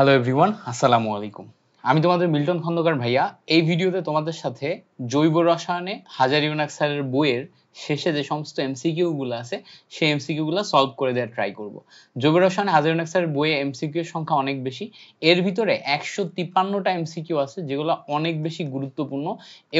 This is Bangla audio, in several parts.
হ্যালো এভরিওয়ান আসসালামু আলাইকুম আমি তোমাদের মিল্টন খন্দকার ভাইয়া এই ভিডিওতে তোমাদের সাথে জৈব রসায়নে হাজার ইউনাক স্যারের বইয়ের শেষে যে সমস্ত এমসিকিউগুলো আছে সেই এমসিকিউগুলো সলভ করে দেওয়ার ট্রাই করব জৈব রসায়নে হাজার ইউনাক স্যারের বইয়ে এমসিকিউর সংখ্যা অনেক বেশি এর ভিতরে একশো তিপ্পান্নটা এমসিকিউ আছে যেগুলো অনেক বেশি গুরুত্বপূর্ণ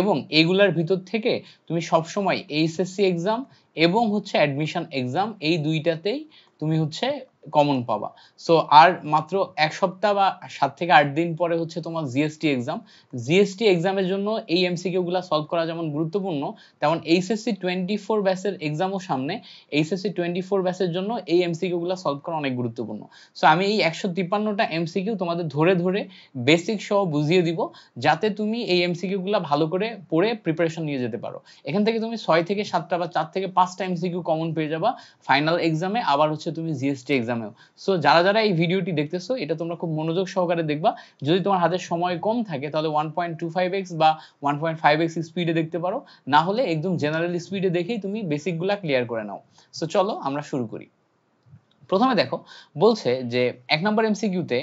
এবং এগুলার ভিতর থেকে তুমি সবসময় এইচএসসি এক্সাম এবং হচ্ছে অ্যাডমিশন এক্সাম এই দুইটাতেই তুমি হচ্ছে কমন পাবা সো আর মাত্র এক সপ্তাহ বা সাত থেকে আট দিন পরে হচ্ছে তোমার জিএসটি এক্সাম জিএসটি এক্সামের জন্য এই এমসিকিউগুলো সলভ করা যেমন গুরুত্বপূর্ণ তেমন এইচএসসি টোয়েন্টি ফোর ব্যাসের এক্সামও সামনে এইচএসসি টোয়েন্টি ফোর ব্যাসের জন্য এই এমসিকিউগুলো সলভ করা অনেক গুরুত্বপূর্ণ সো আমি এই একশো তিপ্পান্নটা এমসিকিউ তোমাদের ধরে ধরে বেসিক সহ বুঝিয়ে দিব যাতে তুমি এই এমসিকিউগুলো ভালো করে পড়ে প্রিপারেশন নিয়ে যেতে পারো এখান থেকে তুমি ছয় থেকে সাতটা বা চার থেকে পাঁচটা এমসিকিউ কমন পেয়ে যাবা ফাইনাল এক্সামে আবার হচ্ছে তুমি জিএসটি এক্সাম ইনস্টাগ্রামেও সো যারা যারা এই ভিডিওটি দেখতেছো এটা তোমরা খুব মনোযোগ সহকারে দেখবা যদি তোমার হাতে সময় কম থাকে তাহলে one point two five x বা ওয়ান পয়েন্ট ফাইভ এক্স স্পিডে দেখতে পারো না হলে একদম জেনারেল স্পিডে দেখেই তুমি বেসিকগুলা ক্লিয়ার করে নাও সো চলো আমরা শুরু করি প্রথমে দেখো বলছে যে এক নম্বর এমসিকিউতে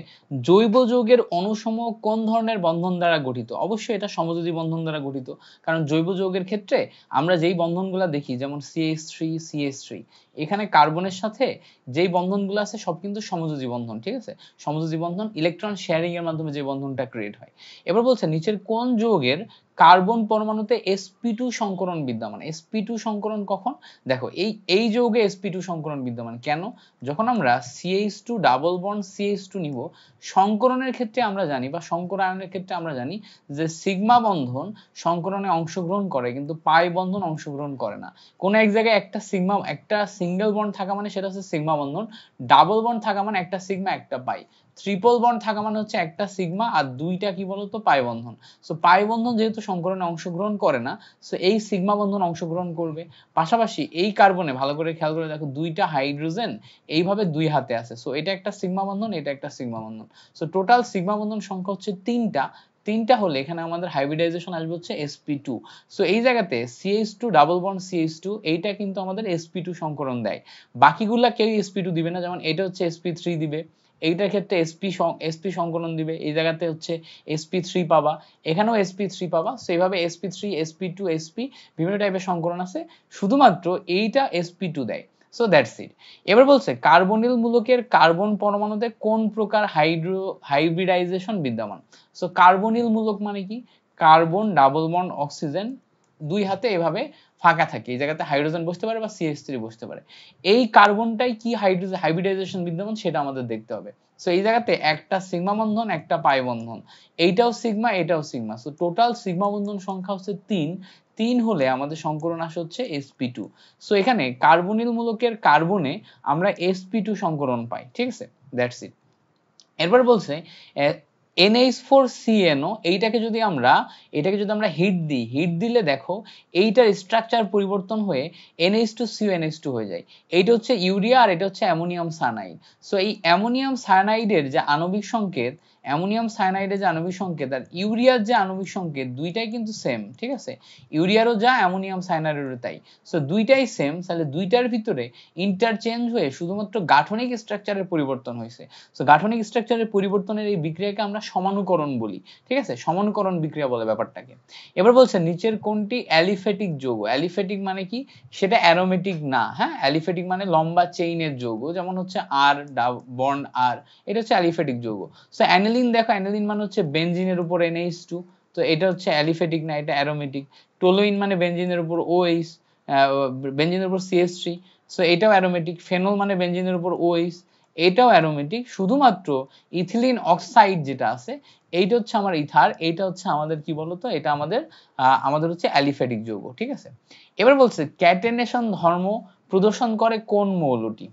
জৈব যৌগের অনুসম কোন ধরনের বন্ধন দ্বারা গঠিত অবশ্যই এটা সমযোজী বন্ধন দ্বারা গঠিত কারণ জৈব যৌগের ক্ষেত্রে আমরা যেই বন্ধনগুলো দেখি যেমন সিএস থ্রি সিএস থ্রি এখানে কার্বনের সাথে যেই বন্ধনগুলো আছে সব কিন্তু সমযোজী বন্ধন ঠিক আছে সমযোজী বন্ধন ইলেকট্রন শেয়ারিং এর মাধ্যমে যে বন্ধনটা ক্রিয়েট হয় এবার বলছে নিচের কোন যৌগের কার্বন পরমাণুতে sp2 সংকরণ বিদ্যমান sp2 সংকরণ কখন দেখো এই এই যৌগে sp2 সংকরণ বিদ্যমান কেন যখন আমরা CH2 ডাবল বন্ড CH2 নিব সংকরণের ক্ষেত্রে আমরা জানি বা সংকরায়নের ক্ষেত্রে আমরা জানি যে সিগমা বন্ধন সংকরণে অংশগ্রহণ করে কিন্তু পাই বন্ধন অংশগ্রহণ করে না কোন এক জায়গায় একটা সিগমা একটা সিঙ্গেল বন্ড থাকা মানে সেটা হচ্ছে সিগমা বন্ধন ডাবল বন্ড থাকা মানে একটা সিগমা একটা পাই ট্রিপল বন্ড থাকা মানে হচ্ছে একটা সিগমা আর দুইটা কি বলতো পাই বন্ধন সো পাই বন্ধন যেহেতু সংকরণে অংশগ্রহণ করে না সো এই সিগমা বন্ধন অংশগ্রহণ করবে পাশাপাশি এই কার্বনে ভালো করে খেয়াল করে দেখো দুইটা হাইড্রোজেন এইভাবে দুই হাতে আছে সো এটা একটা সিগমা বন্ধন এটা একটা সিগমা বন্ধন সো টোটাল সিগমা বন্ধন সংখ্যা হচ্ছে তিনটা তিনটা হলে এখানে আমাদের হাইব্রিডাইজেশন আসবে হচ্ছে এসপি টু সো এই জায়গাতে CH two double bond CH two এইটা কিন্তু আমাদের এসপি টু সংকরণ দেয় বাকিগুলা কেউ এসপি টু দিবে না যেমন এটা হচ্ছে এসপি থ্রি দিবে এইটার ক্ষেত্রে এসপি এসপি সংকলন দিবে এই জায়গাতে হচ্ছে এসপি থ্রি পাবা এখানেও এসপি থ্রি পাবা সো এইভাবে SP three SP two SP বিভিন্ন টাইপের সংকলন আছে শুধুমাত্র এইটা এসপি টু দেয় সো দ্যাটস ইট এবার বলছে কার্বনিল মূলকের কার্বন পরমাণুতে কোন প্রকার হাইড্রো হাইব্রিডাইজেশন বিদ্যমান সো কার্বনিল মূলক মানে কি কার্বন ডাবল বন্ড অক্সিজেন দুই হাতে এভাবে ফাঁকা থাকে এই জায়গাতে হাইড্রোজেন বসতে পারে বা সিএস থ্রি বসতে পারে এই কার্বনটাই কি হাইড্রোজেন হাইব্রিডাইজেশন বিদ্যমান সেটা আমাদের দেখতে হবে সো এই জায়গাতে একটা সিগমা বন্ধন একটা পাই বন্ধন এইটাও সিগমা এটাও সিগমা সো টোটাল সিগমা বন্ধন সংখ্যা হচ্ছে তিন তিন হলে আমাদের সংকরণ আসে হচ্ছে এসপি টু সো এখানে কার্বনিল মূলকের কার্বনে আমরা এসপি টু সংকরণ পাই ঠিক আছে দ্যাটস ইট এরপর বলছে NH4CNO এইটাকে যদি আমরা এটাকে যদি আমরা হিট দিই হিট দিলে দেখো এইটার স্ট্রাকচার পরিবর্তন হয়ে NH2CNH2 টু টু হয়ে যায় এইটা হচ্ছে ইউরিয়া আর এটা হচ্ছে অ্যামোনিয়াম সায়ানাইড সো এই অ্যামোনিয়াম সায়ানাইডের যে আণবিক সংকেত অ্যামোনিয়াম সায়ানাইডের যে আণবিক সংকেত আর ইউরিয়ার যে আণবিক সংকেত দুইটাই কিন্তু সেম ঠিক আছে ইউরিয়ারও যা অ্যামোনিয়াম সায়ানাইডেরও তাই সো দুইটাই সেম তাহলে দুইটার ভিতরে ইন্টারচেঞ্জ হয়ে শুধুমাত্র গাঠনিক স্ট্রাকচারের পরিবর্তন হয়েছে সো গাঠনিক স্ট্রাকচারের পরিবর্তনের এই বিক্রিয়াকে আমরা সমানুকরণ বলি ঠিক আছে সমানুকরণ বিক্রিয়া বলে ব্যাপারটাকে এবার বলছে নিচের কোনটি অ্যালিফেটিক যৌগ অ্যালিফেটিক মানে কি সেটা অ্যারোমেটিক না হ্যাঁ অ্যালিফেটিক মানে লম্বা চেইনের যৌগ যেমন হচ্ছে আর বন্ড আর এটা হচ্ছে অ্যালিফেটিক যৌগ সো অ্যানিল অ্যানিলিন দেখো অ্যানিলিন মানে হচ্ছে বেনজিনের উপর এনএইচ টু তো এটা হচ্ছে অ্যালিফেটিক না এটা অ্যারোমেটিক টোলোইন মানে বেনজিনের উপর ওএইচ বেনজিনের উপর সিএস থ্রি সো এটাও অ্যারোমেটিক ফেনল মানে বেনজিনের উপর ওএইচ এটাও অ্যারোমেটিক শুধুমাত্র ইথিলিন অক্সাইড যেটা আছে এইটা হচ্ছে আমার ইথার এইটা হচ্ছে আমাদের কি বলতো এটা আমাদের আমাদের হচ্ছে অ্যালিফেটিক যৌগ ঠিক আছে এবার বলছে ক্যাটেনেশন ধর্ম প্রদর্শন করে কোন মৌলটি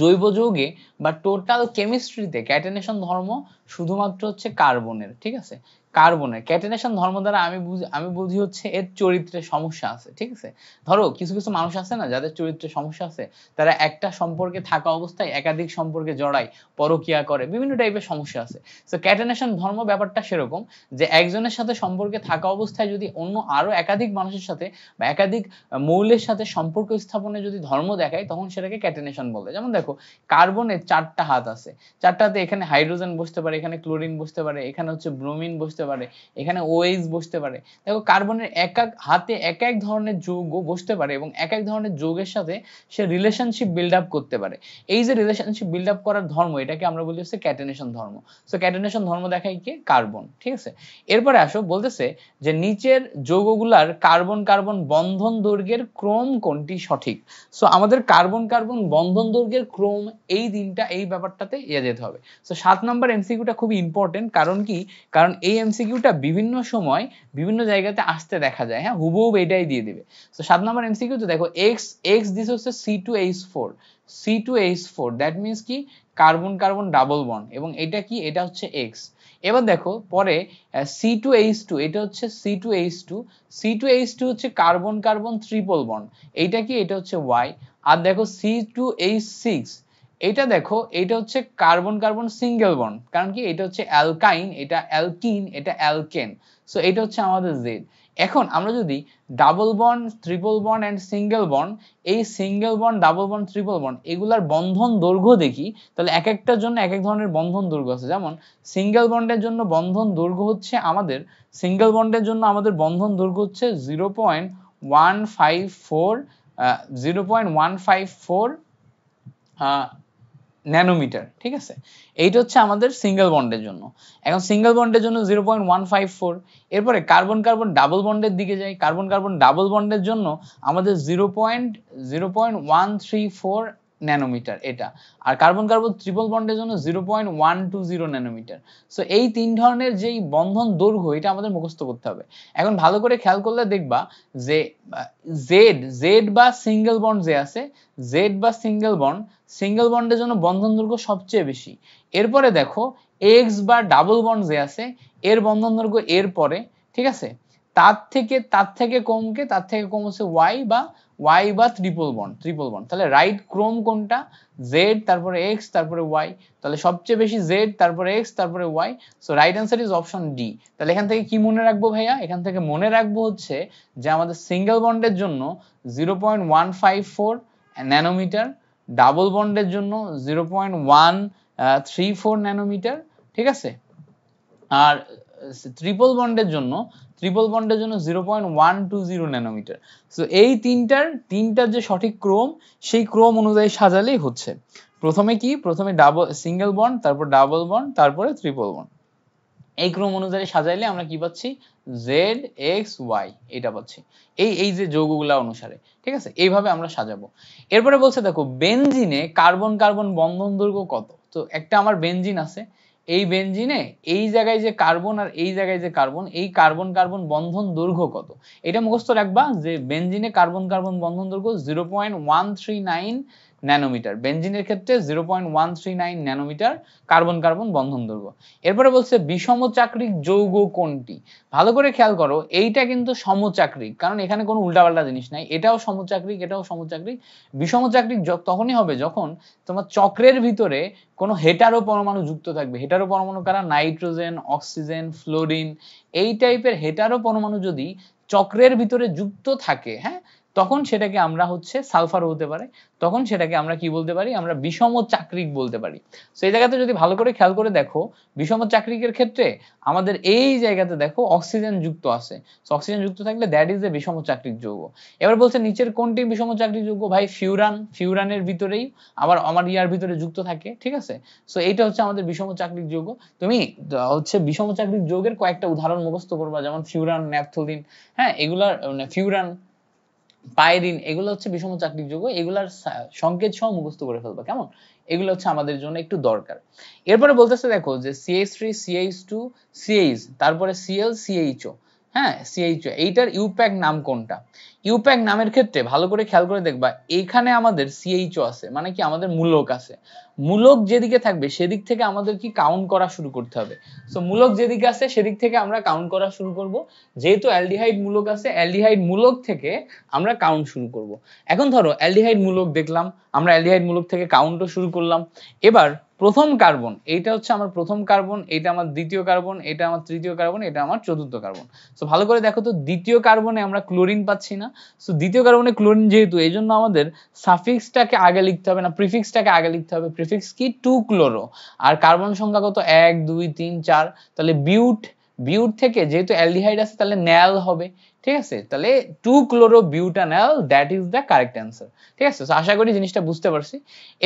জৈব যৌগে বা টোটাল কেমিস্ট্রিতে ক্যাটেনেশন ধর্ম শুধুমাত্র হচ্ছে কার্বনের ঠিক আছে কার্বনের ক্যাটেনেশন ধর্ম দ্বারা আমি বুঝি আমি বুঝি হচ্ছে এর চরিত্রে সমস্যা আছে ঠিক আছে ধরো কিছু কিছু মানুষ আছে না যাদের চরিত্রে সমস্যা আছে তারা একটা সম্পর্কে থাকা অবস্থায় একাধিক সম্পর্কে জড়াই পরকিয়া করে বিভিন্ন টাইপের সমস্যা আছে তো ক্যাটেনেশন ধর্ম ব্যাপারটা সেরকম যে একজনের সাথে সম্পর্কে থাকা অবস্থায় যদি অন্য আরও একাধিক মানুষের সাথে বা একাধিক মৌলের সাথে সম্পর্ক স্থাপনে যদি ধর্ম দেখায় তখন সেটাকে ক্যাটেনেশন বলে যেমন দেখো কার্বনের চারটা হাত আছে চারটাতে এখানে হাইড্রোজেন বসতে পারে এখানে ক্লোরিন বসতে পারে এখানে হচ্ছে ব্রোমিন বসতে পারে এখানে ওএইচ বসতে পারে দেখো কার্বনের এক এক হাতে এক এক ধরনের যৌগ বসতে পারে এবং এক এক ধরনের যৌগের সাথে সে রিলেশনশিপ বিল্ড আপ করতে পারে এই যে রিলেশনশিপ বিল্ড আপ করার ধর্ম এটাকে আমরা বলি হচ্ছে ক্যাটেনেশন ধর্ম সো ক্যাটেনেশন ধর্ম দেখাই কি কার্বন ঠিক আছে এরপরে আসো বলতেছে যে নিচের যৌগগুলার কার্বন কার্বন বন্ধন দৈর্ঘ্যের ক্রম কোনটি সঠিক সো আমাদের কার্বন কার্বন বন্ধন দৈর্ঘ্যের ক্রম এই দিনটা এই ব্যাপারটাতে ইয়ে যেতে হবে সো সাত নম্বর এমসিকিউ এমসিকিউটা খুবই ইম্পর্টেন্ট কারণ কি কারণ এই এমসিকিউটা বিভিন্ন সময় বিভিন্ন জায়গাতে আসতে দেখা যায় হ্যাঁ হুবহু এটাই দিয়ে দিবে তো সাত নম্বর এমসিকিউ তো দেখো এক্স এক্স দিস হচ্ছে C two H four C two H four that means কি কার্বন কার্বন ডাবল বন্ড এবং এটা কি এটা হচ্ছে এক্স এবার দেখো পরে সি টু এইচ টু এটা হচ্ছে C two H two C two H two হচ্ছে কার্বন কার্বন ট্রিপল বন্ড এইটা কি এটা হচ্ছে ওয়াই আর দেখো সি টু এইচ সিক্স এটা দেখো এটা হচ্ছে কার্বন কার্বন সিঙ্গেল বন্ড কারণ কি এটা হচ্ছে অ্যালকাইন এটা অ্যালকিন এটা অ্যালকেন সো এটা হচ্ছে আমাদের জেড এখন আমরা যদি ডাবল বন ট্রিপল বন অ্যান্ড সিঙ্গেল বন এই সিঙ্গেল বন ডাবল বন ট্রিপল বন এগুলার বন্ধন দৈর্ঘ্য দেখি তাহলে এক একটার জন্য এক এক ধরনের বন্ধন দৈর্ঘ্য আছে যেমন সিঙ্গেল বন্ডের জন্য বন্ধন দৈর্ঘ্য হচ্ছে আমাদের সিঙ্গেল বন্ডের জন্য আমাদের বন্ধন দৈর্ঘ্য হচ্ছে zero point one five four zero point one five four nanometre ঠিক আছে এইটা হচ্ছে আমাদের সিঙ্গেল বন্ডের জন্য এখন সিঙ্গেল বন্ডের জন্য zero point one five four এরপরে কার্বন কার্বন ডাবল বন্ডের দিকে যাই কার্বন কার্বন ডাবল বন্ডের জন্য আমাদের zero point zero point one three four nanometre এটা আর কার্বন কার্বন ত্রিপল বন্ডের জন্য zero point one two zero nanometre so এই তিন ধরনের যেই বন্ধন দৈর্ঘ্য এটা আমাদের মুখস্থ করতে হবে এখন ভালো করে খেয়াল করলে দেখবা যে জেড জেড বা সিঙ্গেল বন্ড যে আছে জেড বা সিঙ্গেল বন্ড সিঙ্গেল বন্ডের জন্য বন্ধন দৈর্ঘ্য সবচেয়ে বেশি এরপরে দেখো এক্স বা ডাবল বন্ড যে আছে এর বন্ধন দৈর্ঘ্য এর পরে ঠিক আছে তার থেকে তার থেকে কমকে তার থেকে কম হচ্ছে ওয়াই বা ওয়াই বা ত্রিপল বন্ড ট্রিপল বন্ড তাহলে রাইট ক্রোম কোনটা জেড তারপরে এক্স তারপরে ওয়াই তাহলে সবচেয়ে বেশি জেড তারপরে এক্স তারপরে Y so right answer is option D তাহলে এখান থেকে কি মনে রাখবো ভাইয়া এখান থেকে মনে রাখবো হচ্ছে যে আমাদের সিঙ্গেল বন্ডের জন্য zero point one five four nanometre double বন্ডের জন্য zero point one three four nanometre ঠিক আছে আর ট্রিপল বন্ডের জন্য ট্রিপল বন্ডের জন্য zero point one two nanometre so এই তিনটার তিনটার যে সঠিক ক্রোম সেই ক্রোম অনুযায়ী সাজালেই হচ্ছে প্রথমে কি প্রথমে ডাবল সিঙ্গেল বন্ড তারপর ডাবল বন্ড তারপরে ট্রিপল বন্ড এই ক্রম অনুযায়ী সাজাইলে আমরা কি পাচ্ছি জেড এক্স ওয়াই এটা পাচ্ছি এই এই যে যৌগগুলা অনুসারে ঠিক আছে এইভাবে আমরা সাজাবো এরপরে বলছে দেখো বেনজিনে কার্বন কার্বন বন্ধন দৈর্ঘ্য কত তো একটা আমার বেনজিন আছে এই বেঞ্জিনে এই জায়গায় যে কার্বন আর এই জায়গায় যে কার্বন এই কার্বন কার্বন বন্ধন দৈর্ঘ্য কত এটা মুখস্থ রাখবা যে বেঞ্জিনে কার্বন কার্বন বন্ধন দৈর্ঘ্য zero point one three nine nanometre বেঞ্জিনের ক্ষেত্রে জিরো ন্যানোমিটার কার্বন কার্বন বন্ধন দৈর্ঘ্য এরপরে বলছে বিষমচাকরিক যৌগ কোনটি ভালো করে খেয়াল করো এইটা কিন্তু সমচাকরিক কারণ এখানে কোনো উল্টাপাল্টা জিনিস নাই এটাও সমচাকরিক এটাও সমচাকরিক বিষমচাকরিক তখনই হবে যখন তোমার চক্রের ভিতরে কোনো হেটারো পরমাণু যুক্ত থাকবে হেটারো পরমাণু কারা নাইট্রোজেন অক্সিজেন ফ্লোরিন এই টাইপের হেটারো পরমাণু যদি চক্রের ভিতরে যুক্ত থাকে হ্যাঁ তখন সেটাকে আমরা হচ্ছে সালফার হতে পারে তখন সেটাকে আমরা কি বলতে পারি আমরা বিষম চাকরিক বলতে পারি সেই জায়গাতে যদি ভালো করে খেয়াল করে দেখো বিষম চাকরিকের ক্ষেত্রে আমাদের এই জায়গাতে দেখো অক্সিজেন যুক্ত আছে অক্সিজেন যুক্ত থাকলে দ্যাট ইজ এ বিষম চাকরিক যৌগ এবার বলছে নিচের কোনটি বিষম চাকরিক যৌগ ভাই ফিউরান ফিউরানের ভিতরেই আবার আমার ইয়ার ভিতরে যুক্ত থাকে ঠিক আছে সো এইটা হচ্ছে আমাদের বিষম চাকরিক যৌগ তুমি হচ্ছে বিষম চাকরিক যৌগের কয়েকটা উদাহরণ মুখস্থ করবা যেমন ফিউরান ন্যাপথলিন হ্যাঁ এগুলার মানে ফিউরান পাইরিন এগুলো হচ্ছে বিষম চাকরির যোগ্য এগুলার সংকেত সহ মুখস্থ করে ফেলবা কেমন এগুলো হচ্ছে আমাদের জন্য একটু দরকার এরপরে বলতেছে দেখো যে CH three CH two CH তারপরে সিএল ও হ্যাঁ সিএইচ এইটার ইউপ্যাক নাম কোনটা ইউপ্যাক নামের ক্ষেত্রে ভালো করে খেয়াল করে দেখবা এখানে আমাদের সিএইচও আছে মানে কি আমাদের মূলক আছে মূলক যেদিকে থাকবে সেদিক থেকে আমাদের কি কাউন্ট করা শুরু করতে হবে সো মূলক যেদিকে আছে সেদিক থেকে আমরা কাউন্ট করা শুরু করব যেহেতু অ্যালডিহাইড মূলক আছে অ্যালডিহাইড মূলক থেকে আমরা কাউন্ট শুরু করব এখন ধরো অ্যালডিহাইড মূলক দেখলাম আমরা অ্যালডিহাইড মূলক থেকে কাউন্টও শুরু করলাম এবার প্রথম কার্বন এইটা হচ্ছে আমার প্রথম কার্বন এটা আমার দ্বিতীয় কার্বন এটা আমার তৃতীয় কার্বন এটা আমার চতুর্থ কার্বন সো ভালো করে দেখো তো দ্বিতীয় কার্বনে আমরা ক্লোরিন পাচ্ছি না সো দ্বিতীয় কার্বনে ক্লোরিন যেহেতু এই জন্য আমাদের সাফিক্সটাকে আগে লিখতে হবে না প্রিফিক্সটাকে আগে লিখতে হবে প্রিফিক্স কি টু ক্লোরো আর কার্বন সংখ্যা কত এক দুই তিন চার তাহলে বিউট বিউট থেকে যেহেতু অ্যালডিহাইড আছে তাহলে ন্যাল হবে ঠিক আছে তাহলে two chloro butanal that is the correct answer ঠিক আছে তো আশা করি জিনিসটা বুঝতে পারছি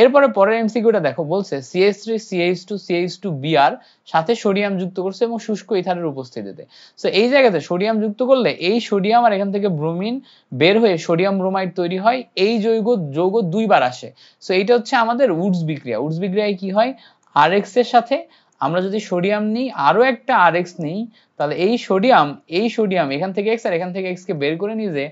এরপরে পরের এমসিকিউটা দেখো বলছে CS three CH two CH two BR সাথে সোডিয়াম যুক্ত করছে এবং শুষ্ক ইথারের উপস্থিতিতে সো এই জায়গাতে সোডিয়াম যুক্ত করলে এই সোডিয়াম আর এখান থেকে ব্রোমিন বের হয়ে সোডিয়াম ব্রোমাইড তৈরি হয় এই যৌগ যৌগ দুইবার আসে সো এইটা হচ্ছে আমাদের উডস বিক্রিয়া উডস বিক্রিয়ায় কি হয় আর এর সাথে আমরা যদি সোডিয়াম নিই আরও একটা আর এক্স নিই তাহলে এই সোডিয়াম এই সোডিয়াম এখান থেকে এক্স আর এখান থেকে এক্সকে বের করে নিয়ে যে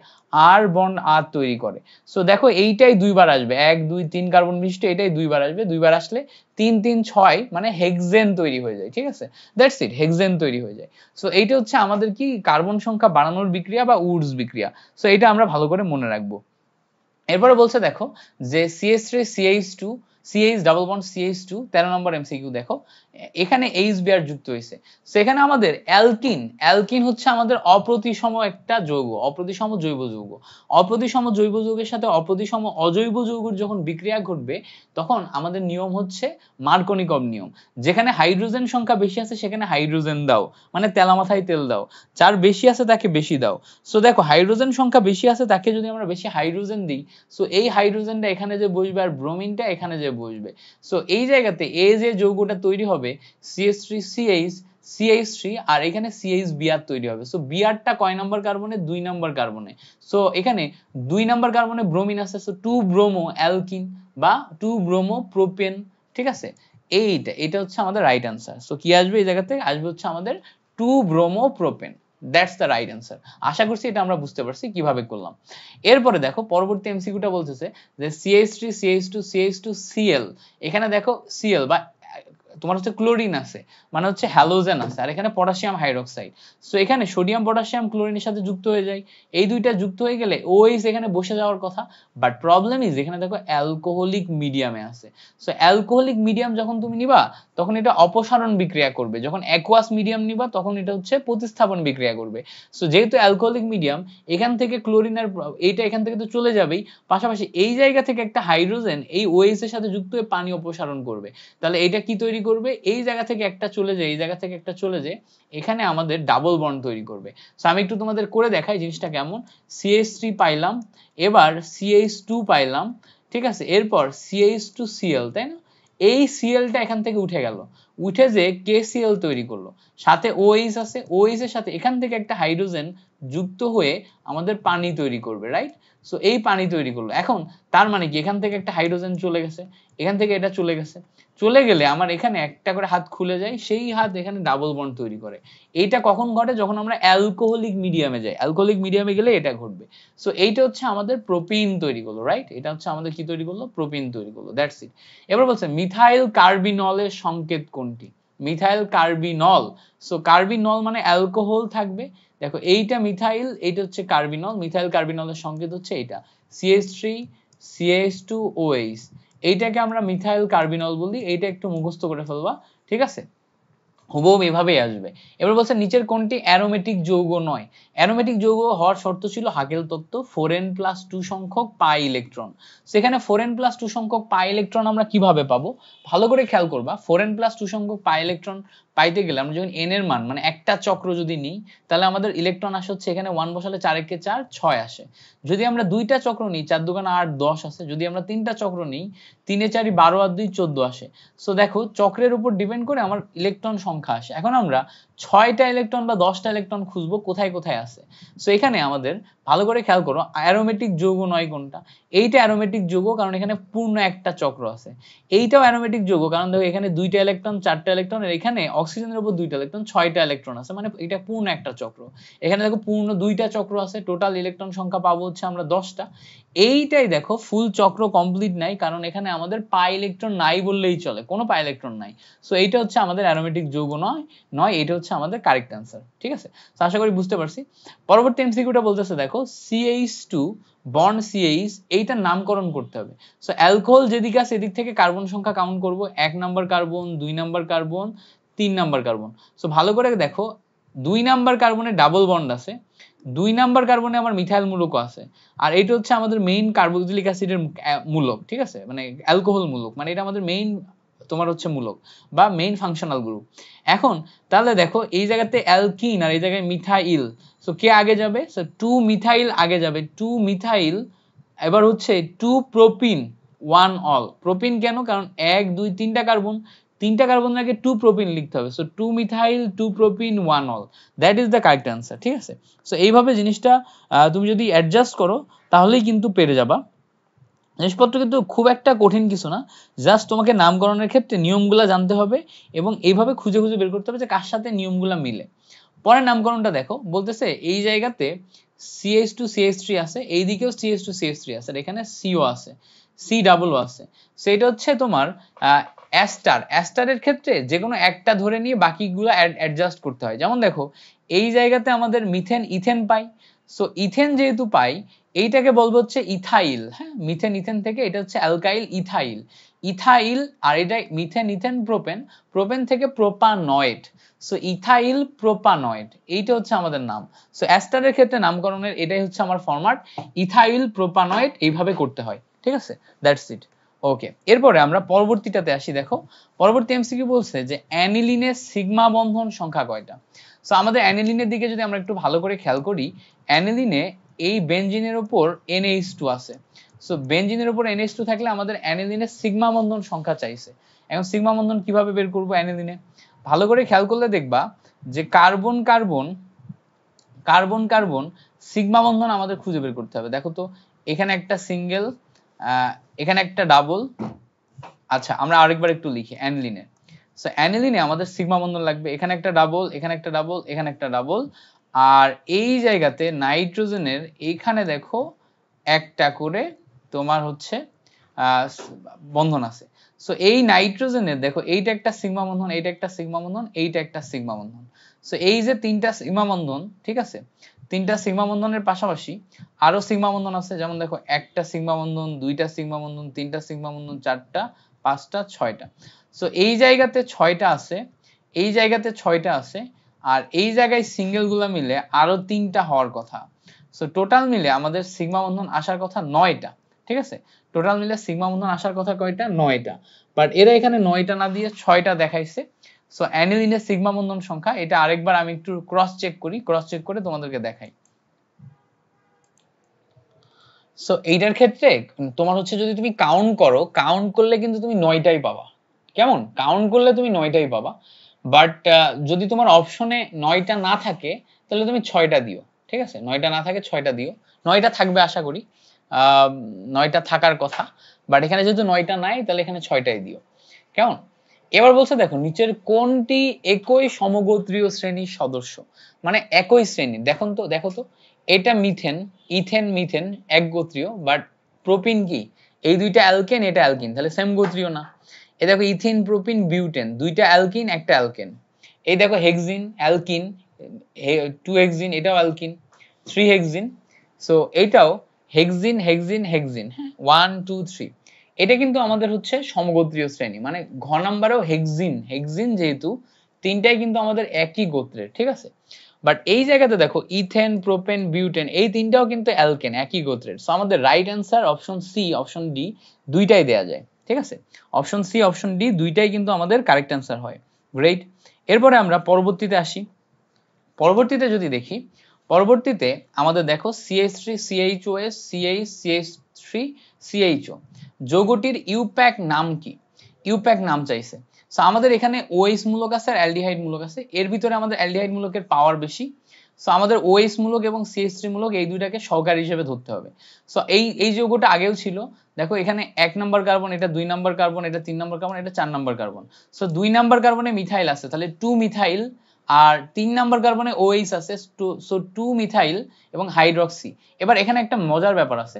আর বন্ড আর তৈরি করে সো দেখো এইটাই দুইবার আসবে এক দুই তিন কার্বন বিশিষ্ট এটাই দুইবার আসবে দুইবার আসলে তিন তিন ছয় মানে হেক্সেন তৈরি হয়ে যায় ঠিক আছে দ্যাটস ইট হেক্সেন তৈরি হয়ে যায় সো এইটা হচ্ছে আমাদের কি কার্বন সংখ্যা বাড়ানোর বিক্রিয়া বা উডস বিক্রিয়া সো এটা আমরা ভালো করে মনে রাখবো এরপরে বলছে দেখো যে CS three CH two CH double bond CH two তেরো নম্বর এমসিকিউ দেখো এখানে এইচ বিআর যুক্ত হয়েছে সেখানে আমাদের অ্যালকিন অ্যালকিন হচ্ছে আমাদের অপ্রতিসম একটা যৌগ অপ্রতিসম জৈব যৌগ অপ্রতিসম জৈব যৌগের সাথে অপ্রতিসম অজৈব যৌগের যখন বিক্রিয়া ঘটবে তখন আমাদের নিয়ম হচ্ছে মার্কনিকম নিয়ম যেখানে হাইড্রোজেন সংখ্যা বেশি আছে সেখানে হাইড্রোজেন দাও মানে তেলামাথায় তেল দাও যার বেশি আছে তাকে বেশি দাও সো দেখো হাইড্রোজেন সংখ্যা বেশি আছে তাকে যদি আমরা বেশি হাইড্রোজেন দিই সো এই হাইড্রোজেনটা এখানে যে বসবে আর ব্রোমিনটা এখানে যে বসবে সো এই জায়গাতে এ যে যৌগটা তৈরি হবে CS three CH CH three আর এখানে সিএইচ বিআর তৈরি হবে সো বিআরটা কয় নম্বর কার্বনে দুই নম্বর কার্বনে সো এখানে দুই নম্বর কার্বনে ব্রোমিন আছে সো টু ব্রোমো অ্যালকিন বা টু ব্রোমো প্রোপেন ঠিক আছে এইটা এটা হচ্ছে আমাদের রাইট আনসার সো কি আসবে এই জায়গাতে আসবে হচ্ছে আমাদের two bromo propane that's the right answer আশা করছি এটা আমরা বুঝতে পারছি কিভাবে করলাম এরপরে দেখো পরবর্তী এমসিকিউটা বলতেছে যে CH three CH two CH two Cl এখানে দেখো সিএল বা তোমার হচ্ছে ক্লোরিন আছে মানে হচ্ছে হ্যালোজেন আছে আর এখানে পটাশিয়াম হাইড্রোক্সাইড সো এখানে সোডিয়াম পটাশিয়াম ক্লোরিনের সাথে যুক্ত হয়ে যায় এই দুইটা যুক্ত হয়ে গেলে ওএইচ এখানে বসে যাওয়ার কথা বাট প্রবলেম ইজ এখানে দেখো অ্যালকোহলিক মিডিয়ামে আছে সো অ্যালকোহলিক মিডিয়াম যখন তুমি নিবা তখন এটা অপসারণ বিক্রিয়া করবে যখন অ্যাকোয়াস মিডিয়াম নিবা তখন এটা হচ্ছে প্রতিস্থাপন বিক্রিয়া করবে সো যেহেতু অ্যালকোহলিক মিডিয়াম এখান থেকে ক্লোরিন আর এইটা এখান থেকে তো চলে যাবেই পাশাপাশি এই জায়গা থেকে একটা হাইড্রোজেন এই ওএস এর সাথে যুক্ত হয়ে পানি অপসারণ করবে তাহলে এটা কি তৈরি করবে এই জায়গা থেকে একটা চলে যায় এই জায়গা থেকে একটা চলে যায় এখানে আমাদের ডাবল বন্ড তৈরি করবে সো আমি একটু তোমাদের করে দেখাই জিনিসটা কেমন সিএইচ থ্রি পাইলাম এবার সিএইচ টু পাইলাম ঠিক আছে এরপর সিএইচ টু সিএল তাই না এই সিএলটা এখান থেকে উঠে গেল উঠে যে কে সিএল তৈরি করলো সাথে ওএইচ আছে ওএইচ এর সাথে এখান থেকে একটা হাইড্রোজেন যুক্ত হয়ে আমাদের পানি তৈরি করবে রাইট সো এই পানি তৈরি করলো এখন তার মানে কি এখান থেকে একটা হাইড্রোজেন চলে গেছে এখান থেকে এটা চলে গেছে চলে গেলে আমার এখানে একটা করে হাত খুলে যায় সেই হাত এখানে ডাবল বন্ড তৈরি করে এইটা কখন ঘটে যখন আমরা অ্যালকোহলিক মিডিয়ামে যাই অ্যালকোহলিক মিডিয়ামে গেলে এটা ঘটবে সো এইটা হচ্ছে আমাদের প্রোপিন তৈরি করলো রাইট এটা হচ্ছে আমাদের কি তৈরি করলো প্রোপিন তৈরি করলো দ্যাটস ইট এবার বলছে মিথাইল কার্বিনলের সংকেত কোনটি মিথাইল কার্বিনল সো কার্বিনল মানে অ্যালকোহল থাকবে দেখো এইটা মিথাইল এইটা হচ্ছে কার্বিনল মিথাইল কার্বিনলের সংকেত হচ্ছে এটা CH three CH two OH এইটাকে আমরা মিথাইল কার্বিনল বলি এইটা একটু মুখস্থ করে ফেলবা ঠিক আছে হুবহু এভাবেই আসবে এবার বলছে নিচের কোনটি অ্যারোমেটিক যৌগ নয় অ্যারোমেটিক যৌগ হওয়ার শর্ত ছিল হাকেল তত্ত্ব ফোরেন প্লাস টু সংখ্যক পাই ইলেকট্রন সেখানে ফোরেন প্লাস টু সংখ্যক পাই ইলেকট্রন আমরা কিভাবে পাবো ভালো করে খেয়াল করবা ফোরেন প্লাস টু সংখ্যক পাই ইলেকট্রন পাইতে গেলে আমরা যখন এন এর মান মানে একটা চক্র যদি নিই তাহলে আমাদের ইলেকট্রন আসে হচ্ছে এখানে ওয়ান বসালে চার একে চার ছয় আসে যদি আমরা দুইটা চক্র নিই চার দোকানে আট দশ আসে যদি আমরা তিনটা চক্র নিই তিনে চারি বারো আর দুই চোদ্দ আসে সো দেখো চক্রের উপর ডিপেন্ড করে আমার ইলেকট্রন সংখ্যা আসে এখন আমরা ছয়টা ইলেকট্রন বা দশটা ইলেকট্রন খুঁজবো কোথায় কোথায় আছে সো এখানে আমাদের ভালো করে খেয়াল করো অ্যারোমেটিক যৌগ নয় কোনটা এইটা অ্যারোমেটিক যৌগ কারণ এখানে পূর্ণ একটা চক্র আছে এইটাও অ্যারোমেটিক যৌগ কারণ দেখো এখানে দুইটা ইলেকট্রন চারটা ইলেকট্রন আর এখানে অক্সিজেনের উপর দুইটা ইলেকট্রন ছয়টা ইলেকট্রন আছে মানে এটা পূর্ণ একটা চক্র এখানে দেখো পূর্ণ দুইটা চক্র আছে টোটাল ইলেকট্রন সংখ্যা পাবো হচ্ছে আমরা দশটা এইটাই দেখো ফুল চক্র কমপ্লিট নাই কারণ এখানে আমাদের পাই ইলেকট্রন নাই বললেই চলে কোনো পাই ইলেকট্রন নাই সো এইটা হচ্ছে আমাদের অ্যারোমেটিক যৌগ নয় নয় এটা হচ্ছে আমাদের কারেক্ট অ্যান্সার ঠিক আছে তো আশা করি বুঝতে পারছি পরবর্তী এমসিকিউটা বলতেছে দেখো সিএইচ টু বন্ড সিএইচ এইটার নামকরণ করতে হবে সো অ্যালকোহল যেদিকে আছে এদিক থেকে কার্বন সংখ্যা কাউন্ট করব এক নাম্বার কার্বন দুই নাম্বার কার্বন তিন নাম্বার কার্বন সো ভালো করে দেখো দুই নাম্বার কার্বনে ডাবল বন্ড আছে দুই নাম্বার কার্বনে আমার মিথাইল মূলকও আছে আর এটা হচ্ছে আমাদের মেইন কার্বোক্সিলিক অ্যাসিডের মূলক ঠিক আছে মানে অ্যালকোহল মূলক মানে এটা আমাদের মেইন তোমার হচ্ছে মূলক বা মেইন ফাংশনাল গ্রুপ এখন তাহলে দেখো এই জায়গাতে অ্যালকিন আর এই জায়গায় মিথাইল সো কে আগে যাবে সো টু মিথাইল আগে যাবে টু মিথাইল এবার হচ্ছে two propene one ol propene কেন কারণ এক দুই তিনটা কার্বন তিনটা কার্বন আগে টু প্রোপিন লিখতে হবে so two methyl two propene one ol that is the correct answer ঠিক আছে সো এইভাবে জিনিসটা তুমি যদি অ্যাডজাস্ট করো তাহলেই কিন্তু পেরে যাবা জিনিসপত্র কিন্তু খুব একটা কঠিন কিছু না জাস্ট তোমাকে নামকরণের ক্ষেত্রে নিয়মগুলা জানতে হবে এবং এইভাবে খুঁজে খুঁজে বের করতে হবে যে কার সাথে নিয়মগুলা মিলে পরে নামকরণটা দেখো বলতেছে এই জায়গাতে সিএস টু সিএস থ্রি আছে এইদিকেও সিএস টু সিএস থ্রি আছে এখানে সিও আছে সি ডাবল আছে সেটা হচ্ছে তোমার অ্যাস্টার অ্যাস্টারের ক্ষেত্রে যে কোনো একটা ধরে নিয়ে বাকিগুলো অ্যাডজাস্ট করতে হয় যেমন দেখো এই জায়গাতে আমাদের মিথেন ইথেন পাই সো ইথেন যেহেতু পাই এইটাকে বলবো হচ্ছে ইথাইল হ্যাঁ মিথেন ইথেন থেকে এটা হচ্ছে অ্যালকাইল ইথাইল ইথাইল আর এটা মিথেন ইথেন প্রোপেন প্রোপেন থেকে প্রোপানয়েড সো ইথাইল প্রোপানয়েড এইটা হচ্ছে আমাদের নাম সো অ্যাস্টারের ক্ষেত্রে নামকরণের এটাই হচ্ছে আমার ফরম্যাট ইথাইল প্রোপানয়েড এইভাবে করতে হয় ঠিক আছে দ্যাটস ইট ওকে এরপরে আমরা পরবর্তীটাতে আসি দেখো পরবর্তী এমসিকিউ বলছে যে অ্যানিলিনের সিগমা বন্ধন সংখ্যা কয়টা সো আমাদের অ্যানিলিনের দিকে যদি আমরা একটু ভালো করে খেয়াল করি অ্যানিলিনে এই বেঞ্জিনের ওপর এনএইচ টু আছে সো বেঞ্জিনের ওপর এনএইচ টু থাকলে আমাদের অ্যানিলিনের সিগমা বন্ধন সংখ্যা চাইছে এখন সিগমা বন্ধন কিভাবে বের করব অ্যানিলিনে ভালো করে খেয়াল করলে দেখবা যে carbon carbon carbon carbon sigma বন্ধন আমাদের খুঁজে বের করতে হবে দেখো তো এখানে একটা সিঙ্গেল এখানে একটা ডাবল আচ্ছা আমরা আরেকবার একটু লিখি অ্যানলিনে সো অ্যানলিনে আমাদের সিগমা বন্ধন লাগবে এখানে একটা ডাবল এখানে একটা ডাবল এখানে একটা ডাবল আর এই জায়গাতে নাইট্রোজেনের এখানে দেখো একটা করে তোমার হচ্ছে বন্ধন আছে সো এই নাইট্রোজেনের দেখো এইটা একটা সিগমা বন্ধন এইটা একটা সিগমা বন্ধন এইটা একটা সিগমা বন্ধন সো এই যে তিনটা সিগমা বন্ধন ঠিক আছে তিনটা সিগমা বন্ধনের পাশাপাশি আরো সিগমা বন্ধন আছে যেমন দেখো একটা সিগমা বন্ধন দুইটা সিগমা বন্ধন তিনটা সিগমা বন্ধন চারটা পাঁচটা ছয়টা সো এই জায়গাতে ছয়টা আছে এই জায়গাতে ছয়টা আছে আর এই জায়গায় সিঙ্গেলগুলো মিলে আরো তিনটা হওয়ার কথা সো টোটাল মিলে আমাদের সিগমা বন্ধন আসার কথা নয়টা ঠিক আছে টোটাল মিলে সিগমা বন্ধন আসার কথা কয়টা নয়টা বাট এরা এখানে নয়টা না দিয়ে ছয়টা দেখাইছে সো অ্যানিলিনের সিগমা বন্ধন সংখ্যা এটা আরেকবার আমি একটু ক্রস চেক করি ক্রস চেক করে তোমাদেরকে দেখাই সো এইটার ক্ষেত্রে তোমার হচ্ছে যদি তুমি কাউন্ট করো কাউন্ট করলে কিন্তু তুমি নয়টাই পাবা কেমন কাউন্ট করলে তুমি নয়টাই পাবা বাট যদি তোমার অপশনে নয়টা না থাকে তাহলে তুমি ছয়টা দিও ঠিক আছে নয়টা না থাকে ছয়টা দিও নয়টা থাকবে আশা করি নয়টা থাকার কথা বাট এখানে যেহেতু নয়টা নাই তাহলে এখানে ছয়টাই দিও কেমন এবার বলছে দেখো নিচের কোনটি একই সমগোত্রীয় শ্রেণীর সদস্য মানে একই শ্রেণী দেখুন তো দেখো তো এটা মিথেন ইথেন মিথেন এক গোত্রীয় বাট প্রোপিন কি এই দুইটা অ্যালকেন এটা অ্যালকিন তাহলে সেম গোত্রীয় না এ দেখো ইথিন প্রোপিন বিউটেন দুইটা অ্যালকিন একটা অ্যালকেন এই দেখো হেক্সিন অ্যালকিন টু হেক্সিন এটাও অ্যালকিন থ্রি হেক্সিন সো এইটাও হেক্সিন হেক্সিন হেক্সিন হ্যাঁ ওয়ান টু থ্রি এটা কিন্তু আমাদের হচ্ছে সমগোত্রীয় শ্রেণী মানে ঘ নাম্বারও হেক্সিন হেক্সিন যেহেতু তিনটাই কিন্তু আমাদের একই গোত্রের ঠিক আছে বাট এই জায়গাতে দেখো ইথেন প্রোপেন বিউটেন এই তিনটাও কিন্তু অ্যালকেন একই গোত্রের সো আমাদের right answer option C option D দুইটাই দেয়া যায় ঠিক আছে অপশন সি অপশন ডি দুইটাই কিন্তু আমাদের কারেক্ট অ্যান্সার হয় গ্রেট এরপরে আমরা পরবর্তীতে আসি পরবর্তীতে যদি দেখি পরবর্তীতে আমাদের দেখো CH three CH OH CH CH three CHO যৌগটির ইউপ্যাক নাম কি ইউপ্যাক নাম চাইছে সো আমাদের এখানে ওএস মূলক আছে আর অ্যালডিহাইড মূলক আছে এর ভিতরে আমাদের অ্যালডিহাইড মূলকের পাওয়ার বেশি সো আমাদের ওএস মূলক এবং সিএস মূলক এই দুইটাকে সহকারী হিসেবে ধরতে হবে সো এই এই যৌগটা আগেও ছিল দেখো এখানে এক নম্বর কার্বন এটা দুই নম্বর কার্বন এটা তিন নম্বর কার্বন এটা চার নম্বর কার্বন সো দুই নম্বর কার্বনে মিথাইল আছে তাহলে টু মিথাইল আর তিন নাম্বার কার্বনে ওএইচ আছে সো টু মিথাইল এবং হাইড্রক্সি এবার এখানে একটা মজার ব্যাপার আছে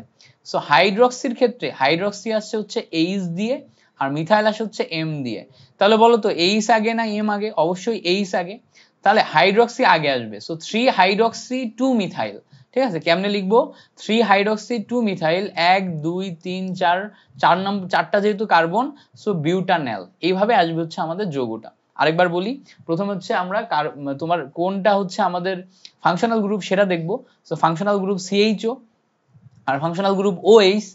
সো হাইড্রক্সির ক্ষেত্রে হাইড্রক্সি আসছে হচ্ছে এইচ দিয়ে আর মিথাইল আসে হচ্ছে এম দিয়ে তাহলে বলো তো এইচ আগে না এম আগে অবশ্যই এইচ আগে তাহলে হাইড্রক্সি আগে আসবে so three hydroxy two methyl ঠিক আছে কেমনে লিখবো থ্রি হাইড্রক্সি টু মিথাইল এক দুই তিন চার চার নম্বর চারটা যেহেতু কার্বন সো বিউটানেল এইভাবে আসবে হচ্ছে আমাদের যৌগটা আরেকবার বলি প্রথম হচ্ছে আমরা তোমার কোনটা হচ্ছে আমাদের ফাংশনাল গ্রুপ সেটা দেখব সো ফাংশনাল গ্রুপ সিএইচও আর functional group OH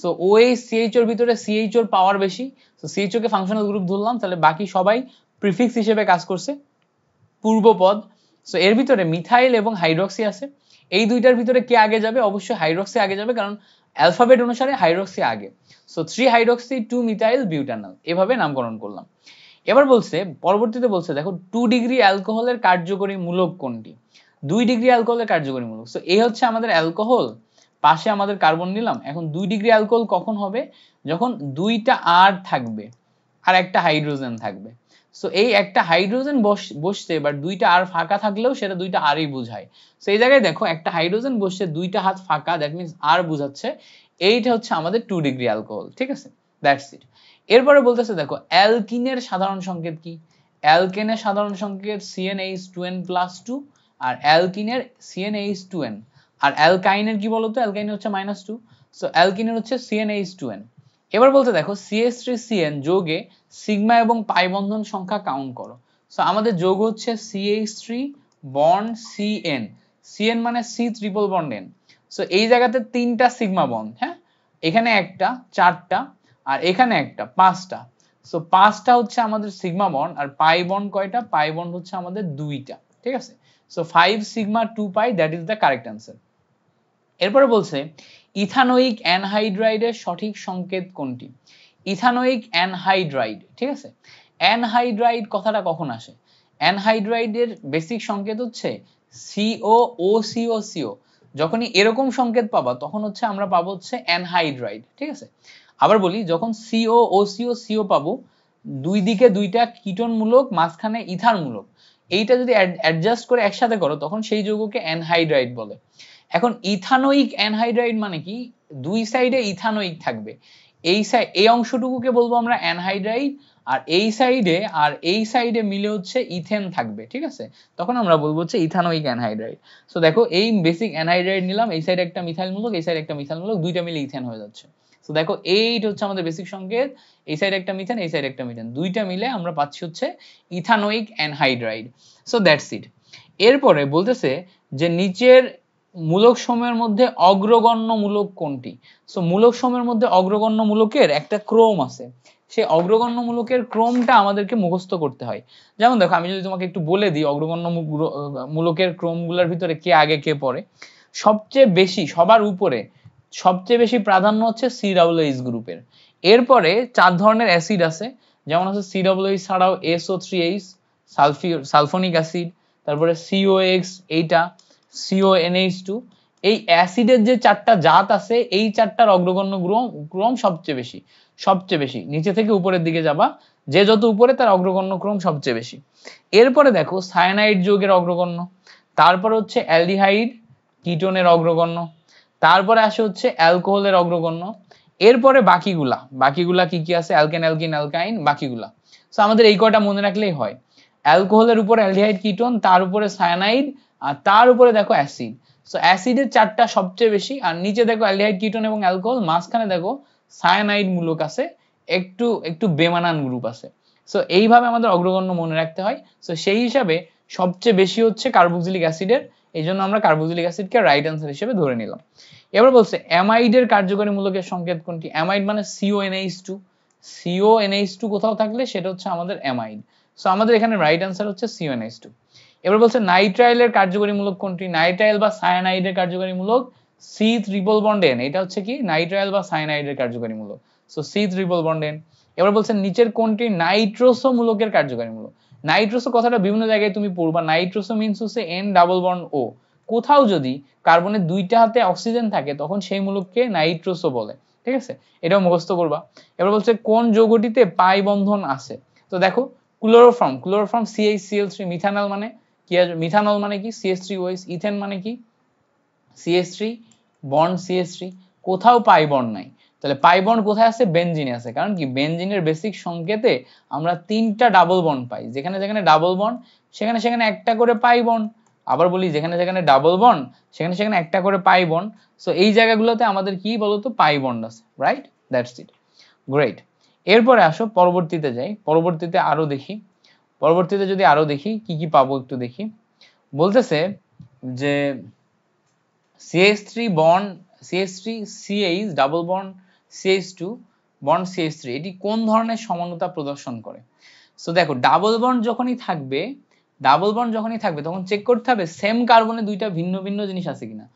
so OH সিএইচওর ভিতরে সিএইচওর পাওয়ার বেশি সো সিএইচওকে ফাংশনাল গ্রুপ ধরলাম তাহলে বাকি সবাই প্রিফিক্স হিসেবে কাজ করছে পূর্বপদ সো এর ভিতরে মিথাইল এবং হাইড্রক্সি আছে এই দুইটার ভিতরে কে আগে যাবে অবশ্যই হাইড্রক্সি আগে যাবে কারণ অ্যালফাবেট অনুসারে হাইড্রক্সি আগে so three hydroxy two methyl butanal এভাবে নামকরণ করলাম এবার বলছে পরবর্তীতে বলছে দেখো টু ডিগ্রি অ্যালকোহলের কার্যকরী মূলক কোনটি দুই ডিগ্রি অ্যালকোহলের কার্যকরী মূলক সো এই হচ্ছে আমাদের অ্যালকোহল পাশে আমাদের কার্বন নিলাম এখন দুই ডিগ্রি অ্যালকোহল কখন হবে যখন দুইটা আর থাকবে আর একটা হাইড্রোজেন থাকবে সো এই একটা হাইড্রোজেন বসছে এবার দুইটা আর ফাঁকা থাকলেও সেটা দুইটা আরই বোঝায় সো এই জায়গায় দেখো একটা হাইড্রোজেন বসছে দুইটা হাত ফাঁকা দ্যাট মিনস আর বোঝাচ্ছে এইটা হচ্ছে আমাদের টু ডিগ্রি অ্যালকোহল ঠিক আছে দ্যাটস ইট এরপরে বলতেছে দেখো অ্যালকিনের সাধারণ সংকেত কি অ্যালকেনের সাধারণ সংকেত CNH two N plus two আর অ্যালকিনের সিএনএইচ টু এন আর অ্যালকাইনের কি বলতো অ্যালকাইন হচ্ছে মাইনাস টু সো অ্যালকিনের হচ্ছে সিএনএইচ টু এন এবার বলতে দেখো সিএস থ্রি সিএন যোগে সিগমা এবং পাই বন্ধন সংখ্যা কাউন্ট করো সো আমাদের যোগ হচ্ছে CH three bond CN CN মানে C triple bond N so এই জায়গাতে তিনটা সিগমা বন্ড হ্যাঁ এখানে একটা চারটা আর এখানে একটা পাঁচটা সো পাঁচটা হচ্ছে আমাদের সিগমা বন্ড আর পাই বন্ড কয়টা পাই বন্ড হচ্ছে আমাদের দুইটা ঠিক আছে so five sigma two pi that is the correct answer এরপরে বলছে ইথানোয়িক অ্যানহাইড্রাইডের সঠিক সংকেত কোনটি ইথানোয়িক অ্যানহাইড্রাইড ঠিক আছে অ্যানহাইড্রাইড কথাটা কখন আসে অ্যানহাইড্রাইডের বেসিক সংকেত হচ্ছে সিও ও সিও সিও যখনই এরকম সংকেত পাবা তখন হচ্ছে আমরা পাবো হচ্ছে অ্যানহাইড্রাইড ঠিক আছে আবার বলি যখন সিও ও সিও সিও পাবো দুই দিকে দুইটা কিটন মূলক মাঝখানে ইথার মূলক এইটা যদি অ্যাডজাস্ট করে একসাথে করো তখন সেই যৌগকে অ্যানহাইড্রাইড বলে এখন ইথানোইক অ্যানহাইড্রাইড মানে কি দুই সাইডে ইথানোইক থাকবে এই সাইড এই অংশটুকুকে বলবো আমরা অ্যানহাইড্রাইড আর এই সাইডে আর এই সাইডে মিলে হচ্ছে ইথেন থাকবে ঠিক আছে তখন আমরা বলবো হচ্ছে ইথানোইক অ্যানহাইড্রাইড সো দেখো এই বেসিক অ্যানহাইড্রাইড নিলাম এই সাইডে একটা মিথাইল মূলক এই সাইডে একটা মিথাইল মূলক দুইটা মিলে ইথেন হয়ে যাচ্ছে সো দেখো এইট হচ্ছে আমাদের বেসিক সংকেত এই সাইড একটা মিথেন এই সাইড একটা মিথেন দুইটা মিলে আমরা পাচ্ছি হচ্ছে ethanoic anhydride so that's it এরপরে বলতেছে যে নিচের মূলক সময়ের মধ্যে অগ্রগণ্য মূলক কোনটি সো মূলক সময়ের মধ্যে অগ্রগণ্য মূলকের একটা ক্রম আছে সেই অগ্রগণ্য মূলকের ক্রমটা আমাদেরকে মুখস্থ করতে হয় যেমন দেখো আমি যদি তোমাকে একটু বলে দিই অগ্রগণ্য মূলকের ক্রমগুলোর ভিতরে কে আগে কে পরে সবচেয়ে বেশি সবার উপরে সবচেয়ে বেশি প্রাধান্য হচ্ছে সি এইচ গ্রুপের এরপরে চার ধরনের অ্যাসিড আছে যেমন আছে সি এইচ ছাড়াও এসও থ্রি এইচ সালফি সালফোনিক অ্যাসিড তারপরে সিও এক্স এইটা সিও এইচ টু এই অ্যাসিডের যে চারটা জাত আছে এই চারটার অগ্রগণ্য ক্রম সবচেয়ে বেশি সবচেয়ে বেশি নিচে থেকে উপরের দিকে যাবা যে যত উপরে তার অগ্রগণ্য ক্রম সবচেয়ে বেশি এরপরে দেখো সায়ানাইড যৌগের অগ্রগণ্য তারপর হচ্ছে অ্যালডিহাইড কিটোনের অগ্রগণ্য তারপরে আসে হচ্ছে অ্যালকোহলের অগ্রগণ্য এরপরে বাকিগুলা বাকিগুলা কি কি আছে অ্যালকেন অ্যালকিন অ্যালকাইন বাকিগুলা সো আমাদের এই কয়টা মনে রাখলেই হয় অ্যালকোহলের উপর অ্যালডিহাইড কিটোন তার উপরে সায়ানাইড আর তার উপরে দেখো অ্যাসিড সো অ্যাসিডের চারটা সবচেয়ে বেশি আর নিচে দেখো অ্যালডিহাইড কিটোন এবং অ্যালকোহল মাঝখানে দেখো সায়ানাইড মূলক আছে একটু একটু বেমানান গ্রুপ আছে সো এইভাবে আমাদের অগ্রগণ্য মনে রাখতে হয় সো সেই হিসাবে সবচেয়ে বেশি হচ্ছে কার্বক্সিলিক অ্যাসিডের এই জন্য আমরা কার্বোজিলিক অ্যাসিডকে রাইট অ্যান্সার হিসেবে ধরে নিলাম এবার বলছে অ্যামাইডের কার্যকরী মূলকের সংকেত কোনটি অ্যামাইড মানে সিওএনএইচ টু সিওএনএইচ টু কোথাও থাকলে সেটা হচ্ছে আমাদের অ্যামাইড সো আমাদের এখানে রাইট অ্যান্সার হচ্ছে সিওএনএইচ টু এবার বলছে নাইট্রাইলের কার্যকরী মূলক কোনটি নাইট্রাইল বা সায়ানাইডের কার্যকরী মূলক সি ত্রিপল বন্ডেন এটা হচ্ছে কি নাইট্রাইল বা সায়ানাইডের কার্যকরী মূলক সো সি ত্রিপল বন্ডেন এবার বলছে নিচের কোনটি নাইট্রোসো মূলকের কার্যকরী মূলক নাইট্রোসো কথাটা বিভিন্ন জায়গায় তুমি পড়বা নাইট্রোসো মিনস হচ্ছে এন ডাবল বন্ড ও কোথাও যদি কার্বনের দুইটা হাতে অক্সিজেন থাকে তখন সেই মূলককে নাইট্রোসো বলে ঠিক আছে এটাও মুখস্থ করবা এবার বলছে কোন যৌগটিতে পাই বন্ধন আছে তো দেখো chloroform chloroform CH Cl three methanol মানে কি মিথানল মানে কি সিএস থ্রি ওএস ইথেন মানে কি CH three bond CH three কোথাও পাই বন্ড নাই তাহলে পাই বন্ড কোথায় আছে বেনজিনে আছে কারণ কি বেনজিনের বেসিক সংকেতে আমরা তিনটা ডাবল বন্ড পাই যেখানে যেখানে ডাবল বন্ড সেখানে সেখানে একটা করে পাই বন্ড আবার বলি যেখানে যেখানে ডাবল বন্ড সেখানে সেখানে একটা করে পাই বন্ড সো এই জায়গাগুলোতে আমাদের কি বলতো পাই বন্ড আছে রাইট দ্যাটস ইট গ্রেট এরপরে আসো পরবর্তীতে যাই পরবর্তীতে আরো দেখি পরবর্তীতে যদি আরো দেখি কি কি পাবো একটু দেখি বলতেছে যে CS three bond CH three CH double bond CH bond CH এটি কোন ধরনের সমানতা প্রদর্শন করে সো দেখো ডাবল বন্ড যখনই থাকবে ডাবল বন্ড যখনই থাকবে তখন চেক করতে হবে সেম কার্বনে দুইটা ভিন্ন ভিন্ন জিনিস আছে কিনা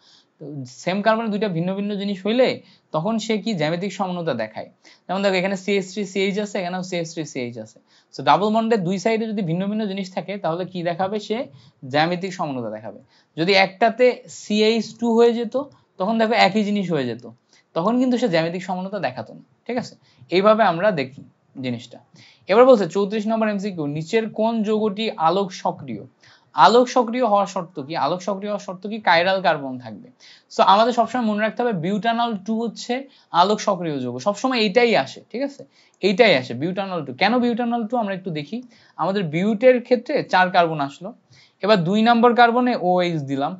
সেম কার্বনে দুইটা ভিন্ন ভিন্ন জিনিস হইলে তখন সে কি জ্যামিতিক সমানতা দেখায় যেমন দেখো এখানে সিএস থ্রি সিএইচ আছে এখানেও সিএস থ্রি সিএইচ আছে সো ডাবল বন্ডের দুই সাইডে যদি ভিন্ন ভিন্ন জিনিস থাকে তাহলে কি দেখাবে সে জ্যামিতিক সমানতা দেখাবে যদি একটাতে সিএইচ টু হয়ে যেত তখন দেখো একই জিনিস হয়ে যেত তখন কিন্তু সে জ্যামিতিক সমানতা দেখাতো না ঠিক আছে এইভাবে আমরা দেখি জিনিসটা এবার বলছে চৌত্রিশ নম্বর এমসিকিউ নিচের কোন যৌগটি আলোক সক্রিয় আলোক সক্রিয় হওয়ার শর্ত কি আলোক সক্রিয় হওয়ার শর্ত কি কাইরাল কার্বন থাকবে সো আমাদের সবসময় মনে রাখতে হবে বিউটানল টু হচ্ছে আলোক সক্রিয় যৌগ সবসময় এইটাই আসে ঠিক আছে এইটাই আসে বিউটানল টু কেন বিউটানল টু আমরা একটু দেখি আমাদের বিউটের ক্ষেত্রে চার কার্বন আসলো এবার দুই নম্বর কার্বনে ও এইচ দিলাম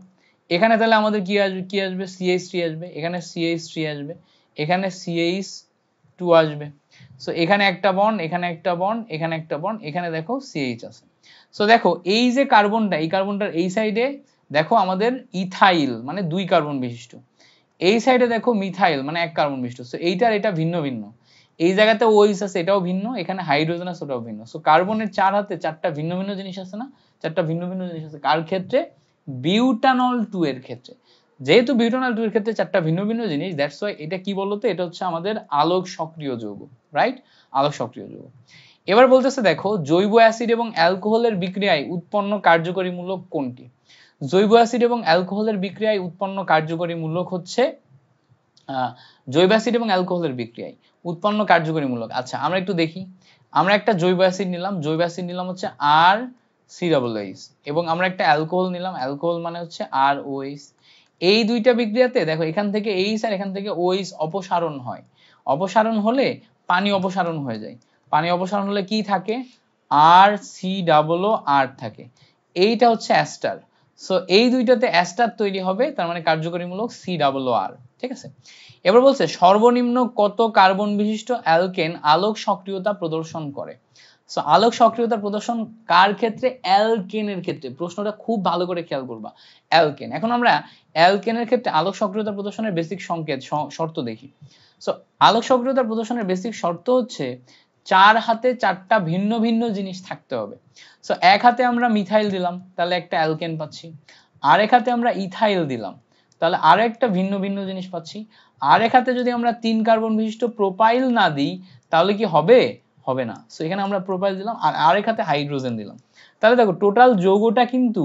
এখানে তাহলে আমাদের কি আসবে কি আসবে সিএইচ থ্রি আসবে এখানে সিএইচ থ্রি আসবে এখানে সিএইচ টু আসবে সো এখানে একটা বন এখানে একটা বন এখানে একটা বন এখানে দেখো সিএইচ আছে সো দেখো এই যে কার্বনটা এই কার্বনটার এই সাইডে দেখো আমাদের ইথাইল মানে দুই কার্বন বিশিষ্ট এই সাইডে দেখো মিথাইল মানে এক কার্বন বিশিষ্ট সো এইটার এটা ভিন্ন ভিন্ন এই জায়গাতে ওইস আছে এটাও ভিন্ন এখানে হাইড্রোজেন আছে ওটাও ভিন্ন সো কার্বনের চার হাতে চারটা ভিন্ন ভিন্ন জিনিস আছে না চারটা ভিন্ন ভিন্ন জিনিস আছে কার ক্ষেত্রে বিউটানল টু এর ক্ষেত্রে যেহেতু বিউটানল টু এর ক্ষেত্রে চারটা ভিন্ন ভিন্ন জিনিস দ্যাটস ওয়াই এটা কি বলতো এটা হচ্ছে আমাদের আলোক সক্রিয় যৌগ রাইট আলোক সক্রিয় যৌগ এবার বলতেছে দেখো জৈব অ্যাসিড এবং অ্যালকোহলের বিক্রিয়ায় উৎপন্ন কার্যকরী মূলক কোনটি জৈব অ্যাসিড এবং অ্যালকোহলের বিক্রিয়ায় উৎপন্ন কার্যকরী মূলক হচ্ছে জৈব অ্যাসিড এবং অ্যালকোহলের বিক্রিয়ায় উৎপন্ন কার্যকরী মূলক আচ্ছা আমরা একটু দেখি আমরা একটা জৈব অ্যাসিড নিলাম জৈব অ্যাসিড নিলাম হচ্ছে আর সি ডাবল এইচ এবং আমরা একটা অ্যালকোহল নিলাম অ্যালকোহল মানে হচ্ছে আর ওএইচ এই দুইটা বিক্রিয়াতে দেখো এখান থেকে এইচ আর এখান থেকে ওএইচ অপসারণ হয় অপসারণ হলে পানি অপসারণ হয়ে যায় পানি অপসারণ হলে কি থাকে আর সি ডাবল ও আর থাকে এইটা হচ্ছে অ্যাস্টার সো এই দুইটাতে অ্যাস্টার তৈরি হবে তার মানে কার্যকরীমূলক সি ডাবল ও আর ঠিক আছে এবার বলছে সর্বনিম্ন কত কার্বন বিশিষ্ট অ্যালকেন আলোক সক্রিয়তা প্রদর্শন করে সো আলোক সক্রিয়তা প্রদর্শন কার ক্ষেত্রে অ্যালকেনের ক্ষেত্রে প্রশ্নটা খুব ভালো করে খেয়াল করবা অ্যালকেন এখন আমরা অ্যালকেনের ক্ষেত্রে আলোক সক্রিয়তা প্রদর্শনের বেসিক সংকেত শর্ত দেখি সো আলোক সক্রিয়তা প্রদর্শনের বেসিক শর্ত হচ্ছে চার হাতে চারটা ভিন্ন ভিন্ন জিনিস থাকতে হবে সো এক হাতে আমরা মিথাইল দিলাম তাহলে একটা অ্যালকেন পাচ্ছি আরেক হাতে আমরা ইথাইল দিলাম তাহলে আরো একটা ভিন্ন ভিন্ন জিনিস পাচ্ছি আরেক হাতে যদি আমরা তিন কার্বন বিশিষ্ট প্রোপাইল না দিই তাহলে কি হবে হবে না সো এখানে আমরা প্রোপাইল দিলাম আর আরেক হাতে হাইড্রোজেন দিলাম তাহলে দেখো টোটাল যৌগটা কিন্তু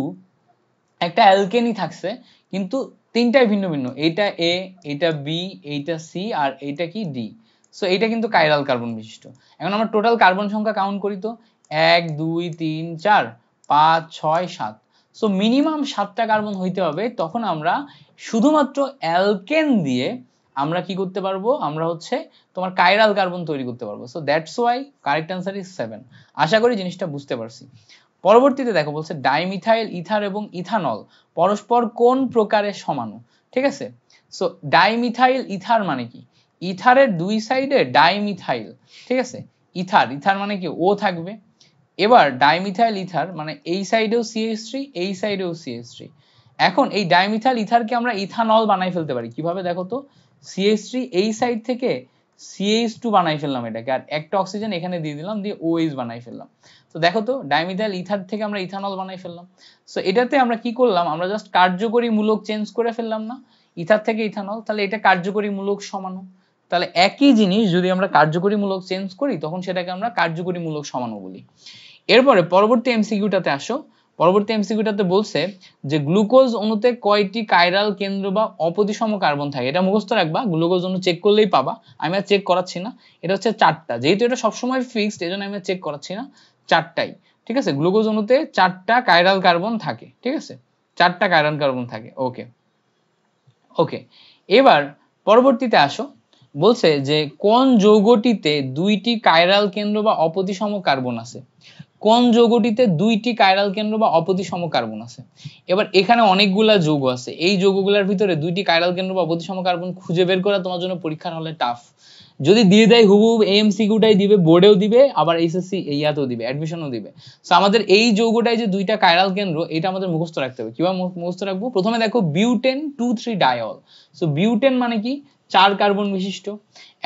একটা অ্যালকেনই থাকছে কিন্তু তিনটাই ভিন্ন ভিন্ন এইটা এ এটা বি এইটা সি আর এইটা কি ডি সো এটা কিন্তু কাইরাল কার্বন বিশিষ্ট এখন আমরা টোটাল কার্বন সংখ্যা কাউন্ট করি তো এক দুই তিন চার পাঁচ ছয় সাত সো মিনিমাম সাতটা কার্বন হইতে হবে তখন আমরা শুধুমাত্র অ্যালকেন দিয়ে আমরা কি করতে পারবো আমরা হচ্ছে তোমার কাইরাল কার্বন তৈরি করতে পারবো so that's why correct answer is seven আশা করি জিনিসটা বুঝতে পারছি পরবর্তীতে দেখো বলছে ডাইমিথাইল ইথার এবং ইথানল পরস্পর কোন প্রকারের সমানু ঠিক আছে সো ডাইমিথাইল ইথার মানে কি ইথারের দুই সাইডে ডাইমিথাইল ঠিক আছে ইথার ইথার মানে কি ও থাকবে এবার ডাইমিথাইল ইথার মানে এই সাইডেও সিএস থ্রি এই সাইডেও সিএস থ্রি এখন এই ডাইমিথাইল ইথারকে আমরা ইথানল বানাই ফেলতে পারি কিভাবে দেখো তো সিএইচ থ্রি এই সাইড থেকে সিএইচ টু বানাই ফেললাম এটাকে আর একটা অক্সিজেন এখানে দিয়ে দিলাম দিয়ে ওএইচ বানাই ফেললাম তো দেখো তো ডাইমিথাইল ইথার থেকে আমরা ইথানল বানাই ফেললাম সো এটাতে আমরা কি করলাম আমরা জাস্ট কার্যকরী মূলক চেঞ্জ করে ফেললাম না ইথার থেকে ইথানল তাহলে এটা কার্যকরী মূলক সমানো তাহলে একই জিনিস যদি আমরা কার্যকরী মূলক চেঞ্জ করি তখন সেটাকে আমরা কার্যকরী মূলক সমানো বলি এরপরে পরবর্তী এমসিকিউটাতে আসো পরবর্তী এমসিকিউটাতে বলছে যে গ্লুকোজ অণুতে কয়টি কাইরাল কেন্দ্র বা অপতিসম কার্বন থাকে এটা মুখস্থ রাখবা গ্লুকোজ অণু চেক করলেই পাবা আমি আর চেক করাচ্ছি না এটা হচ্ছে চারটা যেহেতু এটা সবসময় ফিক্সড এজন্য আমি আর চেক করাচ্ছি না চারটাই ঠিক আছে গ্লুকোজ অণুতে চারটা কাইরাল কার্বন থাকে ঠিক আছে চারটা কাইরাল কার্বন থাকে ওকে ওকে এবার পরবর্তীতে আসো বলছে যে কোন যৌগটিতে দুইটি কাইরাল কেন্দ্র বা অপতিসম কার্বন আছে কোন যৌগটিতে দুইটি কাইরাল কেন্দ্র বা অপতিসম কার্বন আছে এবার এখানে অনেকগুলা যৌগ আছে এই যৌগগুলোর ভিতরে দুইটি কাইরাল কেন্দ্র বা অপতিসম কার্বন খুঁজে বের করা তোমার জন্য পরীক্ষার হলে টাফ যদি দিয়ে দেয় হুবহু এমসিকিউটাই দিবে বোর্ডেও দিবে আবার এইচএসসি ইয়াতেও দিবে অ্যাডমিশনও দিবে সো আমাদের এই যৌগটাই যে দুইটা কাইরাল কেন্দ্র এটা আমাদের মুখস্থ রাখতে হবে কিভাবে মুখস্থ রাখবো প্রথমে দেখো butane two three diol so butane মানে কি চার কার্বন বিশিষ্ট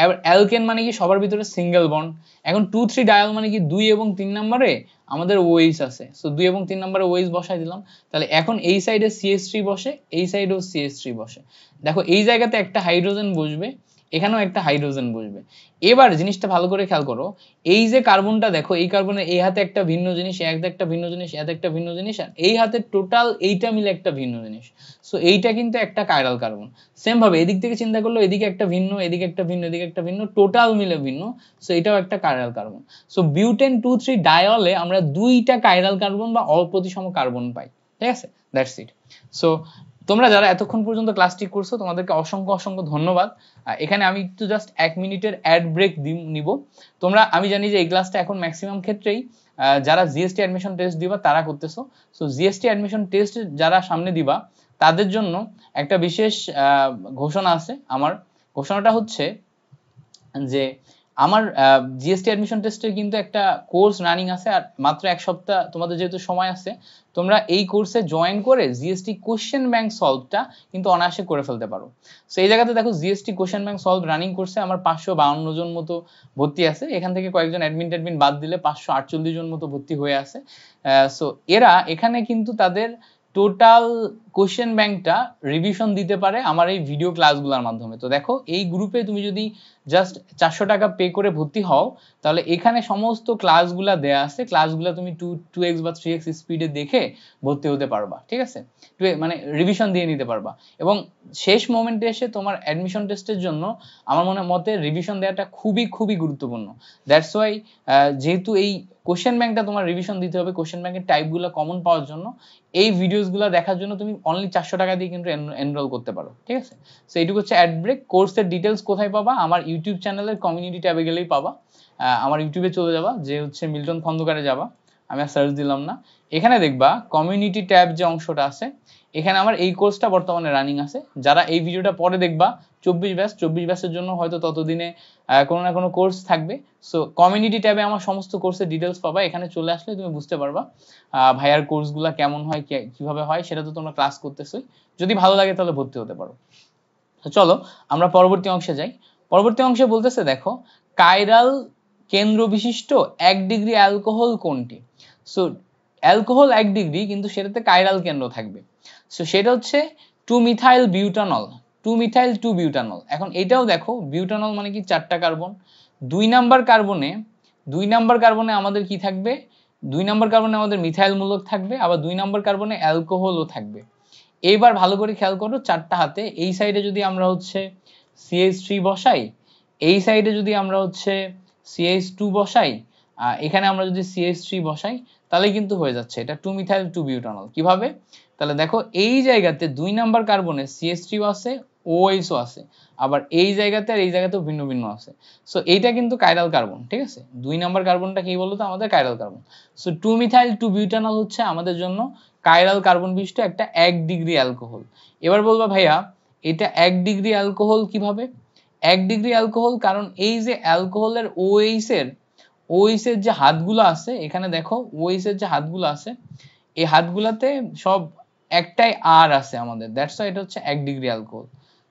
এবার অ্যালকেন মানে কি সবার ভিতরে সিঙ্গেল বন্ড এখন টু থ্রি ডায়াল মানে কি দুই এবং তিন নম্বরে আমাদের ওএইচ আছে সো দুই এবং তিন নম্বরে ওএইচ বসাই দিলাম তাহলে এখন এই সাইডে সিএস থ্রি বসে এই সাইডেও সিএস থ্রি বসে দেখো এই জায়গাতে একটা হাইড্রোজেন বসবে এখানেও একটা হাইড্রোজেন বসবে এবার জিনিসটা ভালো করে খেয়াল করো এই যে কার্বনটা দেখো এই কার্বনের এই হাতে একটা ভিন্ন জিনিস এই হাতে একটা ভিন্ন জিনিস এতে একটা ভিন্ন জিনিস আর এই হাতে টোটাল এইটা মিলে একটা ভিন্ন জিনিস সো এইটা কিন্তু একটা কাইরাল কার্বন সেম ভাবে এদিক থেকে চিন্তা করলো এদিকে একটা ভিন্ন এদিকে একটা ভিন্ন এদিকে একটা ভিন্ন টোটাল মিলে ভিন্ন সো এটাও একটা chiral carbon so butane two three ডায়লে আমরা দুইটা কাইরাল কার্বন বা অপ্রতিসম কার্বন পাই ঠিক আছে দ্যাটস ইট সো তোমরা যারা এতক্ষণ পর্যন্ত ক্লাসটি করছো তোমাদেরকে অসংখ্য অসংখ্য ধন্যবাদ এখানে আমি একটু জাস্ট এক মিনিটের অ্যাড ব্রেক নিব তোমরা আমি জানি যে এই ক্লাসটা এখন ম্যাক্সিমাম ক্ষেত্রেই যারা জিএসটি অ্যাডমিশন টেস্ট দিবা তারা করতেছো সো জিএসটি অ্যাডমিশন টেস্ট যারা সামনে দিবা তাদের জন্য একটা বিশেষ ঘোষণা আছে আমার ঘোষণাটা হচ্ছে যে আমার জিএসটি অ্যাডমিশন টেস্টের কিন্তু একটা কোর্স রানিং আছে আর মাত্র এক সপ্তাহ তোমাদের যেহেতু সময় আছে তোমরা এই কোর্সে জয়েন করে জিএসটি কোশ্চেন ব্যাংক সলভটা কিন্তু অনায়াসে করে ফেলতে পারো সো এই জায়গাতে দেখো GST question bank solve running কোর্সে আমার পাঁচশো বাউন্ন জন মতো ভর্তি আছে এখান থেকে কয়েকজন অ্যাডমিন ট্যাডমিন বাদ দিলে পাঁচশো আটচল্লিশ জন মতো ভর্তি হয়ে আছে সো এরা এখানে কিন্তু তাদের টোটাল কোশ্চেন ব্যাংকটা রিভিশন দিতে পারে আমার এই ভিডিও ক্লাসগুলোর মাধ্যমে তো দেখো এই গ্রুপে তুমি যদি জাস্ট চারশো টাকা পে করে ভর্তি হও তাহলে এখানে সমস্ত ক্লাসগুলো দেয়া আছে ক্লাসগুলো তুমি টু টু এক্স বা থ্রি এক্স স্পিডে দেখে ভর্তি হতে পারবা ঠিক আছে টু মানে রিভিশন দিয়ে নিতে পারবা এবং শেষ মোমেন্টে এসে তোমার অ্যাডমিশন টেস্টের জন্য আমার মনে মতে রিভিশন দেওয়াটা খুবই খুবই গুরুত্বপূর্ণ দ্যাটস ওয়াই যেহেতু এই কোশ্চেন ব্যাংকটা তোমার রিভিশন দিতে হবে কোশ্চেন ব্যাংকের টাইপগুলো কমন পাওয়ার জন্য এই ভিডিওসগুলো দেখার জন্য তুমি অনলি চারশো টাকা দিয়ে কিন্তু এনরোল করতে পারো ঠিক আছে সো এইটুকু হচ্ছে অ্যাড ব্রেক কোর্সের ডিটেলস কোথায় পাবা আমার ইউটিউব চ্যানেলের কমিউনিটি ট্যাবে গেলেই পাবা আমার ইউটিউবে চলে যাবা যে হচ্ছে মিল্টন খন্দকারে যাবা আমি আর সার্চ দিলাম না এখানে দেখবা কমিউনিটি ট্যাব যে অংশটা আছে এখানে আমার এই কোর্সটা বর্তমানে রানিং আছে যারা এই ভিডিওটা পরে দেখবা চব্বিশ ব্যাচ চব্বিশ ব্যাচের জন্য হয়তো ততদিনে কোনো না কোনো কোর্স থাকবে সো কমিউনিটি ট্যাবে আমার সমস্ত কোর্সের ডিটেলস পাবা এখানে চলে আসলে তুমি বুঝতে পারবা ভাইয়ার কোর্সগুলো কেমন হয় কিভাবে হয় সেটা তো তোমরা ক্লাস করতেছই যদি ভালো লাগে তাহলে ভর্তি হতে পারো চলো আমরা পরবর্তী অংশে যাই পরবর্তী অংশে বলতেছে দেখো কাইরাল কেন্দ্র বিশিষ্ট এক ডিগ্রি অ্যালকোহল কোনটি সো অ্যালকোহল এক ডিগ্রি কিন্তু সেটাতে কাইরাল কেন্দ্র থাকবে সো সেটা হচ্ছে two methyl butanol two methyl two butanol এখন এটাও দেখো বিউটানল মানে কি চারটা কার্বন দুই নাম্বার কার্বনে দুই নাম্বার কার্বনে আমাদের কি থাকবে দুই নাম্বার কার্বনে আমাদের মিথাইল মূলক থাকবে আবার দুই নাম্বার কার্বনে অ্যালকোহলও থাকবে এইবার ভালো করে খেয়াল করো চারটা হাতে এই সাইডে যদি আমরা হচ্ছে সিএইচ থ্রি বসাই এই সাইডে যদি আমরা হচ্ছে সিএইচ টু বসাই এখানে আমরা যদি সিএইচ থ্রি বসাই তাহলে কিন্তু হয়ে যাচ্ছে এটা টু মিথাইল টু বিউটানল কিভাবে তাহলে দেখো এই জায়গাতে দুই নাম্বার কার্বনে সিএস থ্রিও আছে ও আছে আবার এই জায়গাতে আর এই জায়গাতেও ভিন্ন ভিন্ন আছে সো এইটা কিন্তু কাইরাল কার্বন ঠিক আছে দুই নাম্বার কার্বনটা কি বলতো আমাদের chiral carbon so two methyl two butanol হচ্ছে আমাদের জন্য কাইরাল কার্বন বিশিষ্ট একটা এক ডিগ্রি অ্যালকোহল এবার বলবা ভাইয়া এটা এক ডিগ্রি অ্যালকোহল কিভাবে এক ডিগ্রি অ্যালকোহল কারণ এই যে অ্যালকোহলের ওএইচ এর ওএইচ এর যে হাতগুলো আছে এখানে দেখো ওএইচ এর যে হাতগুলো আছে এই হাতগুলাতে সব একটাই আর আছে আমাদের দ্যাটস ওয়াই এটা হচ্ছে এক degree alcohol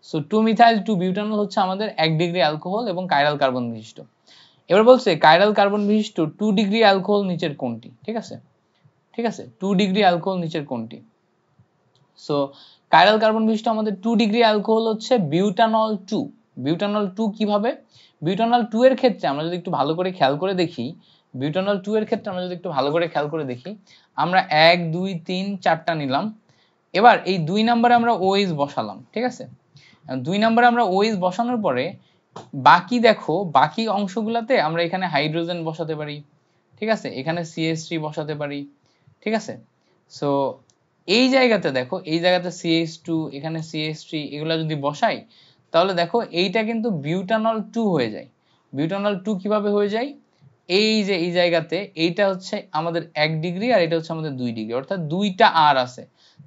so two methyl two butanol হচ্ছে আমাদের এক ডিগ্রি অ্যালকোহল এবং কাইরাল কার্বন বিশিষ্ট এবার বলছে কাইরাল কার্বন বিশিষ্ট টু ডিগ্রি অ্যালকোহল নিচের কোনটি ঠিক আছে ঠিক আছে টু ডিগ্রি অ্যালকোহল নিচের কোনটি সো কাইরাল কার্বন বিশিষ্ট আমাদের টু ডিগ্রি অ্যালকোহল হচ্ছে বিউটানল টু বিউটানল টু কিভাবে বিউটানল টু এর ক্ষেত্রে আমরা যদি একটু ভালো করে খেয়াল করে দেখি বিউটানল টু এর ক্ষেত্রে আমরা যদি একটু ভালো করে খেয়াল করে দেখি আমরা এক দুই তিন চারটা নিলাম এবার এই দুই নাম্বারে আমরা ওএইচ বসালাম ঠিক আছে দুই নম্বরে আমরা ওএস বসানোর পরে বাকি দেখো বাকি অংশগুলোতে আমরা এখানে হাইড্রোজেন বসাতে পারি ঠিক আছে এখানে সিএসটি থ্রি বসাতে পারি ঠিক আছে সো এই জায়গাতে দেখো এই জায়গাতে সিএস টু এখানে সিএসটি থ্রি এগুলো যদি বসাই তাহলে দেখো এইটা কিন্তু বিউটানল টু হয়ে যায় বিউটানল টু কিভাবে হয়ে যায় এই যে এই জায়গাতে এইটা হচ্ছে আমাদের এক ডিগ্রি আর এটা হচ্ছে আমাদের দুই ডিগ্রি অর্থাৎ দুইটা আর আছে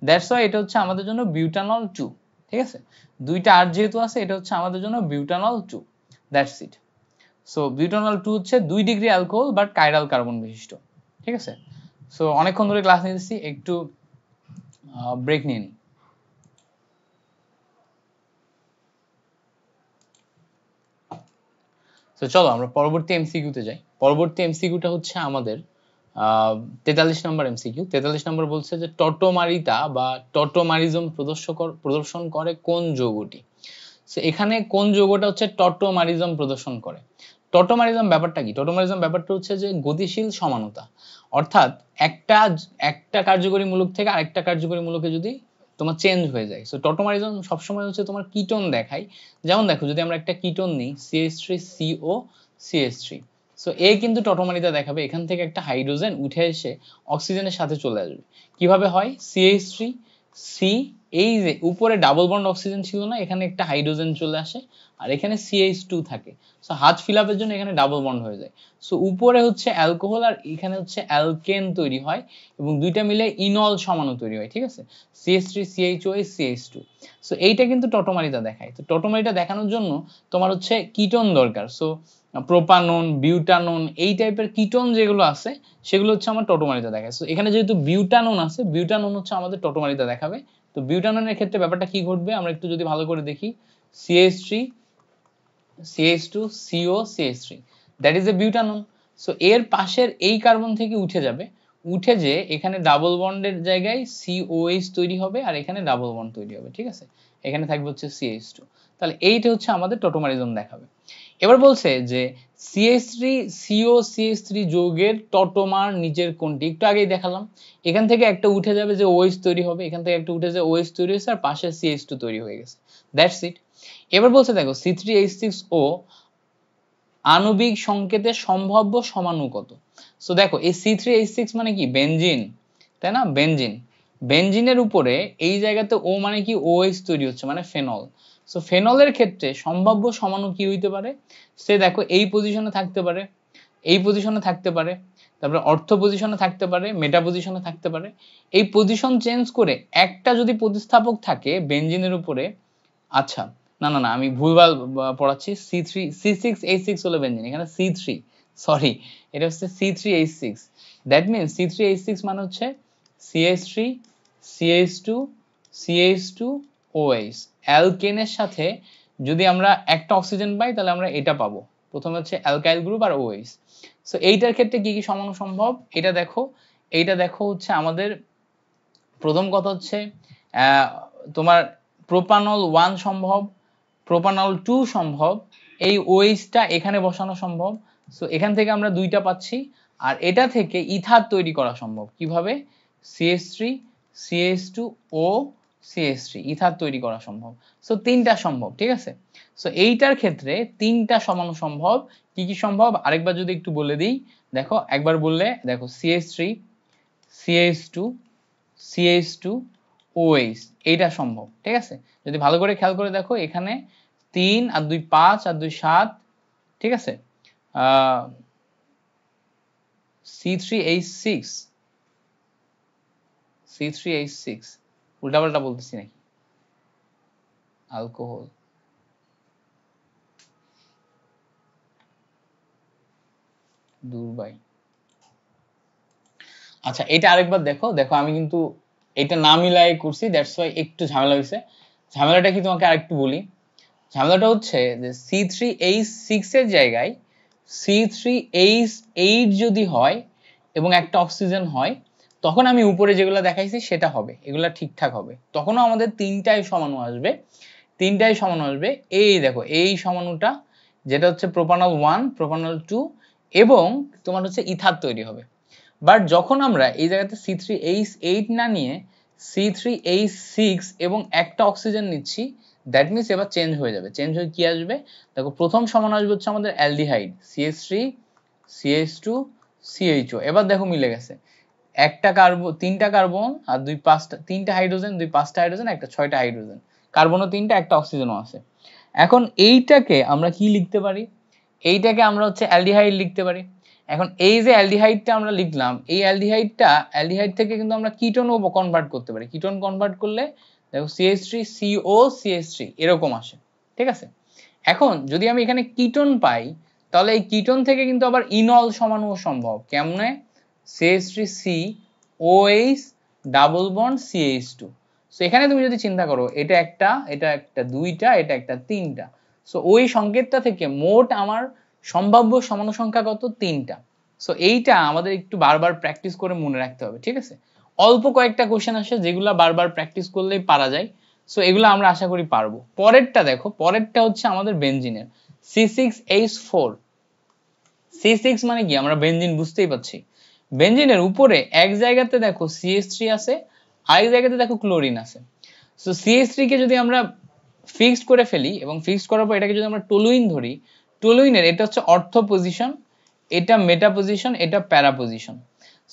দ্যাটস ওয়াই এটা হচ্ছে আমাদের জন্য বিউটানল টু ঠিক আছে দুইটা আর যেহেতু আছে এটা হচ্ছে আমাদের জন্য butanol two that's it so butanol two হচ্ছে দুই degree alcohol but chiral carbon বিশিষ্ট ঠিক আছে সো অনেকক্ষণ ধরে ক্লাস নিতেছি একটু ব্রেক নিয়ে নিই চলো আমরা পরবর্তী এমসিকিউতে যাই পরবর্তী এমসিকিউটা হচ্ছে আমাদের তেতাল্লিশ নম্বর এমসিকিউ তেতাল্লিশ নম্বর বলছে যে টটোমারিতা বা টটোমারিজম প্রদর্শন করে কোন যৌগটি এখানে কোন যৌগটা হচ্ছে টটোমারিজম প্রদর্শন করে টটোমারিজম ব্যাপারটা কি টটোমারিজম ব্যাপারটা হচ্ছে যে গতিশীল সমানতা অর্থাৎ একটা একটা কার্যকরী মূলক থেকে আরেকটা কার্যকরী মূলকে যদি তোমার চেঞ্জ হয়ে যায় সো টটোমারিজম সবসময় হচ্ছে তোমার কিটোন দেখায় যেমন দেখো যদি আমরা একটা কিটোন নিই CH three CO CS three so এ কিন্তু টটোমারিতে দেখাবে এখান থেকে একটা হাইড্রোজেন উঠে এসে অক্সিজেনের সাথে চলে আসবে কিভাবে হয় সিএইচ থ্রি সি এই যে উপরে ডাবল বন্ড অক্সিজেন ছিল না এখানে একটা হাইড্রোজেন চলে আসে আর এখানে সিএইচ টু থাকে সো হাত আপের জন্য এখানে ডাবল বন্ড হয়ে যায় সো উপরে হচ্ছে অ্যালকোহল আর এখানে হচ্ছে অ্যালকেন তৈরি হয় এবং দুইটা মিলে ইনল সমানো তৈরি হয় ঠিক আছে সিএস থ্রি সিএইচ ওয়াই সিএইচ টু সো এইটা কিন্তু টটোমারিটা দেখায় তো টটোমারিটা দেখানোর জন্য তোমার হচ্ছে কিটন দরকার সো প্রোপানন বিউটানন এই টাইপের কিটোন যেগুলো আছে সেগুলো হচ্ছে আমার টটোমারিতে দেখায় সো এখানে যেহেতু বিউটানন আছে বিউটানন হচ্ছে আমাদের টটোমারিতে দেখাবে তো বিউটাননের ক্ষেত্রে ব্যাপারটা কি ঘটবে আমরা একটু যদি ভালো করে দেখি CS three CH two CO CS three that is a butanone so এর পাশের এই কার্বন থেকে উঠে যাবে উঠে যে এখানে ডাবল বন্ডের জায়গায় সিওএইচ তৈরি হবে আর এখানে ডাবল বন্ড তৈরি হবে ঠিক আছে এখানে থাকবে হচ্ছে সিএইচ টু তাহলে এইটা হচ্ছে আমাদের টটোমারিজম দেখাবে এবার বলছে যে CS three CO CS three যৌগের টটোমার নিচের কোনটি একটু আগেই দেখালাম এখান থেকে একটা উঠে যাবে যে ওয়েস তৈরি হবে এখান থেকে একটা উঠে যাবে ওয়েস তৈরি হয়েছে আর পাশে সিএস টু তৈরি হয়ে গেছে দ্যাটস ইট এবার বলছে দেখো C three H six O আণবিক সংকেতে সম্ভাব্য সমাণু কত সো দেখো এই সি থ্রি এইচ সিক্স মানে কি বেঞ্জিন তাই না বেঞ্জিন বেঞ্জিনের উপরে এই জায়গাতে ও মানে কি ওএস তৈরি হচ্ছে মানে ফেনল সো ফেনলের ক্ষেত্রে সম্ভাব্য সমানু কি হইতে পারে সে দেখো এই পজিশনে থাকতে পারে এই পজিশনে থাকতে পারে তারপরে অর্থ পজিশনে থাকতে পারে মেটা পজিশনে থাকতে পারে এই পজিশন চেঞ্জ করে একটা যদি প্রতিস্থাপক থাকে বেঞ্জিনের উপরে আচ্ছা না না না আমি ভুলভাল পড়াচ্ছি C three C six H six হলো বেঞ্জিন এখানে সি থ্রি সরি এটা হচ্ছে C three H six that means C three H six মানে হচ্ছে CS three CH two CH two OH অ্যালকেনের সাথে যদি আমরা একটা অক্সিজেন পাই তাহলে আমরা এটা পাবো প্রথমে হচ্ছে অ্যালকাইল গ্রুপ আর ওএস সো এইটার ক্ষেত্রে কি কি সমানো সম্ভব এটা দেখো এইটা দেখো হচ্ছে আমাদের প্রথম কথা হচ্ছে তোমার প্রোপানল ওয়ান সম্ভব প্রোপানল টু সম্ভব এই ওয়েসটা এখানে বসানো সম্ভব সো এখান থেকে আমরা দুইটা পাচ্ছি আর এটা থেকে ইথার তৈরি করা সম্ভব কিভাবে CH three CH two O সিএসটি ইথার তৈরি করা সম্ভব সো তিনটা সম্ভব ঠিক আছে সো এইটার ক্ষেত্রে তিনটা সমাণু সম্ভব কি কি সম্ভব আরেকবার যদি একটু বলে দিই দেখো একবার বললে দেখো CS three CH two CH two OH এইটা সম্ভব ঠিক আছে যদি ভালো করে খেয়াল করে দেখো এখানে তিন আর দুই পাঁচ আর দুই সাত ঠিক আছে C three H six C three H six উল্টাপাল্টা বলতেছি নাকি অ্যালকোহল দুর্বাই আচ্ছা এটা আরেকবার দেখো দেখো আমি কিন্তু এটা না মিলাই করছি দ্যাটস ওয়াই একটু ঝামেলা হয়েছে ঝামেলাটা কি তোমাকে আরেকটু বলি ঝামেলাটা হচ্ছে যে সি থ্রি এইচ সিক্স এর জায়গায় সি থ্রি এইচ এইট যদি হয় এবং একটা অক্সিজেন হয় তখন আমি উপরে যেগুলো দেখাইছি সেটা হবে এগুলো ঠিকঠাক হবে তখনও আমাদের তিনটাই সমান আসবে তিনটাই সমান আসবে এই দেখো এই সমানটা যেটা হচ্ছে প্রোপানল ওয়ান প্রোপানল টু এবং তোমার হচ্ছে ইথার তৈরি হবে বাট যখন আমরা এই জায়গাতে সি থ্রি এইচ এইট না নিয়ে সি থ্রি এইচ সিক্স এবং একটা অক্সিজেন নিচ্ছি দ্যাট মিনস এবার চেঞ্জ হয়ে যাবে চেঞ্জ হয়ে কি আসবে দেখো প্রথম সমান আসবে হচ্ছে আমাদের aldehyde CH three CH two CHO এবার দেখো মিলে গেছে একটা কার্বন তিনটা কার্বন আর দুই পাঁচটা তিনটা হাইড্রোজেন দুই পাঁচটা হাইড্রোজেন একটা ছয়টা হাইড্রোজেন কার্বনও তিনটা একটা অক্সিজেনও আছে এখন এইটাকে আমরা কি লিখতে পারি এইটাকে আমরা হচ্ছে অ্যালডিহাইড লিখতে পারি এখন এই যে অ্যালডিহাইডটা আমরা লিখলাম এই অ্যালডিহাইডটা অ্যালডিহাইড থেকে কিন্তু আমরা ও কনভার্ট করতে পারি কিটোন কনভার্ট করলে দেখো CS three CO CS three এরকম আসে ঠিক আছে এখন যদি আমি এখানে কিটোন পাই তাহলে এই কিটোন থেকে কিন্তু আবার ইনল সমানো সম্ভব কেমনে শেষ three C OH double bond two so এখানে তুমি যদি চিন্তা করো এটা একটা এটা একটা দুইটা এটা একটা তিনটা সো ওই সংকেতটা থেকে মোট আমার সম্ভাব্য সংখ্যা কত তিনটা সো এইটা আমাদের একটু বারবার প্র্যাকটিস করে মনে রাখতে হবে ঠিক আছে অল্প কয়েকটা কোশ্চেন আসে যেগুলো বারবার প্র্যাকটিস করলেই পারা যায় সো এগুলো আমরা আশা করি পারবো পরেরটা দেখো পরেরটা হচ্ছে আমাদের বেঞ্জিনের C six H four C six মানে কি আমরা বেঞ্জিন বুঝতেই পারছি বেঞ্জিনের উপরে এক জায়গাতে দেখো সিএস থ্রি আছে আরেক জায়গাতে দেখো ক্লোরিন আছে সো সিএস থ্রিকে যদি আমরা ফিক্সড করে ফেলি এবং ফিক্সড করার পর এটাকে যদি আমরা টলুইন ধরি টলুইনের এটা হচ্ছে অর্থ পজিশন এটা মেটা পজিশন এটা প্যারা পজিশন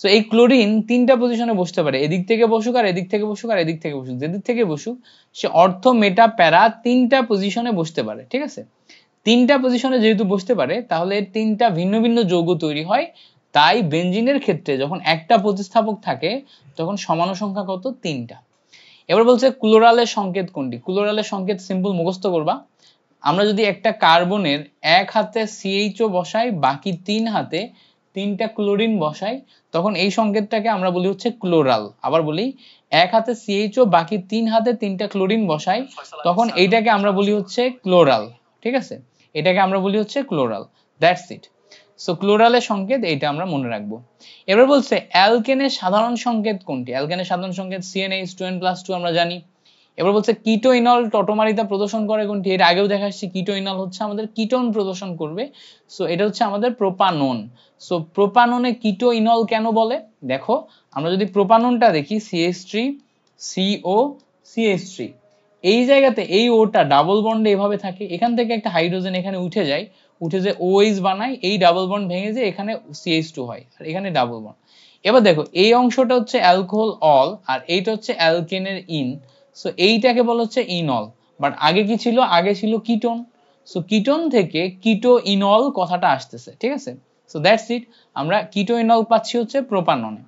সো এই ক্লোরিন তিনটা পজিশনে বসতে পারে এদিক থেকে বসুক আর এদিক থেকে বসুক আর এদিক থেকে বসুক যেদিক থেকে বসুক সে অর্থ মেটা প্যারা তিনটা পজিশনে বসতে পারে ঠিক আছে তিনটা পজিশনে যেহেতু বসতে পারে তাহলে তিনটা ভিন্ন ভিন্ন যৌগ তৈরি হয় তাই বেঞ্জিনের ক্ষেত্রে যখন একটা প্রতিস্থাপক থাকে তখন সমান সংখ্যা কত তিনটা এবার বলছে ক্লোরালের সংকেত কোনটি ক্লোরালের সংকেত সিম্পল মুখস্থ করবা আমরা যদি একটা কার্বনের এক হাতে সিএইচও বসাই বাকি তিন হাতে তিনটা ক্লোরিন বসাই তখন এই সংকেতটাকে আমরা বলি হচ্ছে ক্লোরাল আবার বলি এক হাতে সিএইচও বাকি তিন হাতে তিনটা ক্লোরিন বসাই তখন এইটাকে আমরা বলি হচ্ছে ক্লোরাল ঠিক আছে এটাকে আমরা বলি হচ্ছে ক্লোরাল দ্যাটস ইট সো ক্লোরালের সংকেত এইটা আমরা মনে রাখবো এবার বলছে অ্যালকেনের সাধারণ সংকেত কোনটি অ্যালকেনের সাধারণ সংকেত CNH two N plus two আমরা জানি এবার বলছে কিটোইনল টটোমারিতা প্রদর্শন করে কোনটি এর আগেও দেখা আসছে কিটোইনল হচ্ছে আমাদের কিটোন প্রদর্শন করবে সো এটা হচ্ছে আমাদের প্রোপানন সো প্রোপাননে কিটোইনল কেন বলে দেখো আমরা যদি প্রোপাননটা দেখি CS three CO CS three এই জায়গাতে এই ওটা ডাবল বন্ডে এভাবে থাকে এখান থেকে একটা হাইড্রোজেন এখানে উঠে যায় উঠে যে ওএইচ বানায় এই ডাবল বন্ড ভেঙে যে এখানে সিএইচ টু হয় আর এখানে ডাবল বন্ড এবার দেখো এই অংশটা হচ্ছে অ্যালকোহল অল আর এইটা হচ্ছে অ্যালকেনের ইন সো এইটাকে বলা হচ্ছে ইনল বাট আগে কি ছিল আগে ছিল কিটোন সো কিটোন থেকে কিটো ইনল কথাটা আসতেছে ঠিক আছে সো দ্যাটস ইট আমরা কিটো ইনল পাচ্ছি হচ্ছে প্রোপাননে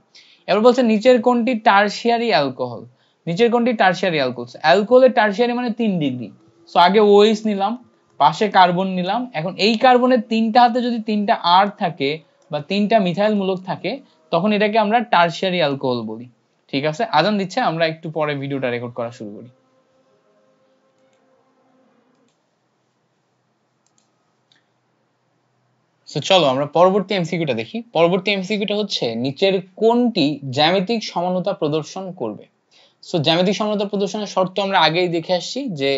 এবার বলছে নিচের কোনটি টার্সিয়ারি অ্যালকোহল নিচের কোনটি টার্সিয়ারি অ্যালকোহল অ্যালকোহলের টার্সিয়ারি মানে তিন ডিগ্রি সো আগে ওএইচ নিলাম পাশে কার্বন নিলাম এখন এই কার্বনের তিনটা হাতে যদি তিনটা আর থাকে বা তিনটা মিথাইল মূলক থাকে তখন এটাকে আমরা টার্সিয়ারি অ্যালকোহল বলি ঠিক আছে আজান দিচ্ছে আমরা একটু পরে ভিডিওটা রেকর্ড করা শুরু করি চলো আমরা পরবর্তী এমসিকিউটা দেখি পরবর্তী এমসিকিউটা হচ্ছে নিচের কোনটি জ্যামিতিক সমানতা প্রদর্শন করবে সো জ্যামিতিক সমানতা প্রদর্শনের শর্ত আমরা আগেই দেখে আসছি যে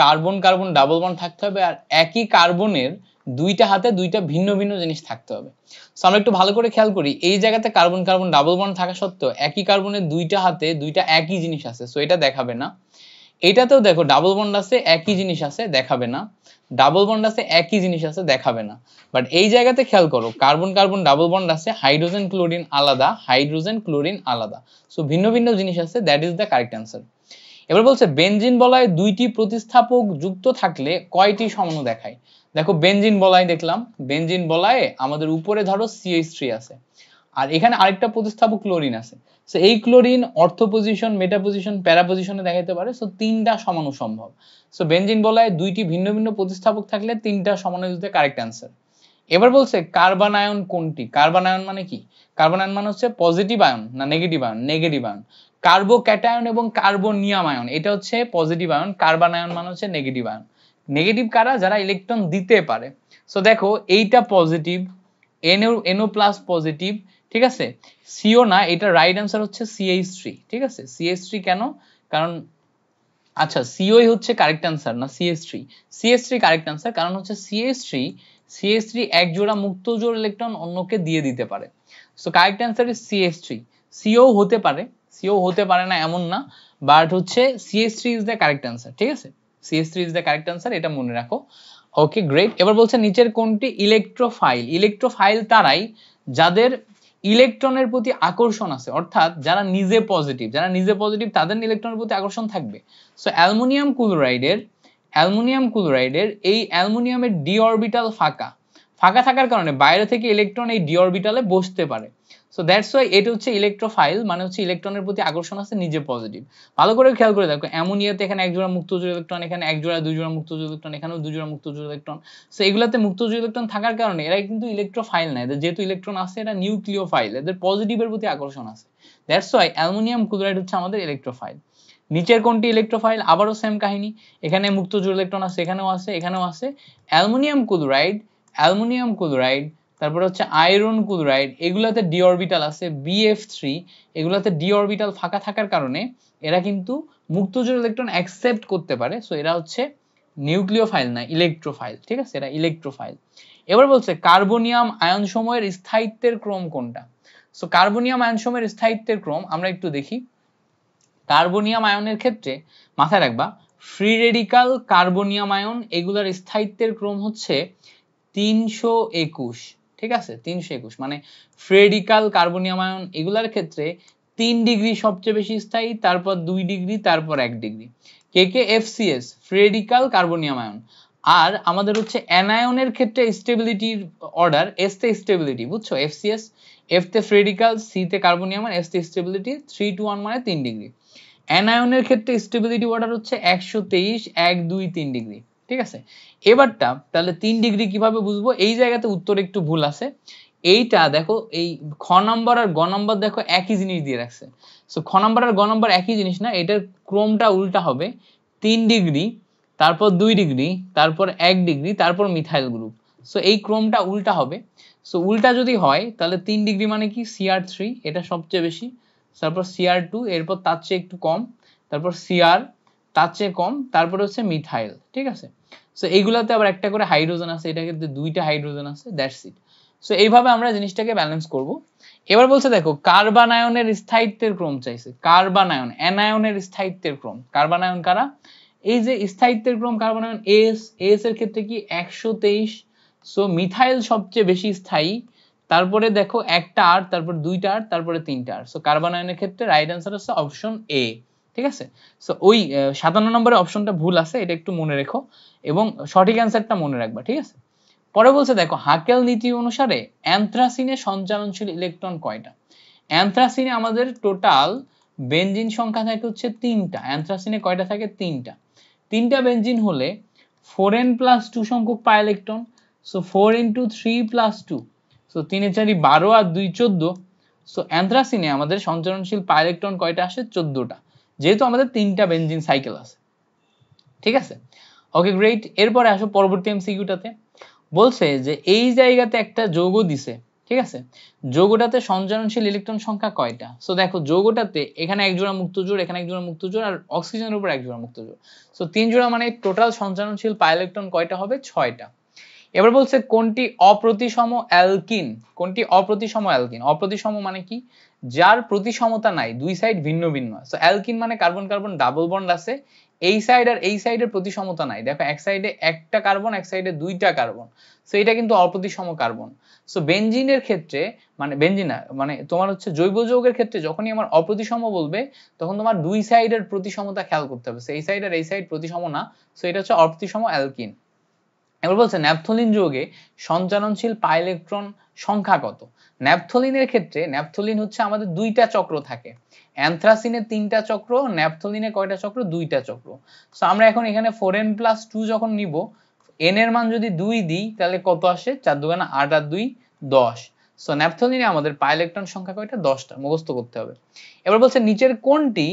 কার্বন কার্বন ডাবল বন্ড থাকতে হবে আর একই কার্বনের দুইটা হাতে দুইটা ভিন্ন ভিন্ন জিনিস থাকতে হবে সো আমরা একটু ভালো করে খেয়াল করি এই জায়গাতে কার্বন কার্বন ডাবল বন্ড থাকা সত্ত্বেও একই কার্বনের দুইটা হাতে দুইটা একই জিনিস আছে সো এটা দেখাবে না এটাতেও দেখো ডাবল বন্ড আছে একই জিনিস আছে দেখাবে না ডাবল বন্ড আছে একই জিনিস আছে দেখাবে না বাট এই জায়গাতে খেয়াল করো কার্বন কার্বন ডাবল বন্ড আছে হাইড্রোজেন ক্লোরিন আলাদা হাইড্রোজেন ক্লোরিন আলাদা সো ভিন্ন ভিন্ন জিনিস আছে that is the correct answer এবার বলছে বেঞ্জিন বলায় দুইটি প্রতিস্থাপক যুক্ত থাকলে কয়টি সমন দেখায় দেখো বেঞ্জিন বলায় দেখলাম বেঞ্জিন বলায় আমাদের উপরে ধরো সিএইচ থ্রি আছে আর এখানে আরেকটা প্রতিস্থাপক ক্লোরিন আছে সো এই chlorine ortho position meta position para পজিশনে দেখাইতে পারে সো তিনটা সমানো সম্ভব সো বেঞ্জিন বলায় দুইটি ভিন্ন ভিন্ন প্রতিস্থাপক থাকলে তিনটা সমানো যুক্ত কারেক্ট অ্যান্সার এবার বলছে কার্বন আয়ন কোনটি কার্বন আয়ন মানে কি কার্বন আয়ন মানে হচ্ছে পজিটিভ আয়ন না negative ion negative ion carbocation এবং কার্বোনিয়াম আয়ন এটা হচ্ছে পজিটিভ আয়ন আয়ন মানে হচ্ছে নেগেটিভ আয়ন নেগেটিভ কারা যারা ইলেকট্রন দিতে পারে সো দেখো এইটা positive NO NO plus positive ঠিক আছে সিও না এটা রাইট অ্যান্সার হচ্ছে সিএইচ থ্রি ঠিক আছে সিএইচ থ্রি কেন কারণ আচ্ছা সিওই হচ্ছে কারেক্ট অ্যান্সার না CS three CS three correct answer কারণ হচ্ছে সিএস থ্রি সিএস থ্রি এক জোড়া মুক্ত জোড় ইলেকট্রন অন্যকে দিয়ে দিতে পারে so correct answer is CS three CO হতে পারে সিও হতে পারে না এমন না বাট হচ্ছে CS three is the correct answer ঠিক আছে CS three is the correct answer এটা মনে রাখো ওকে গ্রেট এবার বলছে নিচের কোনটি ইলেকট্রোফাইল ইলেকট্রোফাইল তারাই যাদের ইলেকট্রনের প্রতি আকর্ষণ আছে অর্থাৎ যারা নিজে পজিটিভ যারা নিজে পজিটিভ তাদের ইলেকট্রনের প্রতি আকর্ষণ থাকবে সো অ্যালমোনিয়াম ক্লোরাইডের অ্যালমোনিয়াম ক্লোরাইডের এই অ্যালমোনিয়ামের ডি অরবিটাল ফাঁকা ফাঁকা থাকার কারণে বাইরে থেকে ইলেকট্রন এই ডি অরবিটালে বসতে পারে সো দ্যাটস ওয়াই এটা হচ্ছে ইলেকট্রোফাইল মানে হচ্ছে ইলেকট্রনের প্রতি আকর্ষণ আছে নিজে পজিটিভ ভালো করে খেয়াল করে দেখো অ্যামোনিয়াতে এখানে একজোড়া মুক্তজোড় ইলেকট্রন এখানে একজোড়া দুজোড়া মুক্ত ইলেকট্রন এখানেও দুজোড়া মুক্তজোড় ইলেকট্রন সো এগুলাতে মুক্তজোড় ইলেকট্রন থাকার কারণে এরা কিন্তু ইলেকট্রোফাইল না এদের যেহেতু ইলেকট্রন আছে এটা নিউক্লিওফাইল এদের পজিটিভের প্রতি আকর্ষণ আছে দ্যাটস ওয়াই অ্যালুমিনিয়াম ক্লোরাইড হচ্ছে আমাদের ইলেকট্রোফাইল নিচের কোনটি ইলেকট্রোফাইল আবারও সেম কাহিনী এখানে মুক্তজোড় ইলেকট্রন আছে এখানেও আছে এখানেও আছে অ্যালুমিনিয়াম ক্লোরাইড অ্যালুমিনিয়াম ক্লোরাইড তারপরে হচ্ছে আয়রন ক্লোরাইড এগুলাতে ডি অরবিটাল আছে বিএফ থ্রি এগুলাতে ডি অরবিটাল ফাঁকা থাকার কারণে এরা কিন্তু মুক্তজোড় ইলেকট্রন অ্যাকসেপ্ট করতে পারে সো এরা হচ্ছে নিউক্লিওফাইল না ইলেকট্রোফাইল ঠিক আছে এরা ইলেকট্রোফাইল এবার বলছে কার্বোনিয়াম আয়ন সময়ের স্থায়িত্বের ক্রম কোনটা সো কার্বোনিয়াম আয়ন সময়ের স্থায়িত্বের ক্রম আমরা একটু দেখি কার্বোনিয়াম আয়নের ক্ষেত্রে মাথায় রাখবা ফ্রি রেডিকাল কার্বোনিয়াম আয়ন এগুলার স্থায়িত্বের ক্রম হচ্ছে তিনশো একুশ ঠিক আছে তিনশো একুশ মানে ফ্রেডিকাল কার্বনীয় আয়ন এগুলার ক্ষেত্রে তিন ডিগ্রি সবচেয়ে বেশি স্থায়ী তারপর দুই ডিগ্রি তারপর এক ডিগ্রি কে কে এফ এফসিএস ফ্রেডিকাল কার্বনীয় আয়ন আর আমাদের হচ্ছে অ্যানায়নের ক্ষেত্রে স্টেবিলিটির অর্ডার এস তে স্টেবিলিটি বুঝছো এফ এস এফ তে ফ্রেডিকাল সি তে কার্বনিয়াম আর এস তে স্টেবিলিটি থ্রি টু ওয়ান মানে তিন ডিগ্রি অ্যানায়নের ক্ষেত্রে স্টেবিলিটি অর্ডার হচ্ছে একশো তেইশ এক দুই তিন ডিগ্রি ঠিক আছে এবারটা তাহলে তিন ডিগ্রি কিভাবে বুঝবো এই জায়গাতে উত্তর একটু ভুল আছে এইটা দেখো এই খ নম্বর আর গ নম্বর দেখো একই জিনিস দিয়ে রাখছে সো খ নম্বর আর গ নম্বর একই জিনিস না এটার ক্রমটা উল্টা হবে তিন ডিগ্রি তারপর দুই ডিগ্রি তারপর এক ডিগ্রি তারপর মিথাইল গ্রুপ সো এই ক্রমটা উল্টা হবে সো উল্টা যদি হয় তাহলে তিন ডিগ্রি মানে কি সিআর থ্রি এটা সবচেয়ে বেশি তারপর সিআর টু এরপর তার চেয়ে একটু কম তারপর সিআর তার চেয়ে কম তারপরে হচ্ছে মিথাইল ঠিক আছে সো এইগুলাতে আবার একটা করে হাইড্রোজেন আছে এটা কিন্তু দুইটা হাইড্রোজেন আছে দ্যাটস ইট সো এইভাবে আমরা জিনিসটাকে ব্যালেন্স করব এবার বলছে দেখো কার্বানায়নের স্থায়িত্বের ক্রম চাইছে কার্বানায়ন অ্যানায়নের স্থায়িত্বের ক্রম কার্বানায়ন কারা এই যে স্থায়িত্বের ক্রম কার্বানায়ন এস এস এর ক্ষেত্রে কি একশো তেইশ সো মিথাইল সবচেয়ে বেশি স্থায়ী তারপরে দেখো একটা আর তারপর দুইটা আর তারপরে তিনটা আর সো কার্বানায়নের ক্ষেত্রে রাইট অ্যান্সার হচ্ছে অপশন এ ঠিক আছে সো ওই সাতান্ন নম্বরের অপশনটা ভুল আছে এটা একটু মনে রেখো এবং সঠিক অ্যান্সারটা মনে রাখবা ঠিক আছে পরে বলছে দেখো হাকেল নীতি অনুসারে অ্যান্থ্রাসিনে সঞ্চালনশীল ইলেকট্রন কয়টা অ্যান্থ্রাসিনে আমাদের টোটাল বেঞ্জিন সংখ্যা থাকে হচ্ছে তিনটা অ্যান্থ্রাসিনে কয়টা থাকে তিনটা তিনটা বেঞ্জিন হলে ফোর এন প্লাস টু সংখ্যক পায় electron so four two three plus two so তিনে চারি বারো আর দুই চোদ্দ সো অ্যান্থ্রাসিনে আমাদের সঞ্চালনশীল পায় ইলেকট্রন কয়টা আসে চোদ্দটা যেহেতু আমাদের তিনটা বেঞ্জিন সাইকেল আছে ঠিক আছে ওকে গ্রেট এরপরে আসো পরবর্তী এমসিকিউটাতে বলছে যে এই জায়গাতে একটা যৌগ দিছে ঠিক আছে যৌগটাতে সঞ্চালনশীল ইলেকট্রন সংখ্যা কয়টা সো দেখো যৌগটাতে এখানে এক জোড়া মুক্ত মুক্তজোড় এখানে এক জোড়া মুক্ত মুক্তজোড় আর অক্সিজেনের উপর এক জোড়া মুক্ত মুক্তজোড় সো তিন জোড়া মানে টোটাল সঞ্চালনশীল পাই ইলেকট্রন কয়টা হবে ছয়টা এবার বলছে কোনটি অপ্রতিসম অ্যালকিন কোনটি অপ্রতিসম অ্যালকিন অপ্রতিসম মানে কি যার প্রতিসমতা নাই দুই সাইড ভিন্ন ভিন্ন সো অ্যালকিন মানে কার্বন কার্বন ডাবল বন্ড আছে এই সাইড আর এই সাইডের প্রতিসমতা নাই দেখো এক সাইডে একটা কার্বন এক সাইডে দুইটা কার্বন সো এটা কিন্তু অপ্রতিসম কার্বন সো বেঞ্জিনের ক্ষেত্রে মানে বেঞ্জিনা মানে তোমার হচ্ছে জৈব যৌগের ক্ষেত্রে যখনই আমার অপ্রতিসম বলবে তখন তোমার দুই সাইডের প্রতিসমতা খেয়াল করতে হবে এই সাইড আর এই সাইড প্রতিসম না সো এটা হচ্ছে অপ্রতিসম অ্যালকিন এবার বলছে ন্যাপথলিন যৌগে সঞ্চালনশীল পাইলেকট্রন সংখ্যা কত ন্যাপথলিনের ক্ষেত্রে ন্যাপথলিন হচ্ছে আমাদের দুইটা চক্র থাকে অ্যান্থ্রাসিনে তিনটা চক্র ন্যাপথলিনে কয়টা চক্র দুইটা চক্র সো আমরা এখন এখানে ফোর এন প্লাস টু যখন নিব এন এর মান যদি দুই দিই তাহলে কত আসে চার দুগানা আট আর দুই দশ সো ন্যাপথলিনে আমাদের পাই ইলেকট্রন সংখ্যা কয়টা দশটা মুখস্থ করতে হবে এবার বলছে নিচের কোনটি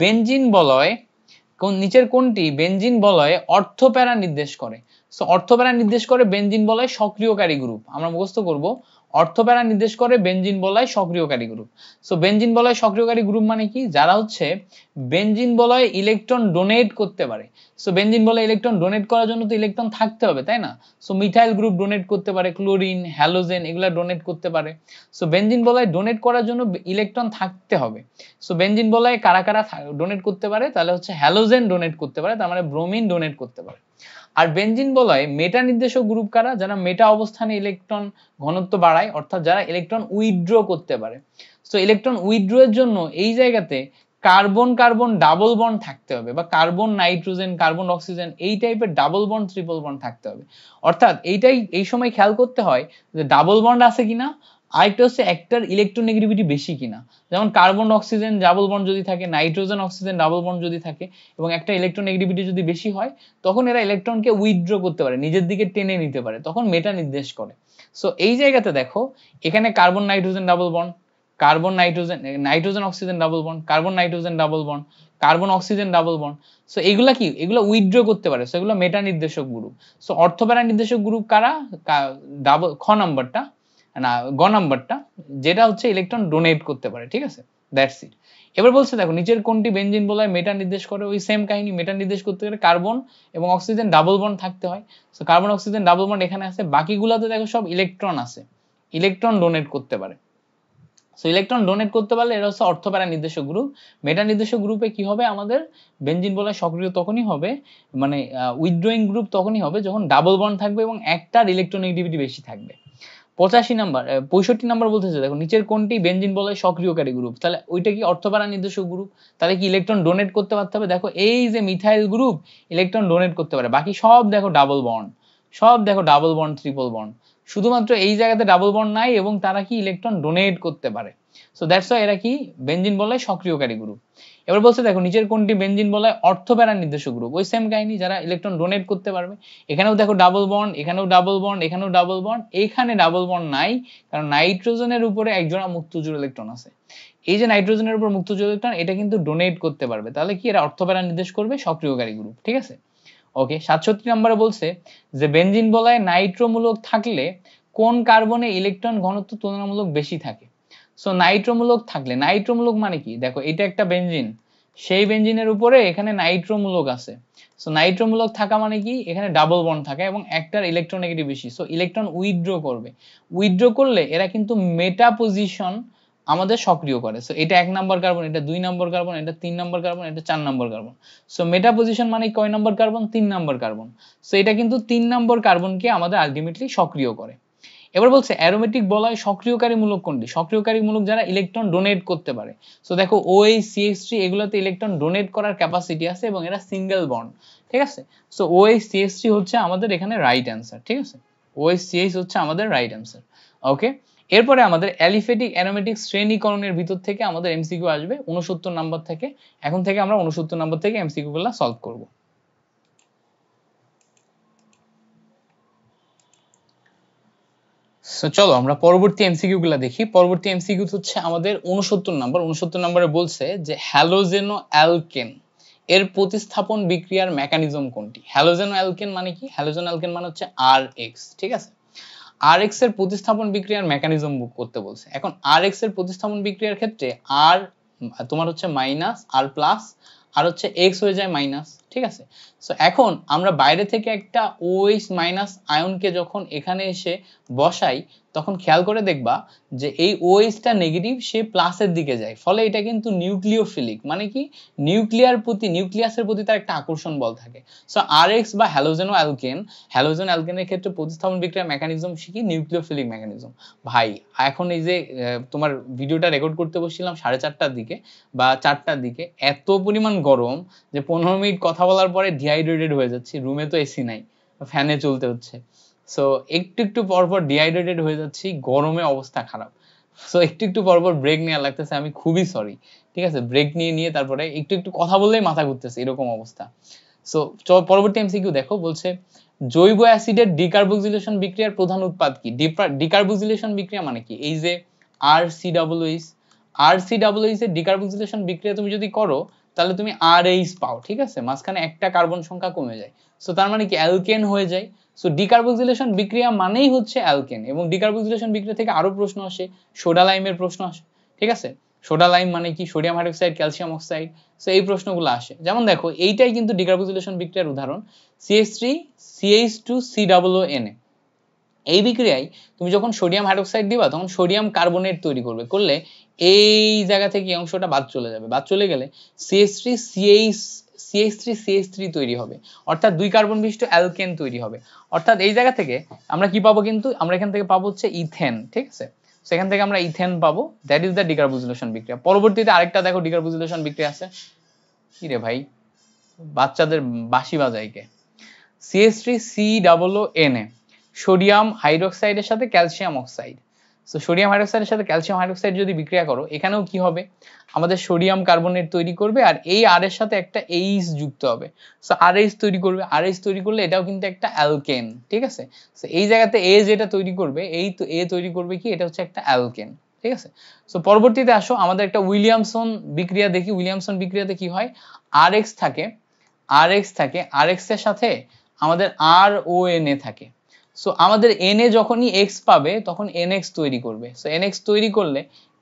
বেঞ্জিন বলয় কোন নিচের কোনটি বেঞ্জিন বলয়ে অর্থপ্যারা নির্দেশ করে সো অর্থপ্যারা নির্দেশ করে বেঞ্জিন বলয় সক্রিয়কারী গ্রুপ আমরা মুখস্থ করবো অর্থ প্যারা নির্দেশ করে বেঞ্জিন বলয় সক্রিয়কারী গ্রুপ সো বেঞ্জিন বলয় সক্রিয়কারী গ্রুপ মানে কি যারা হচ্ছে বেঞ্জিন বলয় ইলেকট্রন ডোনেট করতে পারে সো বেঞ্জিন বলয় ইলেকট্রন ডোনেট করার জন্য তো ইলেকট্রন থাকতে হবে তাই না সো মিথাইল গ্রুপ ডোনেট করতে পারে ক্লোরিন হ্যালোজেন এগুলা ডোনেট করতে পারে সো বেঞ্জিন বলয় ডোনেট করার জন্য ইলেকট্রন থাকতে হবে সো বেঞ্জিন বলয় কারা কারা ডোনেট করতে পারে তাহলে হচ্ছে হ্যালোজেন ডোনেট করতে পারে তার মানে ব্রোমিন ডোনেট করতে পারে আর বেঞ্জিন বলয়ে মেটা নির্দেশক গ্রুপ কারা যারা মেটা অবস্থানে ইলেকট্রন ঘনত্ব বাড়ায় অর্থাৎ যারা ইলেকট্রন উইথড্র করতে পারে সো ইলেকট্রন উইথড্র এর জন্য এই জায়গাতে কার্বন কার্বন ডাবল বন থাকতে হবে বা কার্বন নাইট্রোজেন কার্বন অক্সিজেন এই টাইপের ডাবল বন ট্রিপল বন থাকতে হবে অর্থাৎ এইটাই এই সময় খেয়াল করতে হয় যে ডাবল বন্ড আছে কিনা আরেকটা হচ্ছে একটার ইলেকট্রোনেগেটিভিটি বেশি কিনা যেমন কার্বন অক্সিজেন ডাবল বন্ড যদি থাকে নাইট্রোজেন অক্সিজেন ডাবল বন্ড যদি থাকে এবং একটা ইলেকট্রোনেগেটিভিটি যদি বেশি হয় তখন এরা ইলেকট্রনকে উইথড্র করতে পারে নিজের দিকে টেনে নিতে পারে তখন মেটা নির্দেশ করে সো এই জায়গাতে দেখো এখানে carbon nitrogen double bond carbon nitrogen nitrogen oxygen double bond carbon nitrogen double bond carbon oxygen double bond so এগুলা কি এগুলো উইথড্র করতে পারে সো এগুলো মেটা নির্দেশক গ্রুপ সো অর্থপ্যারা নির্দেশক গ্রুপ কারা ডাবল খ নাম্বারটা না গ নাম্বারটা যেটা হচ্ছে ইলেকট্রন ডোনেট করতে পারে ঠিক আছে দ্যাটস ইট এবার বলছে দেখো নিচের কোনটি বেঞ্জিন বলে মেটা নির্দেশ করে ওই সেম কাহিনী মেটা নির্দেশ করতে গেলে কার্বন এবং অক্সিজেন ডাবল বন্ড থাকতে হয় so carbon oxygen double bond এখানে আছে বাকিগুলাতে দেখো সব ইলেকট্রন আছে ইলেকট্রন ডোনেট করতে পারে সো ইলেকট্রন ডোনেট করতে পারলে এটা হচ্ছে অর্থপ্যারা নির্দেশক গ্রুপ মেটা নির্দেশক গ্রুপে কি হবে আমাদের বেঞ্জিন বলে সক্রিয় তখনই হবে মানে উইথড্রয়িং গ্রুপ তখনই হবে যখন ডাবল বন্ড থাকবে এবং একটার ইলেকট্রোনেগেটিভিটি বেশি থাকবে পঁচাশি নাম্বার পঁয়ষট্টি নাম্বার বলতেছে দেখো নিচের কোনটি বেঞ্জিন বলে সক্রিয়কারী গ্রুপ তাহলে ওইটা কি অর্থপারা নির্দেশক গ্রুপ তাহলে কি ইলেকট্রন ডোনেট করতে পারতে হবে দেখো এই যে মিথাইল গ্রুপ ইলেকট্রন ডোনেট করতে পারে বাকি সব দেখো ডাবল বন্ড সব দেখো ডাবল বন্ড ট্রিপল বন্ড শুধুমাত্র এই জায়গাতে ডাবল বন্ড নাই এবং তারা কি ইলেকট্রন ডোনেট করতে পারে সো দ্যাটস ওয়াই এরা কি বেঞ্জিন বলায় সক্রিয়কারী গ্রুপ এবার বলছে দেখো নিচের কোনটি বেঞ্জিন বলায় অর্থপ্যারা নির্দেশক গ্রুপ ওই সেম কাহিনী যারা ইলেকট্রন ডোনেট করতে পারবে এখানেও দেখো ডাবল বন্ড এখানেও ডাবল বন্ড এখানেও ডাবল বন্ড এখানে ডাবল বন্ড নাই কারণ নাইট্রোজেনের উপরে একজোড়া মুক্তজোড় ইলেকট্রন আছে এই যে নাইট্রোজেনের উপর মুক্তজোড় ইলেকট্রন এটা কিন্তু ডোনেট করতে পারবে তাহলে কি এরা অর্থপ্যারা নির্দেশ করবে সক্রিয়কারী গ্রুপ ঠিক আছে ওকে সাতষট্টি নম্বরে বলছে যে বেঞ্জিন বলায় নাইট্রোমূলক থাকলে কোন কার্বনে ইলেকট্রন ঘনত্ব তুলনামূলক বেশি থাকে সো নাইট্রোমূলক থাকলে নাইট্রোমূলক মানে কি দেখো এটা একটা বেঞ্জিন সেই বেঞ্জিনের উপরে এখানে নাইট্রোমূলক আছে সো নাইট্রোমূলক থাকা মানে কি এখানে ডাবল বন্ড থাকে এবং একটার ইলেকট্রনেগেটিভ বেশি সো ইলেকট্রন উইথড্র করবে উইথড্র করলে এরা কিন্তু মেটা পজিশন আমাদের সক্রিয় করে সো এটা এক নম্বর কার্বন এটা দুই নম্বর কার্বন এটা তিন নম্বর কার্বন এটা চার number carbon so meta position মানে কয় নম্বর কার্বন তিন নম্বর কার্বন সো এটা কিন্তু তিন নম্বর কার্বনকে আমাদের আলটিমেটলি সক্রিয় করে এবার বলছে অ্যারোমেটিক বলয় সক্রিয়কারী মূলক কোনটি সক্রিয়কারী মূলক যারা ইলেকট্রন ডোনেট করতে পারে সো দেখো OH CH3 এগুলোতে ইলেকট্রন ডোনেট করার ক্যাপাসিটি আছে এবং এরা সিঙ্গেল বন্ড ঠিক আছে সো OH CH3 হচ্ছে আমাদের এখানে রাইট অ্যান্সার ঠিক আছে OH CH হচ্ছে আমাদের রাইট অ্যানসার ওকে এরপরে আমাদের অ্যালিফেটিক অ্যানোমেটিক শ্রেণীকরণের ভিতর থেকে আমাদের এমসিকিউ আসবে উনসত্তর নাম্বার থেকে এখন থেকে আমরা উনসত্তর নাম্বার থেকে এমসিকিউগুলো সলভ করব চলো আমরা পরবর্তী এমসিকিউ গুলা দেখি পরবর্তী এমসিকিউ হচ্ছে আমাদের উনসত্তর নাম্বার উনসত্তর নাম্বারে বলছে যে হ্যালোজেনো অ্যালকেন এর প্রতিস্থাপন বিক্রিয়ার মেকানিজম কোনটি হ্যালোজেনো অ্যালকেন মানে কি হ্যালোজেনো অ্যালকেন মানে হচ্ছে আর এক্স ঠিক আছে আর এক্স এর প্রতিস্থাপন বিক্রিয়ার মেকানিজম বুক করতে বলছে এখন আর এক্স এর প্রতিস্থাপন বিক্রিয়ার ক্ষেত্রে আর তোমার হচ্ছে মাইনাস আর প্লাস আর হচ্ছে এক্স হয়ে যায় মাইনাস ঠিক আছে সো এখন আমরা বাইরে থেকে একটা ওএইচ মাইনাস আয়নকে যখন এখানে এসে বসাই তখন খেয়াল করে দেখবা যে এই ওএইচটা নেগেটিভ সে প্লাসের দিকে যায় ফলে এটা কিন্তু নিউক্লিওফিলিক মানে কি নিউক্লিয়ার প্রতি নিউক্লিয়াসের প্রতি তার একটা আকর্ষণ বল থাকে সো আর এক্স বা হ্যালোজেন অ্যালকেন হ্যালোজেন অ্যালকেনের ক্ষেত্রে প্রতিস্থাপন বিক্রিয়া মেকানিজম শিখি নিউক্লিওফিলিক মেকানিজম ভাই এখন এই যে তোমার ভিডিওটা রেকর্ড করতে বসছিলাম সাড়ে চারটার দিকে বা চারটার দিকে এত পরিমাণ গরম যে পনেরো মিনিট কথা কথা বলার পরে ডিহাইড্রেটেড হয়ে যাচ্ছি রুমে তো এসি নাই ফ্যানে চলতে হচ্ছে সো একটু একটু পরপর ডিহাইড্রেটেড হয়ে যাচ্ছি গরমে অবস্থা খারাপ সো একটু একটু পরপর ব্রেক নেওয়া লাগতেছে আমি খুবই সরি ঠিক আছে ব্রেক নিয়ে নিয়ে তারপরে একটু একটু কথা বললেই মাথা ঘুরতেছে এরকম অবস্থা সো পরবর্তী এমসি কিউ দেখো বলছে জৈব অ্যাসিডের ডিকার্বোক্সিলেশন বিক্রিয়ার প্রধান উৎপাদ কি ডিকার্বোক্সিলেশন বিক্রিয়া মানে কি এই যে আর সি ডাবলুইস আর সি ডাবলুইস এর ডিকার্বোক্সিলেশন বিক্রিয়া তুমি যদি করো তাহলে তুমি আর এইচ পাও ঠিক আছে মাঝখানে একটা কার্বন সংখ্যা কমে যায় সো তার মানে কি অ্যালকেন হয়ে যায় সো ডিকার্বক্সিলেশন বিক্রিয়া মানেই হচ্ছে অ্যালকেন এবং ডিকার্বক্সিলেশন বিক্রিয়া থেকে আরো প্রশ্ন আসে সোডা লাইমের প্রশ্ন আসে ঠিক আছে সোডা লাইম মানে কি sodium hydroxide calcium oxide so এই প্রশ্নগুলো আসে যেমন দেখো এইটাই কিন্তু ডিকার্বক্সিলেশন বিক্রিয়ার উদাহরণ CS three CH two C double O N এই বিক্রিয়ায় তুমি যখন সোডিয়াম হাইড্রোক্সাইড দিবা তখন সোডিয়াম কার্বনেট তৈরি করবে করলে এই জায়গা থেকে এই অংশটা বাদ চলে যাবে বাদ চলে গেলে সিএস থ্রি সিএইচ সিএস তৈরি হবে অর্থাৎ দুই কার্বন বিশিষ্ট অ্যালকেন তৈরি হবে অর্থাৎ এই জায়গা থেকে আমরা কি পাবো কিন্তু আমরা এখান থেকে পাবো হচ্ছে ইথেন ঠিক আছে সেখান থেকে আমরা ইথেন পাবো দ্যাট ইজ দ্য ডিকার্বোজিলেশন বিক্রিয়া পরবর্তীতে আরেকটা দেখো ডিকার্বোজিলেশন বিক্রিয়া আছে কি রে ভাই বাচ্চাদের বাসি বাজাইকে CS three C double O N A sodium হাইড্রোক্সাইডের সাথে ক্যালসিয়াম অক্সাইড সো সোডিয়াম হাইড্রোক্সাইডের সাথে ক্যালসিয়াম হাইড্রোক্সাইড যদি বিক্রিয়া করো এখানেও কি হবে আমাদের সোডিয়াম কার্বনেট তৈরি করবে আর এই আর এর সাথে একটা এইচ যুক্ত হবে সো আর এইচ তৈরি করবে আর এইচ e তৈরি করলে এটাও কিন্তু একটা অ্যালকেন ঠিক আছে সো এই জায়গাতে এ যেটা তৈরি করবে এই তো এ তৈরি করবে কি এটা হচ্ছে একটা অ্যালকেন ঠিক আছে সো পরবর্তীতে আসো আমাদের একটা উইলিয়ামসন বিক্রিয়া দেখি উইলিয়ামসন বিক্রিয়াতে কি হয় আর এক্স থাকে আর এক্স থাকে আর এক্স এর সাথে আমাদের আর ও এন এ থাকে সো আমাদের এন এ যখনই এক্স পাবে তখন এন এক্স তৈরি করবে সো এন এক্স তৈরি করলে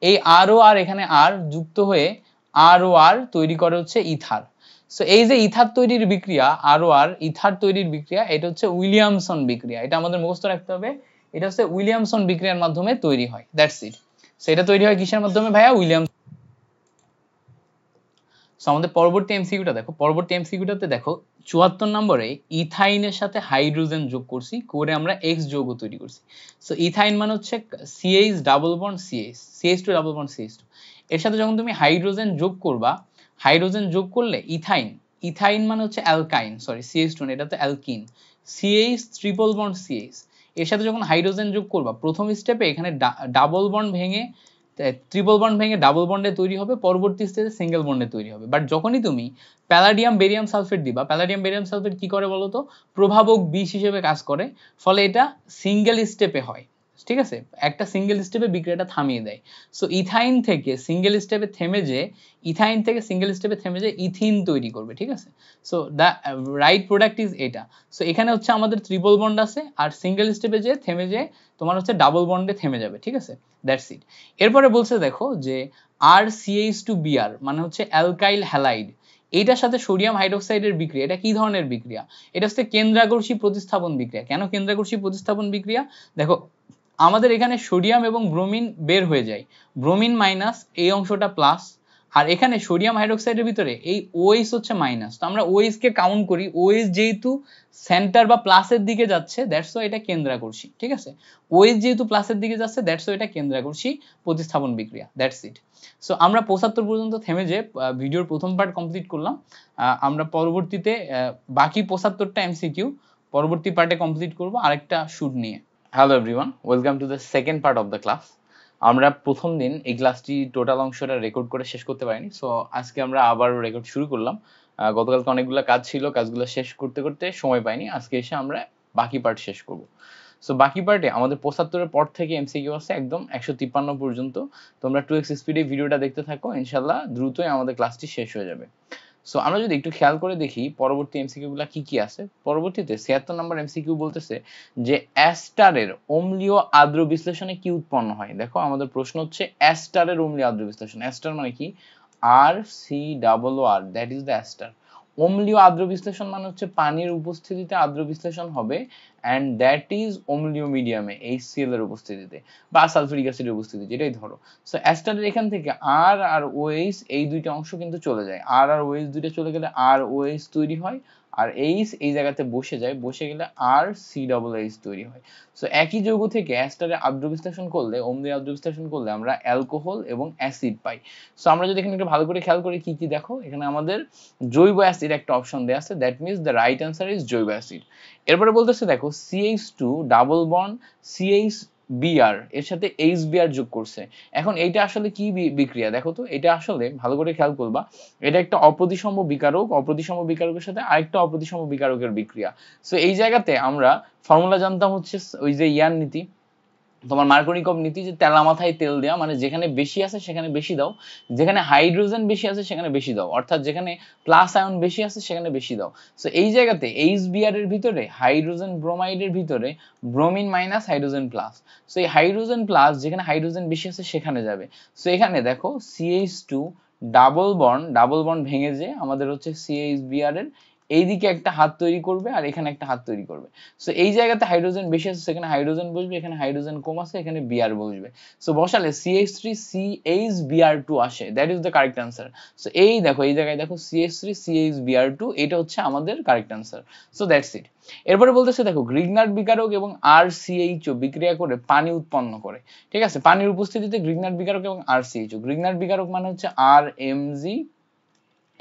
এই আর ও আর এখানে আর যুক্ত হয়ে আর ও আর তৈরি করে হচ্ছে ইথার সো এই যে ইথার তৈরির বিক্রিয়া আর ও আর ইথার তৈরির বিক্রিয়া এটা হচ্ছে উইলিয়ামসন বিক্রিয়া এটা আমাদের মুখস্থ রাখতে হবে এটা হচ্ছে উইলিয়ামসন বিক্রিয়ার মাধ্যমে তৈরি হয় দ্যাটস ইট সেটা তৈরি হয় কিসের মাধ্যমে ভাইয়া উইলিয়ামস সো আমাদের পরবর্তী এমসিকিউটা দেখো পরবর্তী এমসিকিউটাতে দেখো চুয়াত্তর নম্বরে ইথাইনের সাথে হাইড্রোজেন যোগ করছি করে আমরা এক্স যৌগ তৈরি করছি সো ইথাইন মানে হচ্ছে CH double bond CH CH two double bond CH two এর সাথে যখন তুমি হাইড্রোজেন যোগ করবা হাইড্রোজেন যোগ করলে ইথাইন ইথাইন মানে হচ্ছে অ্যালকাইন সরি সিএইচ টু এটা তো alkene CH triple bond CH এর সাথে যখন হাইড্রোজেন যোগ করবা প্রথম স্টেপে এখানে ডাবল বন্ড ভেঙে ট্রিপল বন্ড ভেঙে ডাবল বন্ডে তৈরি হবে পরবর্তী স্টেজে সিঙ্গেল বন্ডে তৈরি হবে বাট যখনই তুমি প্যালাডিয়াম বেরিয়াম সালফেট দিবা প্যালাডিয়াম বেরিয়াম সালফেট কি করে বলো তো প্রভাবক বিষ হিসেবে কাজ করে ফলে এটা সিঙ্গেল স্টেপে হয় ঠিক আছে একটা সিঙ্গেল স্টেপে বিক্রিয়াটা থামিয়ে দেয় সো ইথাইন থেকে সিঙ্গেল স্টেপে থেমে যে ইথাইন থেকে সিঙ্গেল স্টেপে থেমে যে ইথিন তৈরি করবে ঠিক আছে so the right product is এটা সো এখানে হচ্ছে আমাদের ট্রিপল বন্ড আছে আর সিঙ্গেল স্টেপে যে থেমে যে তোমার হচ্ছে ডাবল বন্ডে থেমে যাবে ঠিক আছে দ্যাটস ইট এরপরে বলছে দেখো যে আর সিএইচ টু বিআর মানে হচ্ছে অ্যালকাইল হ্যালাইড এটার সাথে সোডিয়াম হাইড্রোক্সাইডের বিক্রিয়া এটা কি ধরনের বিক্রিয়া এটা হচ্ছে কেন্দ্রাকর্ষী প্রতিস্থাপন বিক্রিয়া কেন কেন্দ্রাকর্ষী প্রতিস্থাপন বিক্রিয়া দেখো আমাদের এখানে সোডিয়াম এবং ব্রোমিন বের হয়ে যায় ব্রোমিন মাইনাস এই অংশটা প্লাস আর এখানে সোডিয়াম হাইড্রোক্সাইডের ভিতরে এই ওএস হচ্ছে মাইনাস তো আমরা কে কাউন্ট করি ওএস যেহেতু সেন্টার বা প্লাসের দিকে যাচ্ছে দ্যাটস এটা কেন্দ্রা করছি ঠিক আছে ওএস যেহেতু প্লাসের দিকে যাচ্ছে দ্যাটস এটা কেন্দ্রা করছি প্রতিস্থাপন বিক্রিয়া দ্যাটস ইট সো আমরা পঁচাত্তর পর্যন্ত থেমে যে ভিডিওর প্রথম পার্ট কমপ্লিট করলাম আমরা পরবর্তীতে বাকি পঁচাত্তরটা এমসিকিউ পরবর্তী পার্টে কমপ্লিট করব আরেকটা শুট নিয়ে hello everyone welcome to the second part of the class আমরা প্রথম দিন এই ক্লাসটি টোটাল অংশটা রেকর্ড করে শেষ করতে পারিনি সো আজকে আমরা আবার রেকর্ড শুরু করলাম গতকালকে অনেকগুলো কাজ ছিল কাজগুলো শেষ করতে করতে সময় পাইনি আজকে এসে আমরা বাকি পার্ট শেষ করব সো বাকি পার্টে আমাদের পঁচাত্তরের পর থেকে এমসিকিউ আছে একদম একশো তিপ্পান্ন পর্যন্ত তোমরা টু এক্স স্পিডে ভিডিওটা দেখতে থাকো ইনশাল্লাহ দ্রুতই আমাদের ক্লাসটি শেষ হয়ে যাবে সো আমরা যদি একটু খেয়াল করে দেখি পরবর্তী গুলা কি কি আছে পরবর্তীতে ছিয়াত্তর নম্বর এমসিকিউ বলতেছে যে অ্যাস্টারের অম্লীয় আদ্র বিশ্লেষণে কি উৎপন্ন হয় দেখো আমাদের প্রশ্ন হচ্ছে অ্যাস্টারের অম্লীয় আদ্র বিশ্লেষণ অ্যাস্টার মানে কি R C double R that is the ester অম্লীয় আদ্র বিশ্লেষণ মানে হচ্ছে পানির উপস্থিতিতে আদ্র বিশ্লেষণ হবে অ্যান্ড দ্যাট ইজ অম্লীয় মিডিয়ামে এইচসিএল এর উপস্থিতিতে বা সালফিউরিক অ্যাসিডের উপস্থিতি যেটাই ধরো সো অ্যাস্টারের এখান থেকে আর আর ওএইচ এই দুইটা অংশ কিন্তু চলে যায় আর আর ওএইচ দুইটা চলে গেলে আর ওএইচ তৈরি হয় আর এইচ এই জায়গাতে বসে যায় বসে গেলে আর সি ডবল এইচ তৈরি হয় সো একই যৌগ থেকে অ্যাস্টারে আদ্র বিশ্লেষণ করলে অম্লি আদ্র বিশ্লেষণ করলে আমরা অ্যালকোহল এবং অ্যাসিড পাই সো আমরা যদি এখানে একটু ভালো করে খেয়াল করি কি কি দেখো এখানে আমাদের জৈব অ্যাসিড একটা অপশন দেওয়া আছে that means the right answer is জৈব অ্যাসিড এরপরে বলতেছে দেখো CH two double bond CH BR এর সাথে এইচ বিআর যোগ করছে এখন এটা আসলে কি বিক্রিয়া দেখো তো এটা আসলে ভালো করে খেয়াল করবা এটা একটা অপ্রতিসম বিকারক অপ্রতিসম বিকারকের সাথে আরেকটা অপ্রতিসম বিকারকের বিক্রিয়া সো এই জায়গাতে আমরা ফর্মুলা জানতাম হচ্ছে ওই যে ইয়ান নীতি তোমার মার্কনিকম নীতি যে তেলা মাথায় তেল দেওয়া মানে যেখানে বেশি আছে সেখানে বেশি দাও যেখানে হাইড্রোজেন বেশি আছে সেখানে বেশি দাও অর্থাৎ যেখানে প্লাস আয়ন বেশি আছে সেখানে বেশি দাও সো এই জায়গাতে এইচ বিআর এর ভিতরে হাইড্রোজেন ব্রোমাইডের ভিতরে bromine minus hydrogen plus so এই হাইড্রোজেন প্লাস যেখানে হাইড্রোজেন বেশি আছে সেখানে যাবে সো এখানে দেখো CH two double bond double bond ভেঙে যে আমাদের হচ্ছে সিএইচ বিআর এর এইদিকে একটা হাত তৈরি করবে আর এখানে একটা হাত তৈরি করবে সো এই জায়গাতে হাইড্রোজেন বেশি আছে সেখানে হাইড্রোজেন বসবে এখানে হাইড্রোজেন কম আছে এখানে বিআর বসবে সো বসালে CH three CH BR two আসে that is the correct answer so এই দেখো এই জায়গায় দেখো CH three CH BR two এটা হচ্ছে আমাদের correct answer so that's it এরপরে বলতেছে দেখো গ্রিগনাট বিকারক এবং আর সিএইচও বিক্রিয়া করে পানি উৎপন্ন করে ঠিক আছে পানির উপস্থিতিতে গ্রিগনাট বিকারক এবং আর সিএইচও গ্রিগনাট বিকারক মানে হচ্ছে আর এম জি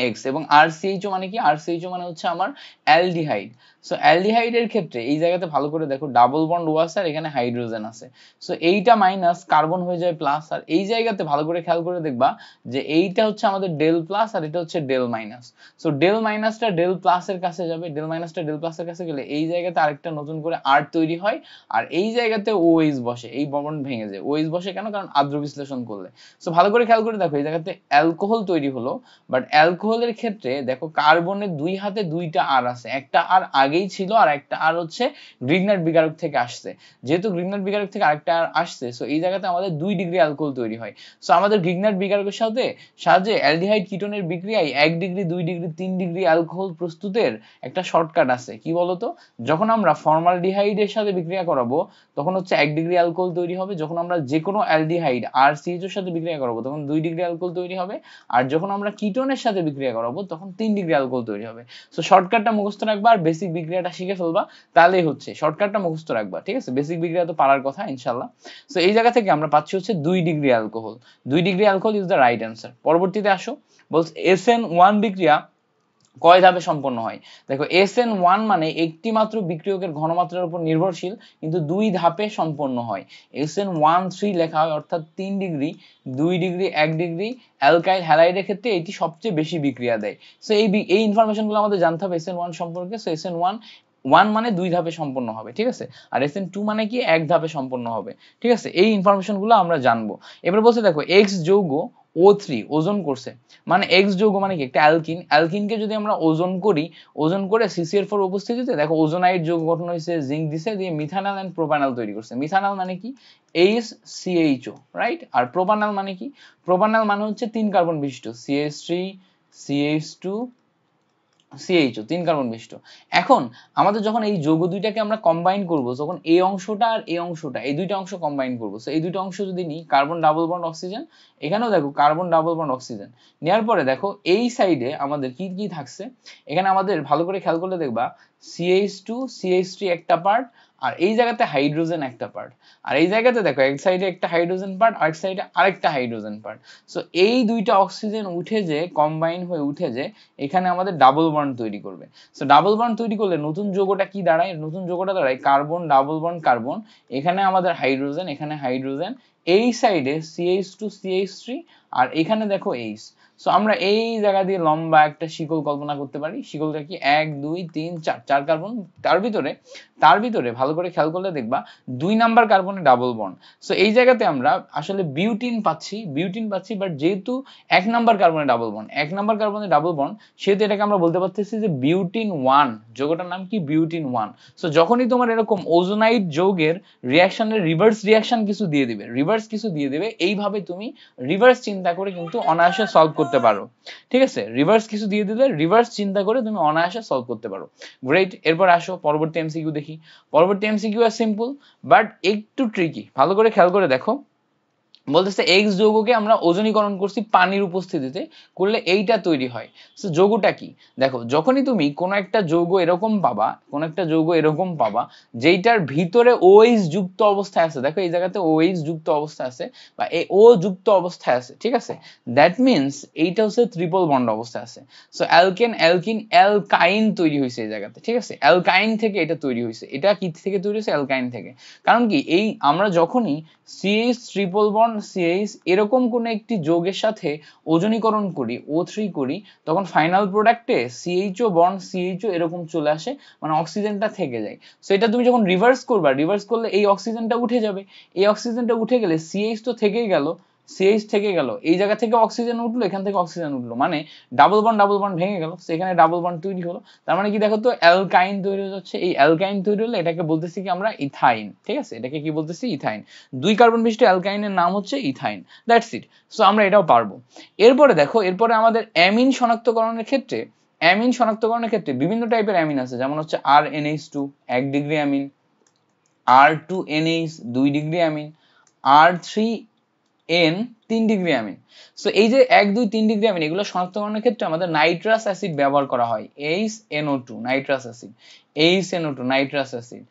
এক্স এবং আর ও মানে কি আর ও মানে হচ্ছে আমার অ্যালডিহাইড সো অ্যালডিহাইডের ক্ষেত্রে এই জায়গাতে ভালো করে দেখো ডাবল বন্ড ওয়াস আর এখানে হাইড্রোজেন আছে সো এইটা মাইনাস কার্বন হয়ে যায় প্লাস আর এই জায়গাতে ভালো করে খেয়াল করে দেখবা যে এইটা হচ্ছে আমাদের ডেল প্লাস আর এটা হচ্ছে ডেল মাইনাস সো ডেল মাইনাসটা ডেল প্লাসের কাছে যাবে ডেল মাইনাসটা ডেল প্লাসের কাছে গেলে এই জায়গাতে আরেকটা নতুন করে আর তৈরি হয় আর এই জায়গাতে ওএইচ বসে এই বন্ড ভেঙে যায় ওএইচ বসে কেন কারণ আদ্র বিশ্লেষণ করলে সো ভালো করে খেয়াল করে দেখো এই জায়গাতে অ্যালকোহল তৈরি হলো বাট অ্যালকোহলের ক্ষেত্রে দেখো কার্বনের দুই হাতে দুইটা আর আছে একটা আর আগে আগেই ছিল আর একটা আর হচ্ছে গ্রিগনাট বিকারক থেকে আসছে যেহেতু গ্রিগনাট বিকারক থেকে আরেকটা আসছে সো এই জায়গাতে আমাদের দুই ডিগ্রি অ্যালকোহল তৈরি হয় সো আমাদের গ্রিগনাট বিকারকের সাথে সাহায্যে অ্যালডিহাইড কিটনের বিক্রিয়ায় এক ডিগ্রি দুই ডিগ্রি তিন ডিগ্রি অ্যালকোহল প্রস্তুতের একটা শর্টকাট আছে কি বলতো যখন আমরা ফর্মাল ডিহাইডের সাথে বিক্রিয়া করাবো তখন হচ্ছে এক ডিগ্রি অ্যালকোহল তৈরি হবে যখন আমরা যে কোনো অ্যালডিহাইড আর সিএইচের সাথে বিক্রিয়া করাবো তখন দুই ডিগ্রি অ্যালকোহল তৈরি হবে আর যখন আমরা কিটনের সাথে বিক্রিয়া করাবো তখন তিন ডিগ্রি অ্যালকোহল তৈরি হবে সো শর্টকাটটা মুখস্থ রাখবা আর বেসিক বিক্রিয়াটা শিখে ফেলবা তাহলেই হচ্ছে শর্টকাটটা মুখস্থ রাখবা ঠিক আছে বেসিক বিক্রিয়া তো পারার কথা ইনশাল্লাহ সো এই জায়গা থেকে আমরা পাচ্ছি হচ্ছে দুই ডিগ্রি অ্যালকোহল দুই degree alcohol is the right answer পরবর্তীতে আসো বলছে এস এন ওয়ান বিক্রিয়া কয় ধাপে সম্পন্ন হয় দেখো এস এন ওয়ান মানে একটি মাত্র বিক্রিয়কের ঘনমাত্রার উপর নির্ভরশীল কিন্তু দুই ধাপে সম্পন্ন হয় এস এন ওয়ান থ্রি লেখা হয় অর্থাৎ তিন ডিগ্রি দুই ডিগ্রি এক ডিগ্রি অ্যালকাইল হ্যালাইডের ক্ষেত্রে এটি সবচেয়ে বেশি বিক্রিয়া দেয় সো এই এই ইনফরমেশনগুলো আমাদের জানতে হবে এস এন ওয়ান সম্পর্কে so S N one one মানে দুই ধাপে সম্পন্ন হবে ঠিক আছে আর এস এন টু মানে কি এক ধাপে সম্পন্ন হবে ঠিক আছে এই ইনফরমেশনগুলো আমরা জানবো এবার বলছে দেখো এক্স যৌগ ও থ্রি ওজন করছে মানে এক্স যৌগ মানে কি একটা অ্যালকিন অ্যালকিনকে যদি আমরা ওজন করি ওজন করে সিসিএর ফোর উপস্থিতিতে দেখো ওজোনাইট যৌগ গঠন হয়েছে জিঙ্ক দিছে দিয়ে মিথানাল অ্যান্ড প্রোপানাল তৈরি করছে মিথানাল মানে কি এইচ সিএইচও রাইট আর প্রোপানাল মানে কি প্রোপানাল মানে হচ্ছে তিন কার্বন বিশিষ্ট CS three CH two CHO তিন কার্বন বিশিষ্ট এখন আমাদের যখন এই যৌগ দুইটাকে আমরা কম্বাইন করব তখন এই অংশটা আর এই অংশটা এই দুইটা অংশ কম্বাইন করব সো এই দুইটা অংশ যদি নিই কার্বন ডাবল বন্ড অক্সিজেন এখানেও দেখো কার্বন ডাবল বন্ড অক্সিজেন নেওয়ার পরে দেখো এই সাইডে আমাদের কি কি থাকছে এখানে আমাদের ভালো করে খেয়াল করলে দেখবা সিএইচ টু সিএইচ থ্রি একটা পার্ট আর এই জায়গাতে হাইড্রোজেন একটা পার্ট আর এই জায়গাতে দেখো এক সাইডে একটা হাইড্রোজেন পার্ট আরেক সাইডে আরেকটা হাইড্রোজেন পার্ট সো এই দুইটা অক্সিজেন উঠে যে কম্বাইন হয়ে উঠে যে এখানে আমাদের ডাবল বন্ড তৈরি করবে সো ডাবল বন্ড তৈরি করলে নতুন যৌগটা কি দাঁড়ায় নতুন যৌগটা দাঁড়ায় কার্বন ডাবল বন্ড কার্বন এখানে আমাদের হাইড্রোজেন এখানে হাইড্রোজেন এই সাইডে সিএইচ টু সিএইচ থ্রি আর এখানে দেখো এইচ সো আমরা এই জায়গা দিয়ে লম্বা একটা শিকল কল্পনা করতে পারি শিকলটা কি এক দুই তিন চার চার কার্বন তার ভিতরে তার ভিতরে ভালো করে খেয়াল করলে দেখবা দুই নাম্বার কার্বনে ডাবল বন সো এই জায়গাতে আমরা আসলে বিউটিন পাচ্ছি বিউটিন পাচ্ছি বাট যেহেতু এক নাম্বার কার্বনে ডাবল বন এক নাম্বার কার্বনে ডাবল বন সেহেতু এটাকে আমরা বলতে পারতেছি যে বিউটিন ওয়ান যৌগটার নাম কি বিউটিন ওয়ান সো যখনই তোমার এরকম ওজোনাইট যৌগের রিয়াকশনের রিভার্স রিয়াকশন কিছু দিয়ে দিবে রিভার্স রিভার্স কিছু দিয়ে দেবে এইভাবে তুমি রিভার্স চিন্তা করে কিন্তু অনায়াসে সলভ করতে পারো ঠিক আছে রিভার্স কিছু দিয়ে দিলে রিভার্স চিন্তা করে তুমি অনায়াসে সলভ করতে পারো গ্রেট এরপর আসো পরবর্তী এমসিকিউ দেখি পরবর্তী এমসিকিউ আর সিম্পল বাট একটু ট্রিকি ভালো করে খেয়াল করে দেখো বলতেছে এক্স যৌগকে আমরা ওজনীকরণ করছি পানির উপস্থিতিতে করলে এইটা তৈরি হয় তো যৌগটা কি দেখো যখনই তুমি কোন একটা যৌগ এরকম পাবা কোন একটা যৌগ এরকম পাবা যেইটার ভিতরে ওএইচ যুক্ত অবস্থায় আছে দেখো এই জায়গাতে ওএইচ যুক্ত অবস্থায় আছে বা এ ও যুক্ত অবস্থায় আছে ঠিক আছে দ্যাট মিনস এইটা হচ্ছে ত্রিপল বন্ড অবস্থায় আছে সো অ্যালকেন অ্যালকিন অ্যালকাইন তৈরি হয়েছে এই জায়গাতে ঠিক আছে অ্যালকাইন থেকে এটা তৈরি হয়েছে এটা কি থেকে তৈরি হয়েছে অ্যালকাইন থেকে কারণ কি এই আমরা যখনই সিএইচ ট্রিপল বন্ড সিএইচ এরকম কোনো একটি যোগের সাথে ওজনীকরণ করি ও থ্রি করি তখন ফাইনাল প্রোডাক্টে সিএইচও বন সিএইচও এরকম চলে আসে মানে অক্সিজেনটা থেকে যায় সো এটা তুমি যখন রিভার্স করবা রিভার্স করলে এই অক্সিজেনটা উঠে যাবে এই অক্সিজেনটা উঠে গেলে সিএইচ তো থেকেই গেল সিএইচ থেকে গেল এই জায়গা থেকে অক্সিজেন উঠলো এখান থেকে অক্সিজেন উঠলো মানে ডাবল বন্ড ডাবল বন্ড ভেঙে গেল সেখানে ডাবল বন্ড তৈরি হলো তার মানে কি দেখো তো অ্যালকাইন তৈরি হচ্ছে এই অ্যালকাইন তৈরি হলে এটাকে বলতেছি কি আমরা ইথাইন ঠিক আছে এটাকে কি বলতেছি ইথাইন দুই কার্বন বিশিষ্ট অ্যালকাইনের নাম হচ্ছে ইথাইন দ্যাটস ইট সো আমরা এটাও পারবো এরপরে দেখো এরপরে আমাদের অ্যামিন শনাক্তকরণের ক্ষেত্রে অ্যামিন শনাক্তকরণের ক্ষেত্রে বিভিন্ন টাইপের অ্যামিন আছে যেমন হচ্ছে আর এনএইচ টু এক degree amine R two NH দুই degree amine R three N তিন ডিগ্রি অ্যামিন সো এই যে এক দুই তিন ডিগ্রি অ্যামিন এগুলো শনাক্তকরণের ক্ষেত্রে আমাদের নাইট্রাস অ্যাসিড ব্যবহার করা হয় H NO two nitrous acid H NO two nitrous acid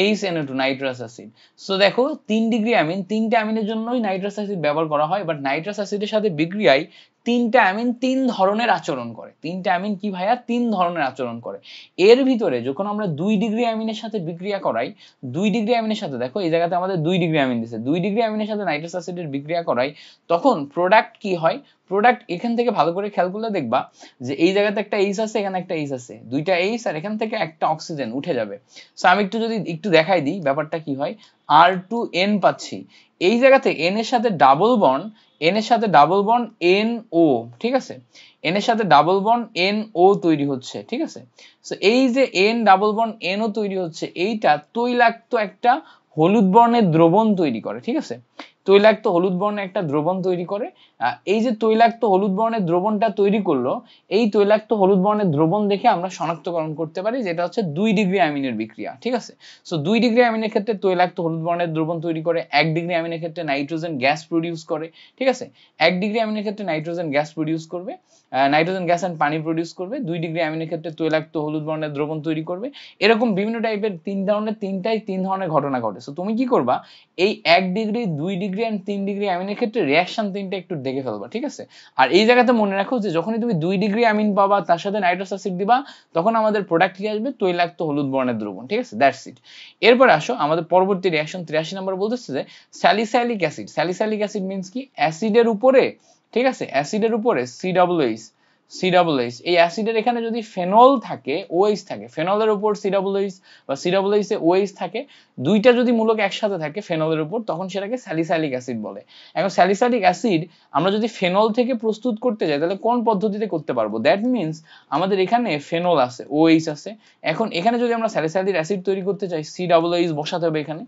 H NO two nitrous acid so দেখো তিন ডিগ্রি অ্যামিন তিনটে অ্যামিনের জন্যই নাইট্রাস অ্যাসিড ব্যবহার করা হয় বাট নাইট্রাস অ্যাসিডের সাথে বিক্রিয়ায় তিনটা অ্যামিন তিন ধরনের আচরণ করে তিনটা অ্যামিন কি ভাইয়া তিন ধরনের আচরণ করে এর ভিতরে যখন আমরা দুই ডিগ্রি অ্যামিনের সাথে বিক্রিয়া করাই দুই ডিগ্রি অ্যামিনের সাথে দেখো এই জায়গাতে আমাদের দুই ডিগ্রি অ্যামিন দিছে দুই ডিগ্রি অ্যামিনের সাথে নাইট্রাস অ্যাসিডের বিক্রিয়া করাই তখন প্রোডাক্ট কি হয় প্রোডাক্ট এখান থেকে ভালো করে খেয়াল করলে দেখবা যে এই জায়গাতে একটা এইচ আছে এখানে একটা এইচ আছে দুইটা এইচ আর এখান থেকে একটা অক্সিজেন উঠে যাবে সো আমি একটু যদি একটু দেখাই দিই ব্যাপারটা কি হয় আর টু এন পাচ্ছি এই জায়গাতে এন এর সাথে ডাবল বন্ড এন এর সাথে ডাবল বন্ড এন ও ঠিক আছে এন এর সাথে ডাবল বন্ড এন ও তৈরি হচ্ছে ঠিক আছে সো এই যে N double bond N O তৈরি হচ্ছে এইটা তৈলাক্ত একটা হলুদ বর্ণের দ্রবণ তৈরি করে ঠিক আছে তৈলাক্ত হলুদ বর্ণের একটা দ্রবণ তৈরি করে এই যে তৈলাক্ত হলুদ বর্ণের দ্রবণটা তৈরি করলো এই তৈলাক্ত হলুদ বর্ণের দ্রবণ দেখে আমরা শনাক্তকরণ করতে পারি যেটা হচ্ছে দুই ডিগ্রি অ্যামিনের বিক্রিয়া ঠিক আছে সো দুই ডিগ্রি অ্যামিনের ক্ষেত্রে তৈলাক্ত হলুদ বর্ণের দ্রবণ তৈরি করে এক ডিগ্রি অ্যামিনের ক্ষেত্রে নাইট্রোজেন গ্যাস প্রডিউস করে ঠিক আছে এক ডিগ্রি অ্যামিনের ক্ষেত্রে নাইট্রোজেন গ্যাস প্রডিউস করবে নাইট্রোজেন গ্যাস অ্যান্ড পানি প্রডিউস করবে দুই ডিগ্রি অ্যামিনের ক্ষেত্রে তৈলাক্ত হলুদ বর্ণের দ্রবণ তৈরি করবে এরকম বিভিন্ন টাইপের তিন ধরনের তিনটাই তিন ধরনের ঘটনা ঘটে সো তুমি কি করবা এই এক ডিগ্রি দুই ডিগ্রি ডিগ্রি অ্যান্ড তিন ডিগ্রি আমিনের ক্ষেত্রে রিয়াকশন তিনটা একটু দেখে ফেলবা ঠিক আছে আর এই জায়গাতে মনে রাখো যে যখনই তুমি দুই ডিগ্রি আমিন পাবা তার সাথে নাইট্রোসাসিড দিবা তখন আমাদের প্রোডাক্ট কি আসবে তৈলাক্ত হলুদ বর্ণের দ্রবণ ঠিক আছে দ্যাটস ইট এরপর আসো আমাদের পরবর্তী রিয়াকশন তিরাশি নাম্বার বলতেছে যে salicylic acid salicylic acid means কি অ্যাসিডের উপরে ঠিক আছে অ্যাসিডের উপরে C W H C double H এই অ্যাসিডের এখানে যদি ফেনল থাকে ওএইচ থাকে ফেনলের উপর সি ডাবল এইচ বা সি ডাবল এইচ এ ওএইচ থাকে দুইটা যদি মূলক একসাথে থাকে ফেনলের উপর তখন সেটাকে স্যালিসাইলিক অ্যাসিড বলে এখন স্যালিসাইলিক অ্যাসিড আমরা যদি ফেনল থেকে প্রস্তুত করতে যাই তাহলে কোন পদ্ধতিতে করতে পারবো দ্যাট মিনস আমাদের এখানে ফেনল আছে ওএইচ আছে এখন এখানে যদি আমরা স্যালিসাইলিক অ্যাসিড তৈরি করতে চাই সি ডাবল এইচ বসাতে হবে এখানে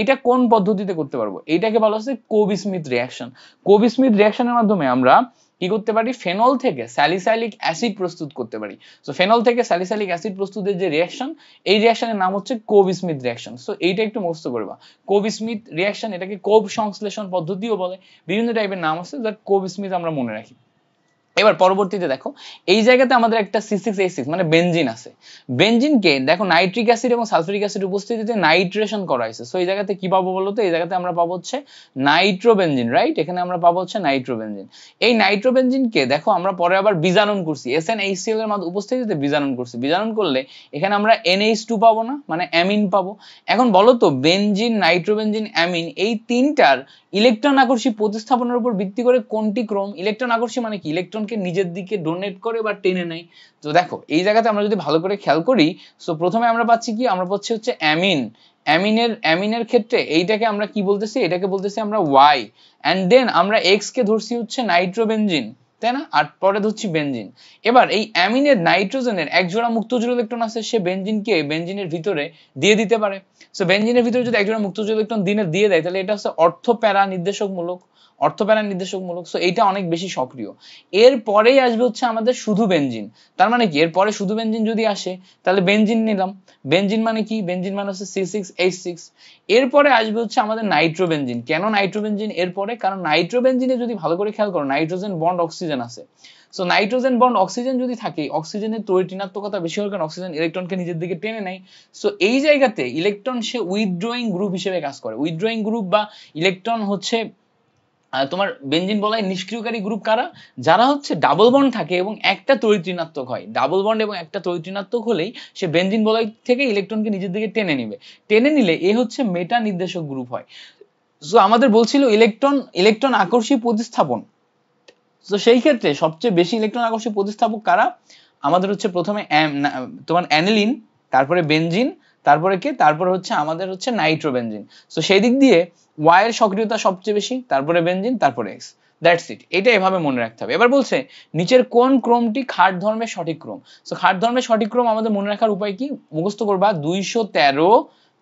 এটা কোন পদ্ধতিতে করতে পারবো এটাকে বলা হচ্ছে কোবিস্মিথ রিঅ্যাকশন কোবিস্মিথ রিঅ্যাকশনের মাধ্যমে আমরা কি করতে পারি ফেনল থেকে স্যালিসাইলিক অ্যাসিড প্রস্তুত করতে পারি সো ফেনল থেকে স্যালিসাইলিক অ্যাসিড প্রস্তুতের যে রিয়াকশন এই রিয়াকশনের নাম হচ্ছে কোব স্মিথ রিয়াকশন সো এইটা একটু মস্ত করবা কোব স্মিথ রিয়াকশন এটাকে কোব সংশ্লেষণ পদ্ধতিও বলে বিভিন্ন টাইপের নাম আছে যার কোব স্মিথ আমরা মনে রাখি এবার পরবর্তীতে দেখো এই জায়গাতে আমাদের একটা সি সিক্স এইট সিক্স মানে বেঞ্জিন আছে বেঞ্জিনকে দেখো নাইট্রিক অ্যাসিড এবং সালফারিক অ্যাসিড উপস্থিতিতে নাইট্রেশন করা হয়েছে সো এই জায়গাতে কি পাবো বলতো এই জায়গাতে আমরা পাবো হচ্ছে নাইট্রোবেঞ্জিন রাইট এখানে আমরা পাবো হচ্ছে নাইট্রোবেঞ্জিন এই নাইট্রোবেঞ্জিনকে দেখো আমরা পরে আবার বিজারণ করছি এস এন এইচ এর মাধ্যমে উপস্থিতিতে বিজারণ করছি বিজারণ করলে এখানে আমরা এন এইচ টু পাবো না মানে অ্যামিন পাবো এখন বলো তো বেঞ্জিন নাইট্রোবেঞ্জিন অ্যামিন এই তিনটার ইলেকট্রন আকর্ষী প্রতিস্থাপনের উপর ভিত্তি করে কোনটি ক্রম ইলেকট্রন আকর্ষী মানে কি ইলেকট্রনকে নিজের দিকে ডোনেট করে বা টেনে নেয় তো দেখো এই জায়গাতে আমরা যদি ভালো করে খেয়াল করি সো প্রথমে আমরা পাচ্ছি কি আমরা পাচ্ছি হচ্ছে অ্যামিন অ্যামিনের অ্যামিনের ক্ষেত্রে এইটাকে আমরা কি বলতেছি এটাকে বলতেছি আমরা ওয়াই অ্যান্ড দেন আমরা এক্স কে ধরছি হচ্ছে নাইট্রোবেনজিন তাই না আর পরে ধরছি বেঞ্জিন এবার এই অ্যামিনের নাইট্রোজেনের একজোড়া মুক্তজোড় ইলেকট্রন আছে সে বেঞ্জিনকে বেঞ্জিনের ভিতরে দিয়ে দিতে পারে সো বেঞ্জিনের ভিতরে যদি একজোড়া মুক্তজোড় ইলেকট্রন দিনে দিয়ে দেয় তাহলে এটা হচ্ছে অর্থ প্যারা নির্দেশকমূলক অর্থপ্যারা নির্দেশকমূলক সো এইটা অনেক বেশি সক্রিয় এর পরেই আসবে হচ্ছে আমাদের শুধু বেঞ্জিন তার মানে কি এর পরে শুধু বেঞ্জিন যদি আসে তাহলে বেঞ্জিন নিলাম বেঞ্জিন মানে কি বেঞ্জিন মানে হচ্ছে সি সিক্স এইচ সিক্স এরপরে আসবে হচ্ছে আমাদের নাইট্রোবেঞ্জিন কেন নাইট্রোবেঞ্জিন এরপরে কারণ নাইট্রোবেঞ্জিনে যদি ভালো করে খেয়াল করো নাইট্রোজেন বন্ড অক্সিজেন আছে সো নাইট্রোজেন বন্ড অক্সিজেন যদি থাকে অক্সিজেনের তৈরি ঋণাত্মকতা বেশি হওয়ার কারণ অক্সিজেন ইলেকট্রনকে নিজের দিকে টেনে নেয় সো এই জায়গাতে ইলেকট্রন সে উইথড্রয়িং গ্রুপ হিসেবে কাজ করে উইথড্রয়িং গ্রুপ বা ইলেকট্রন হচ্ছে তোমার বেঞ্জিন বলায় নিষ্ক্রিয়কারী গ্রুপ কারা যারা হচ্ছে ডাবল বন্ড থাকে এবং একটা তরিত্রিণাত্মক হয় ডাবল বন্ড এবং একটা তরিত্রিণাত্মক হলেই সে বেঞ্জিন বলয় থেকে ইলেকট্রনকে নিজের দিকে টেনে নিবে টেনে নিলে এ হচ্ছে মেটা নির্দেশক গ্রুপ হয় সো আমাদের বলছিল ইলেকট্রন ইলেকট্রন আকর্ষী প্রতিস্থাপন তো সেই ক্ষেত্রে সবচেয়ে বেশি ইলেকট্রন আকর্ষী প্রতিস্থাপক কারা আমাদের হচ্ছে প্রথমে তোমার অ্যানিলিন তারপরে বেঞ্জিন তারপরে কি তারপরে হচ্ছে আমাদের হচ্ছে নাইট্রোবেনজিন সো সেই দিক দিয়ে ওয়াইয়ের সক্রিয়তা সবচেয়ে বেশি তারপরে বেঞ্জিন তারপরে এক্স দ্যাটস ইট এটা এভাবে মনে রাখতে হবে এবার বলছে নিচের কোন ক্রমটি খাট ধর্মের সঠিক ক্রম সো খাট ধর্মের সঠিক ক্রম আমাদের মনে রাখার উপায় কি মুখস্থ করবা দুইশো তেরো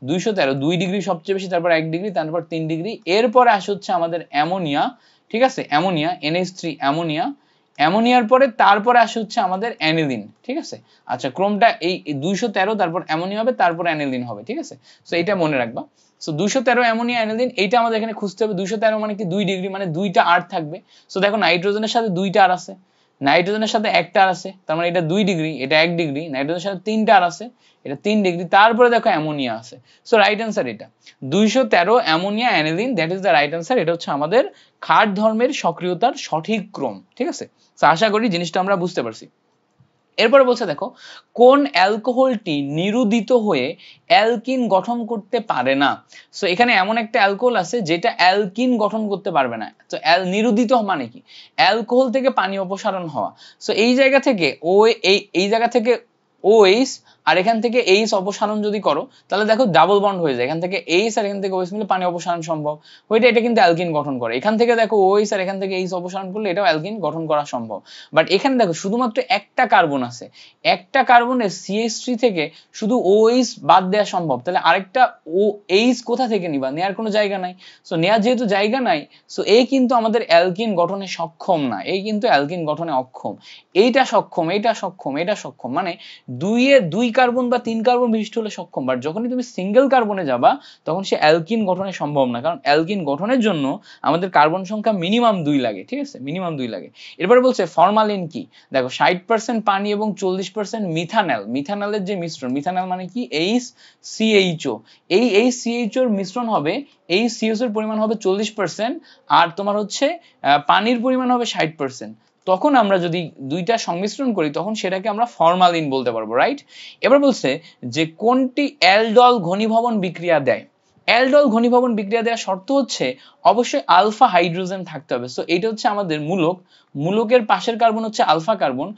দুইশো তেরো দুই ডিগ্রি সবচেয়ে বেশি তারপর এক ডিগ্রি তারপর তিন ডিগ্রি এরপরে আসে হচ্ছে আমাদের অ্যামোনিয়া ঠিক আছে অ্যামোনিয়া এনএস থ্রি অ্যামোনিয়া অ্যামোনিয়ার পরে তারপরে আসে হচ্ছে আমাদের অ্যানিলিন ঠিক আছে আচ্ছা ক্রোমটা এই দুইশো তেরো তারপর অ্যামোনিয়া হবে তারপর অ্যানিলিন হবে ঠিক আছে সো এটা মনে রাখবা সো দুশো তেরো অ্যামোনিয়া অ্যানিলিন এইটা আমাদের এখানে খুঁজতে হবে দুশো তেরো মানে কি দুই ডিগ্রি মানে দুইটা আর থাকবে সো দেখো নাইট্রোজেনের সাথে দুইটা আর আছে নাইট্রোজেনের সাথে একটা আর আছে তার মানে এটা দুই ডিগ্রি এটা এক ডিগ্রি নাইট্রোজেনের সাথে তিনটা আর আছে এটা তিন ডিগ্রি তারপরে দেখো অ্যামোনিয়া আছে সো রাইট অ্যান্সার এটা দুইশো তেরো ammonia aniline that is the right answer এটা হচ্ছে আমাদের খাট ধর্মের সক্রিয়তার সঠিক ক্রম ঠিক আছে তো আশা করি জিনিসটা আমরা বুঝতে পারছি এরপরে বলছে দেখো কোন অ্যালকোহলটি নিরুদিত হয়ে অ্যালকিন গঠন করতে পারে না সো এখানে এমন একটা অ্যালকোহল আছে যেটা অ্যালকিন গঠন করতে পারবে না তো নিরুদিত মানে কি অ্যালকোহল থেকে পানি অপসারণ হওয়া সো এই জায়গা থেকে ও এই এই জায়গা থেকে ওইস আর এখান থেকে এইস অপসারণ যদি করো তাহলে দেখো ডাবল বন্ড হয়ে যায় এখান থেকে এইস আর এখান থেকে ওইস মিলে পানি অপসারণ সম্ভব ওইটা এটা কিন্তু অ্যালকিন গঠন করে এখান থেকে দেখো ওইস আর এখান থেকে এইস অপসারণ করলে এটাও অ্যালকিন গঠন করা সম্ভব বাট এখানে দেখো শুধুমাত্র একটা কার্বন আছে একটা কার্বনের সিএস থ্রি থেকে শুধু ওইস বাদ দেওয়া সম্ভব তাহলে আরেকটা ও এইস কোথা থেকে নিবা নেয়ার কোনো জায়গা নাই সো নেয়ার যেহেতু জায়গা নাই সো এই কিন্তু আমাদের অ্যালকিন গঠনে সক্ষম না এই কিন্তু অ্যালকিন গঠনে অক্ষম এইটা সক্ষম এইটা সক্ষম এটা সক্ষম মানে দুইয়ে দুই কার্বন বা তিন কার্বন বিশিষ্ট হলে সক্ষম বাট যখনই তুমি সিঙ্গেল কার্বনে যাবা তখন সে অ্যালকিন গঠনে সম্ভব না কারণ অ্যালকিন গঠনের জন্য আমাদের কার্বন সংখ্যা মিনিমাম দুই লাগে ঠিক আছে মিনিমাম দুই লাগে এরপরে বলছে ফর্মালিন কি দেখো ষাট পার্সেন্ট পানি এবং চল্লিশ পার্সেন্ট মিথানল মিথানলের যে মিশ্রণ মিথানল মানে কি এইচ সিএইচও এই এইচ সিএইচওর মিশ্রণ হবে এই সিএস এর পরিমাণ হবে চল্লিশ পার্সেন্ট আর তোমার হচ্ছে পানির পরিমাণ হবে ষাট পার্সেন্ট তখন আমরা যদি দুইটা সংমিশ্রণ করি তখন সেটাকে আমরা ফরমালিন বলতে পারবো রাইট এবার বলছে যে কোনটি অ্যালডল ঘনীভবন বিক্রিয়া দেয় অ্যালডল ঘনীভবন বিক্রিয়া দেওয়ার শর্ত হচ্ছে অবশ্যই আলফা হাইড্রোজেন থাকতে হবে সো এটা হচ্ছে আমাদের মূলক মূলকের পাশের কার্বন হচ্ছে আলফা কার্বন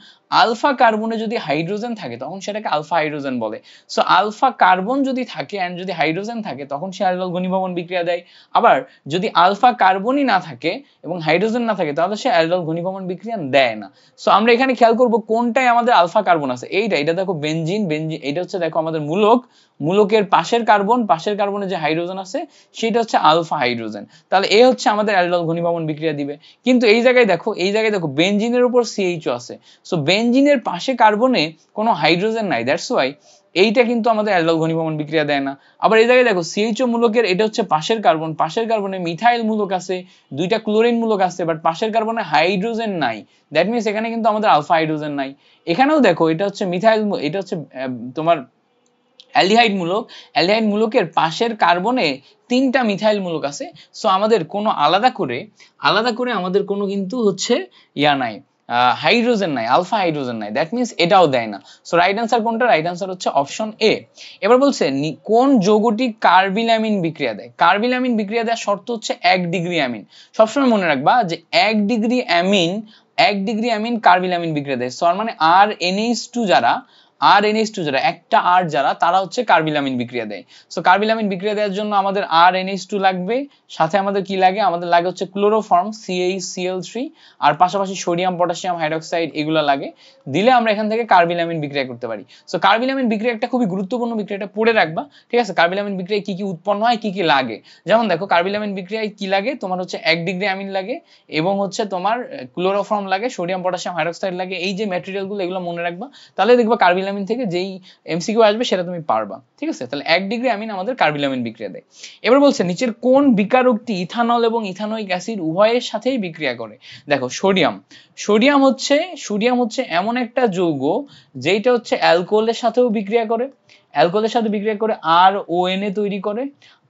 আলফা কার্বনে যদি হাইড্রোজেন থাকে তখন সেটাকে আলফা হাইড্রোজেন বলে সো আলফা কার্বন যদি থাকে অ্যান্ড যদি হাইড্রোজেন থাকে তখন সে অ্যালকোহল ঘনীভবন বিক্রিয়া দেয় আবার যদি আলফা কার্বনই না থাকে এবং হাইড্রোজেন না থাকে তাহলে সে অ্যালকোহল ঘনীভবন বিক্রিয়া দেয় না সো আমরা এখানে খেয়াল করব কোনটাই আমাদের আলফা কার্বন আছে এইটা এটা দেখো বেঞ্জিন বেঞ্জিন এটা হচ্ছে দেখো আমাদের মূলক মূলকের পাশের কার্বন পাশের কার্বনে যে হাইড্রোজেন আছে সেটা হচ্ছে আলফা হাইড্রোজেন তাহলে তাহলে এ হচ্ছে আমাদের অ্যালডল ঘনীভবন বিক্রিয়া দিবে কিন্তু এই জায়গায় দেখো এই জায়গায় দেখো বেঞ্জিনের উপর সিএইচও আছে সো বেঞ্জিনের পাশে কার্বনে কোনো হাইড্রোজেন নাই দ্যাটস ওয়াই এইটা কিন্তু আমাদের অ্যালডল ঘনীভবন বিক্রিয়া দেয় না আবার এই জায়গায় দেখো সিএইচও মূলকের এটা হচ্ছে পাশের কার্বন পাশের কার্বনে মিথাইল মূলক আছে দুইটা ক্লোরিন মূলক আছে বাট পাশের কার্বনে হাইড্রোজেন নাই দ্যাট মিনস এখানে কিন্তু আমাদের আলফা হাইড্রোজেন নাই এখানেও দেখো এটা হচ্ছে মিথাইল এটা হচ্ছে তোমার অ্যালডিহাইড মূলক অ্যালডিহাইড মূলকের পাশের কার্বনে তিনটা মিথাইল মূলক আছে সো আমাদের কোনো আলাদা করে আলাদা করে আমাদের কোনো কিন্তু হচ্ছে ইয়া নাই হাইড্রোজেন নাই আলফা হাইড্রোজেন নাই দ্যাট মিনস এটাও দেয় না সো রাইট অ্যান্সার কোনটা রাইট অ্যান্সার হচ্ছে অপশন এ এবার বলছে কোন যৌগটি কার্বিলামিন বিক্রিয়া দেয় কার্বিলামিন বিক্রিয়া দেওয়ার শর্ত হচ্ছে এক ডিগ্রি অ্যামিন সবসময় মনে রাখবা যে এক ডিগ্রি অ্যামিন এক ডিগ্রি অ্যামিন কার্বিলামিন বিক্রিয়া দেয় সো মানে আর এনএইচ টু যারা আর এনএস টু যারা একটা আর যারা তারা হচ্ছে কার্বিলামিন বিক্রিয়া দেয় সো কার্বিলামিন বিক্রিয়া দেওয়ার জন্য আমাদের আর এইচ টু লাগবে সাথে আমাদের কি লাগে আমাদের লাগে হচ্ছে ক্লোরোফর্ম সিএইচ সিএল থ্রি আর পাশাপাশি সোডিয়াম পটাশিয়াম হাইড্রক্সাইড এগুলো লাগে দিলে আমরা এখান থেকে কার্বিলামিন বিক্রিয়া করতে পারি সো কার্বিলামিন বিক্রিয়া একটা খুবই গুরুত্বপূর্ণ বিক্রিয়াটা পড়ে রাখবা ঠিক আছে কার্বিলামিন বিক্রিয়ায় কি কি উৎপন্ন হয় কি কি লাগে যেমন দেখো কার্বিলামিন বিক্রিয়ায় কি লাগে তোমার হচ্ছে এক ডিগ্রি অ্যামিন লাগে এবং হচ্ছে তোমার ক্লোরোফর্ম লাগে সোডিয়াম পটাশিয়াম হাইড্রক্সাইড লাগে এই যে ম্যাটেরিয়ালগুলো এগুলো মনে রাখবা তাহলে দেখবা কার্বিলামিন কার্বিলামিন থেকে যেই এমসিকিউ আসবে সেটা তুমি পারবা ঠিক আছে তাহলে এক ডিগ্রি আমিন আমাদের কার্বিলামিন বিক্রিয়া দেয় এবার বলছে নিচের কোন বিকারকটি ইথানল এবং ইথানোইক অ্যাসিড উভয়ের সাথেই বিক্রিয়া করে দেখো সোডিয়াম সোডিয়াম হচ্ছে সোডিয়াম হচ্ছে এমন একটা যৌগ যেটা হচ্ছে অ্যালকোহলের সাথেও বিক্রিয়া করে অ্যালকোহলের সাথে বিক্রিয়া করে আর ও এন এ তৈরি করে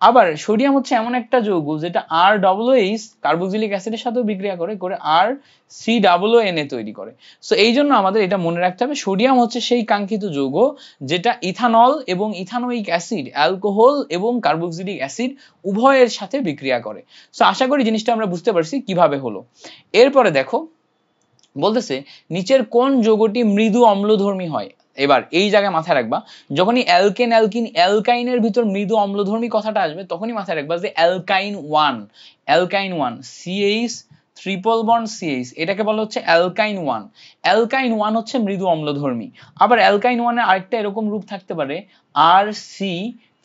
আবার সোডিয়াম হচ্ছে এমন একটা যৌগ যেটা আর এইচ কার্বোজিলিক অ্যাসিডের সাথেও বিক্রিয়া করে করে আর সি ডাবল এ তৈরি করে সো এই জন্য আমাদের এটা মনে রাখতে হবে সোডিয়াম হচ্ছে সেই কাঙ্ক্ষিত যৌগ যেটা ইথানল এবং ইথানোয়িক অ্যাসিড অ্যালকোহল এবং কার্বোক্সিলিক অ্যাসিড উভয়ের সাথে বিক্রিয়া করে সো আশা করি জিনিসটা আমরা বুঝতে পারছি কিভাবে হলো এরপরে দেখো বলতেছে নিচের কোন যৌগটি মৃদু অম্লধর্মী হয় এবার এই জায়গায় মাথায় রাখবা যখনই অ্যালকেন অ্যালকিন অ্যালকাইনের ভিতর মৃদু অম্লধর্মী কথাটা আসবে তখনই মাথায় রাখবা যে alkyne one alkyne one CH triple bond H এটাকে বলা হচ্ছে অ্যালকাইন ওয়ান অ্যালকাইন ওয়ান হচ্ছে মৃদু অম্লধর্মী আবার অ্যালকাইন ওয়ানের আরেকটা এরকম রূপ থাকতে পারে R C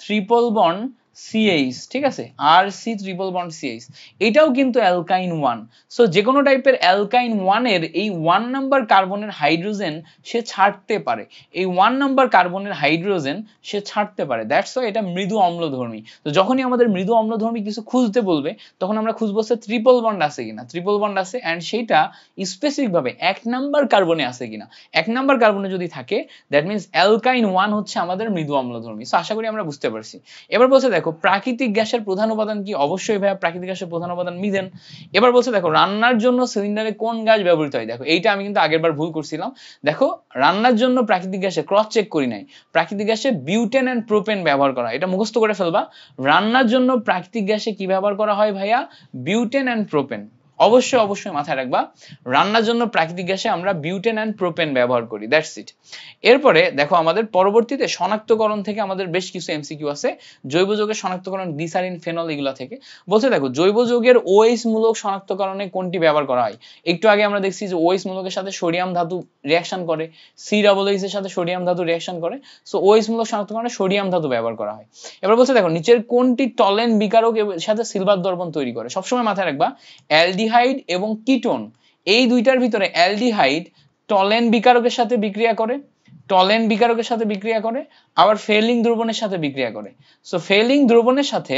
triple bond CH ঠিক আছে R C triple bond CH এটাও কিন্তু অ্যালকাইন ওয়ান সো যে কোনো টাইপের অ্যালকাইন ওয়ানের এই ওয়ান নাম্বার কার্বনের হাইড্রোজেন সে ছাড়তে পারে এই ওয়ান নাম্বার কার্বনের হাইড্রোজেন সে ছাড়তে পারে দ্যাটস ওয়াই এটা মৃদু অম্লধর্মী তো যখনই আমাদের মৃদু অম্লধর্মী কিছু খুঁজতে বলবে তখন আমরা খুঁজবো সে ট্রিপল বন্ড আছে কিনা ট্রিপল বন্ড আছে অ্যান্ড সেইটা স্পেসিফিকভাবে এক নাম্বার কার্বনে আছে কিনা এক নাম্বার কার্বনে যদি থাকে দ্যাট মিনস অ্যালকাইন ওয়ান হচ্ছে আমাদের মৃদু অম্লধর্মী সো আশা করি আমরা বুঝতে পারছি এবার বলছে দেখো দেখো প্রাকৃতিক গ্যাসের প্রধান উপাদান কি অবশ্যই ভাইয়া প্রাকৃতিক গ্যাসের প্রধান উপাদান মিথেন এবার বলছে দেখো রান্নার জন্য সিলিন্ডারে কোন গ্যাস ব্যবহৃত হয় দেখো এইটা আমি কিন্তু আগের বার ভুল করছিলাম দেখো রান্নার জন্য প্রাকৃতিক গ্যাসে ক্রস চেক করি নাই প্রাকৃতিক গ্যাসে বিউটেন অ্যান্ড প্রোপেন ব্যবহার করা হয় এটা মুখস্থ করে ফেলবা রান্নার জন্য প্রাকৃতিক গ্যাসে কি ব্যবহার করা হয় ভাইয়া বিউটেন অ্যান্ড প্রোপেন অবশ্যই অবশ্যই মাথায় রাখবা রান্নার জন্য প্রাকৃতিক গ্যাসে আমরা বিউটেন অ্যান্ড প্রোপেন ব্যবহার করি দ্যাটস ইট এরপরে দেখো আমাদের পরবর্তীতে শনাক্তকরণ থেকে আমাদের বেশ কিছু এমসিকিউ আছে জৈব যোগের শনাক্তকরণ ডিসারিন ফেনল এগুলো থেকে বলছে দেখো জৈব যোগের ওএইচ মূলক শনাক্তকরণে কোনটি ব্যবহার করা হয় একটু আগে আমরা দেখছি যে ওএইচ মূলকের সাথে সোডিয়াম ধাতু রিয়াকশন করে সি ডাবল এইচ এর সাথে সোডিয়াম ধাতু রিয়াকশন করে সো ওএইচ মূলক শনাক্তকরণে সোডিয়াম ধাতু ব্যবহার করা হয় এবার বলছে দেখো নিচের কোনটি টলেন বিকারক সাথে সিলভার দ্রবণ তৈরি করে সবসময় মাথায় রাখবা এলডি অ্যালডিহাইড এবং কিটোন এই দুইটার ভিতরে অ্যালডিহাইড টলেন বিকারকের সাথে বিক্রিয়া করে টলেন বিকারকের সাথে বিক্রিয়া করে আবার ফেলিং দ্রবণের সাথে বিক্রিয়া করে সো ফেলিং দ্রবণের সাথে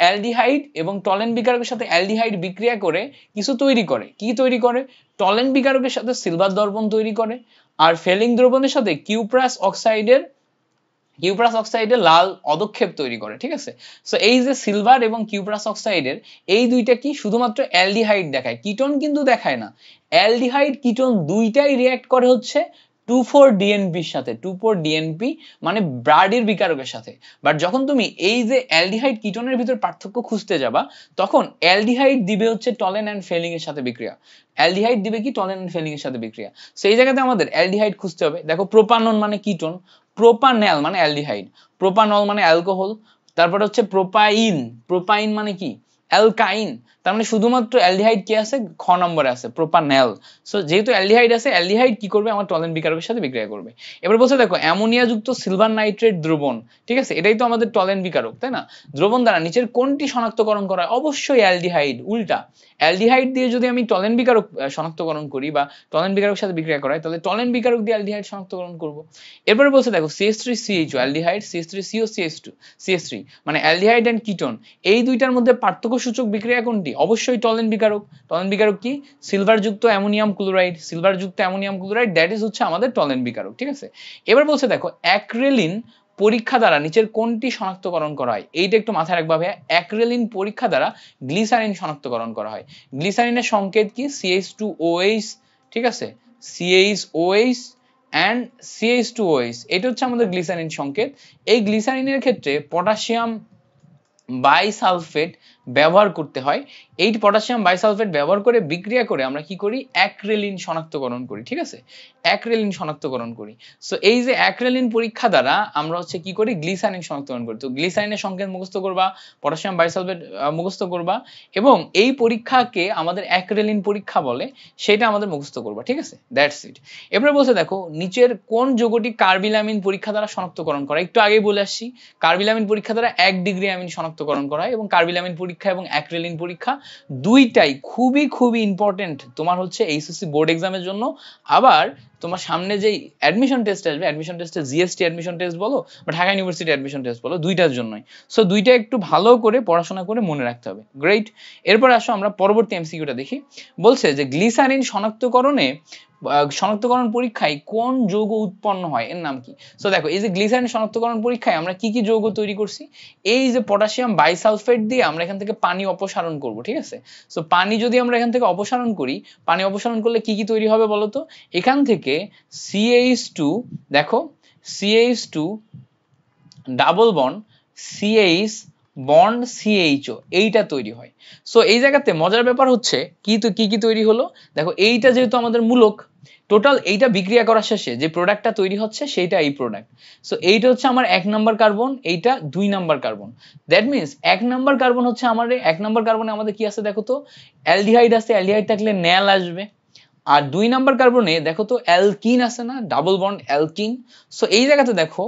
অ্যালডিহাইড এবং টলেন বিকারকের সাথে অ্যালডিহাইড বিক্রিয়া করে কিছু তৈরি করে কি তৈরি করে টলেন বিকারকের সাথে সিলভার দর্পণ তৈরি করে আর ফেলিং দ্রবণের সাথে কিউপ্রাস অক্সাইডের কিউপ্রাস অক্সাইডে লাল অদক্ষেপ তৈরি করে ঠিক আছে সো এই যে সিলভার এবং কিউপ্রাস অক্সাইডের এই দুইটা কি শুধুমাত্র অ্যালডিহাইড দেখায় কিটোন কিন্তু দেখায় না অ্যালডিহাইড কিটোন দুইটাই রিয়্যাক্ট করে হচ্ছে টু ফোর ডিএনপির সাথে টু ফোর ডিএনপি মানে ব্রাডির বিকারকের সাথে বাট যখন তুমি এই যে অ্যালডিহাইড কিটোনের ভিতর পার্থক্য খুঁজতে যাবা তখন অ্যালডিহাইড দিবে হচ্ছে টলেন অ্যান্ড ফেলিং এর সাথে বিক্রিয়া অ্যালডিহাইড দিবে কি টলেন অ্যান্ড ফেলিং এর সাথে বিক্রিয়া সেই জায়গাতে আমাদের অ্যালডিহাইড খুঁজতে হবে দেখো প্রোপানন মানে কিটোন প্রোপানল মানে অ্যালডিহাইড প্রোপানল মানে অ্যালকোহল তারপরে হচ্ছে প্রোপাইন প্রোপাইন মানে কি অ্যালকাইন তার মানে শুধুমাত্র অ্যালডিহাইড কি আছে খ নম্বরে আছে প্রোপানেল সো যেহেতু অ্যালডিহাইড আছে অ্যালডিহাইড কি করবে আমার টলেন বিকারকের সাথে বিক্রিয়া করবে এবার বলছে দেখো অ্যামোনিয়া যুক্ত সিলভার নাইট্রেট দ্রবণ ঠিক আছে এটাই তো আমাদের টলেন বিকারক তাই না দ্রবণ দ্বারা নিচের কোনটি শনাক্তকরণ করা অবশ্যই অ্যালডিহাইড উল্টা অ্যালডিহাইড দিয়ে যদি আমি টলেন বিকারক শনাক্তকরণ করি বা টলেন বিকারকের সাথে বিক্রিয়া করাই তাহলে টলেন বিকারক দিয়ে অ্যালডিহাইড শনাক্তকরণ করব এরপরে বলছে দেখো CS three CH aldehyde CH three CO CH two CH three মানে অ্যালডিহাইড অ্যান্ড কিটন এই দুইটার মধ্যে পার্থক্য সূচক বিক্রিয়া কোনটি অবশ্যই টলেন বিকারক টলেন বিকারক কি সিলভার যুক্ত অ্যামোনিয়াম ক্লোরাইড সিলভার যুক্ত অ্যামোনিয়াম ক্লোরাইড দ্যাট ইজ হচ্ছে আমাদের টলেন বিকারক ঠিক আছে এবার বলছে দেখো অ্যাক্রেলিন পরীক্ষা দ্বারা নিচের কোনটি শনাক্তকরণ করা হয় এইটা একটু মাথায় রাখবা ভাইয়া অ্যাক্রেলিন পরীক্ষা দ্বারা গ্লিসারিন শনাক্তকরণ করা হয় গ্লিসারিনের সংকেত কি সিএইচ টু ওএইচ ঠিক আছে CH OH and CH two OH এটা হচ্ছে আমাদের গ্লিসারিন সংকেত এই গ্লিসারিনের ক্ষেত্রে পটাশিয়াম বাইসালফেট ব্যবহার করতে হয় এইট পটাশিয়াম বাইসালফেট ব্যবহার করে বিক্রিয়া করে আমরা কি করি অ্যাক্রেলিন শনাক্তকরণ করি ঠিক আছে অ্যাক্রেলিন শনাক্তকরণ করি সো এই যে অ্যাক্রেলিন পরীক্ষা দ্বারা আমরা হচ্ছে কি করি গ্লিসারিন শনাক্তকরণ করি তো গ্লিসারিনের সংকেত মুখস্থ করবা পটাশিয়াম বাইসালফেট মুখস্থ করবা এবং এই পরীক্ষাকে আমাদের অ্যাক্রেলিন পরীক্ষা বলে সেটা আমাদের মুখস্থ করবা ঠিক আছে দ্যাটস ইট এবারে বলছে দেখো নিচের কোন যৌগটি কার্বিলামিন পরীক্ষা দ্বারা শনাক্তকরণ করা একটু আগেই বলে আসছি কার্বিলামিন পরীক্ষা দ্বারা এক ডিগ্রি অ্যামিন শনাক্তকরণ করা হয় এবং কার্বিলামিন পরীক্ষা এবং অ্যাক্রেলিন পরীক্ষা দুইটাই খুবই খুবই ইম্পর্টেন্ট তোমার হচ্ছে এইচএসসি বোর্ড এক্সামের জন্য আবার তোমার সামনে যেই অ্যাডমিশন টেস্ট আসবে অ্যাডমিশন টেস্টে জিএসটি অ্যাডমিশন টেস্ট বলো বা ঢাকা ইউনিভার্সিটি অ্যাডমিশন টেস্ট বলো দুইটার জন্যই সো দুইটা একটু ভালো করে পড়াশোনা করে মনে রাখতে হবে গ্রেট এরপর আসো আমরা পরবর্তী এমসিকিউটা দেখি বলছে যে গ্লিসারিন শনাক্তকরণে শনাক্তকরণ পরীক্ষায় কোন যৌগ উৎপন্ন হয় এর নাম কি সো দেখো এই যে গ্লিসারিন শনাক্তকরণ পরীক্ষায় আমরা কি কি যৌগ তৈরি করছি এই যে পটাশিয়াম বাইসালফেট দিয়ে আমরা এখান থেকে পানি অপসারণ করব ঠিক আছে সো পানি যদি আমরা এখান থেকে অপসারণ করি পানি অপসারণ করলে কি কি তৈরি হবে বলতো এখান থেকে থেকে সিএইচ টু দেখো CH two double bond CH bond CHO এইটা তৈরি হয় সো এই জায়গাতে মজার ব্যাপার হচ্ছে কি তো কি কি তৈরি হলো দেখো এইটা যেহেতু আমাদের মূলক টোটাল এইটা বিক্রিয়া করার শেষে যে প্রোডাক্টটা তৈরি হচ্ছে সেইটা এই প্রোডাক্ট সো এইটা হচ্ছে আমার এক নাম্বার কার্বন এইটা দুই নাম্বার কার্বন দ্যাট মিনস এক নাম্বার কার্বন হচ্ছে আমাদের এক নাম্বার কার্বনে আমাদের কি আছে দেখো তো অ্যালডিহাইড আছে অ্যালডিহাইড থাকলে ন্যাল আসবে আর দুই নাম্বার কার্বনে দেখো তো অ্যালকিন আছে না ডাবল বন্ড অ্যালকিন সো এই জায়গাতে দেখো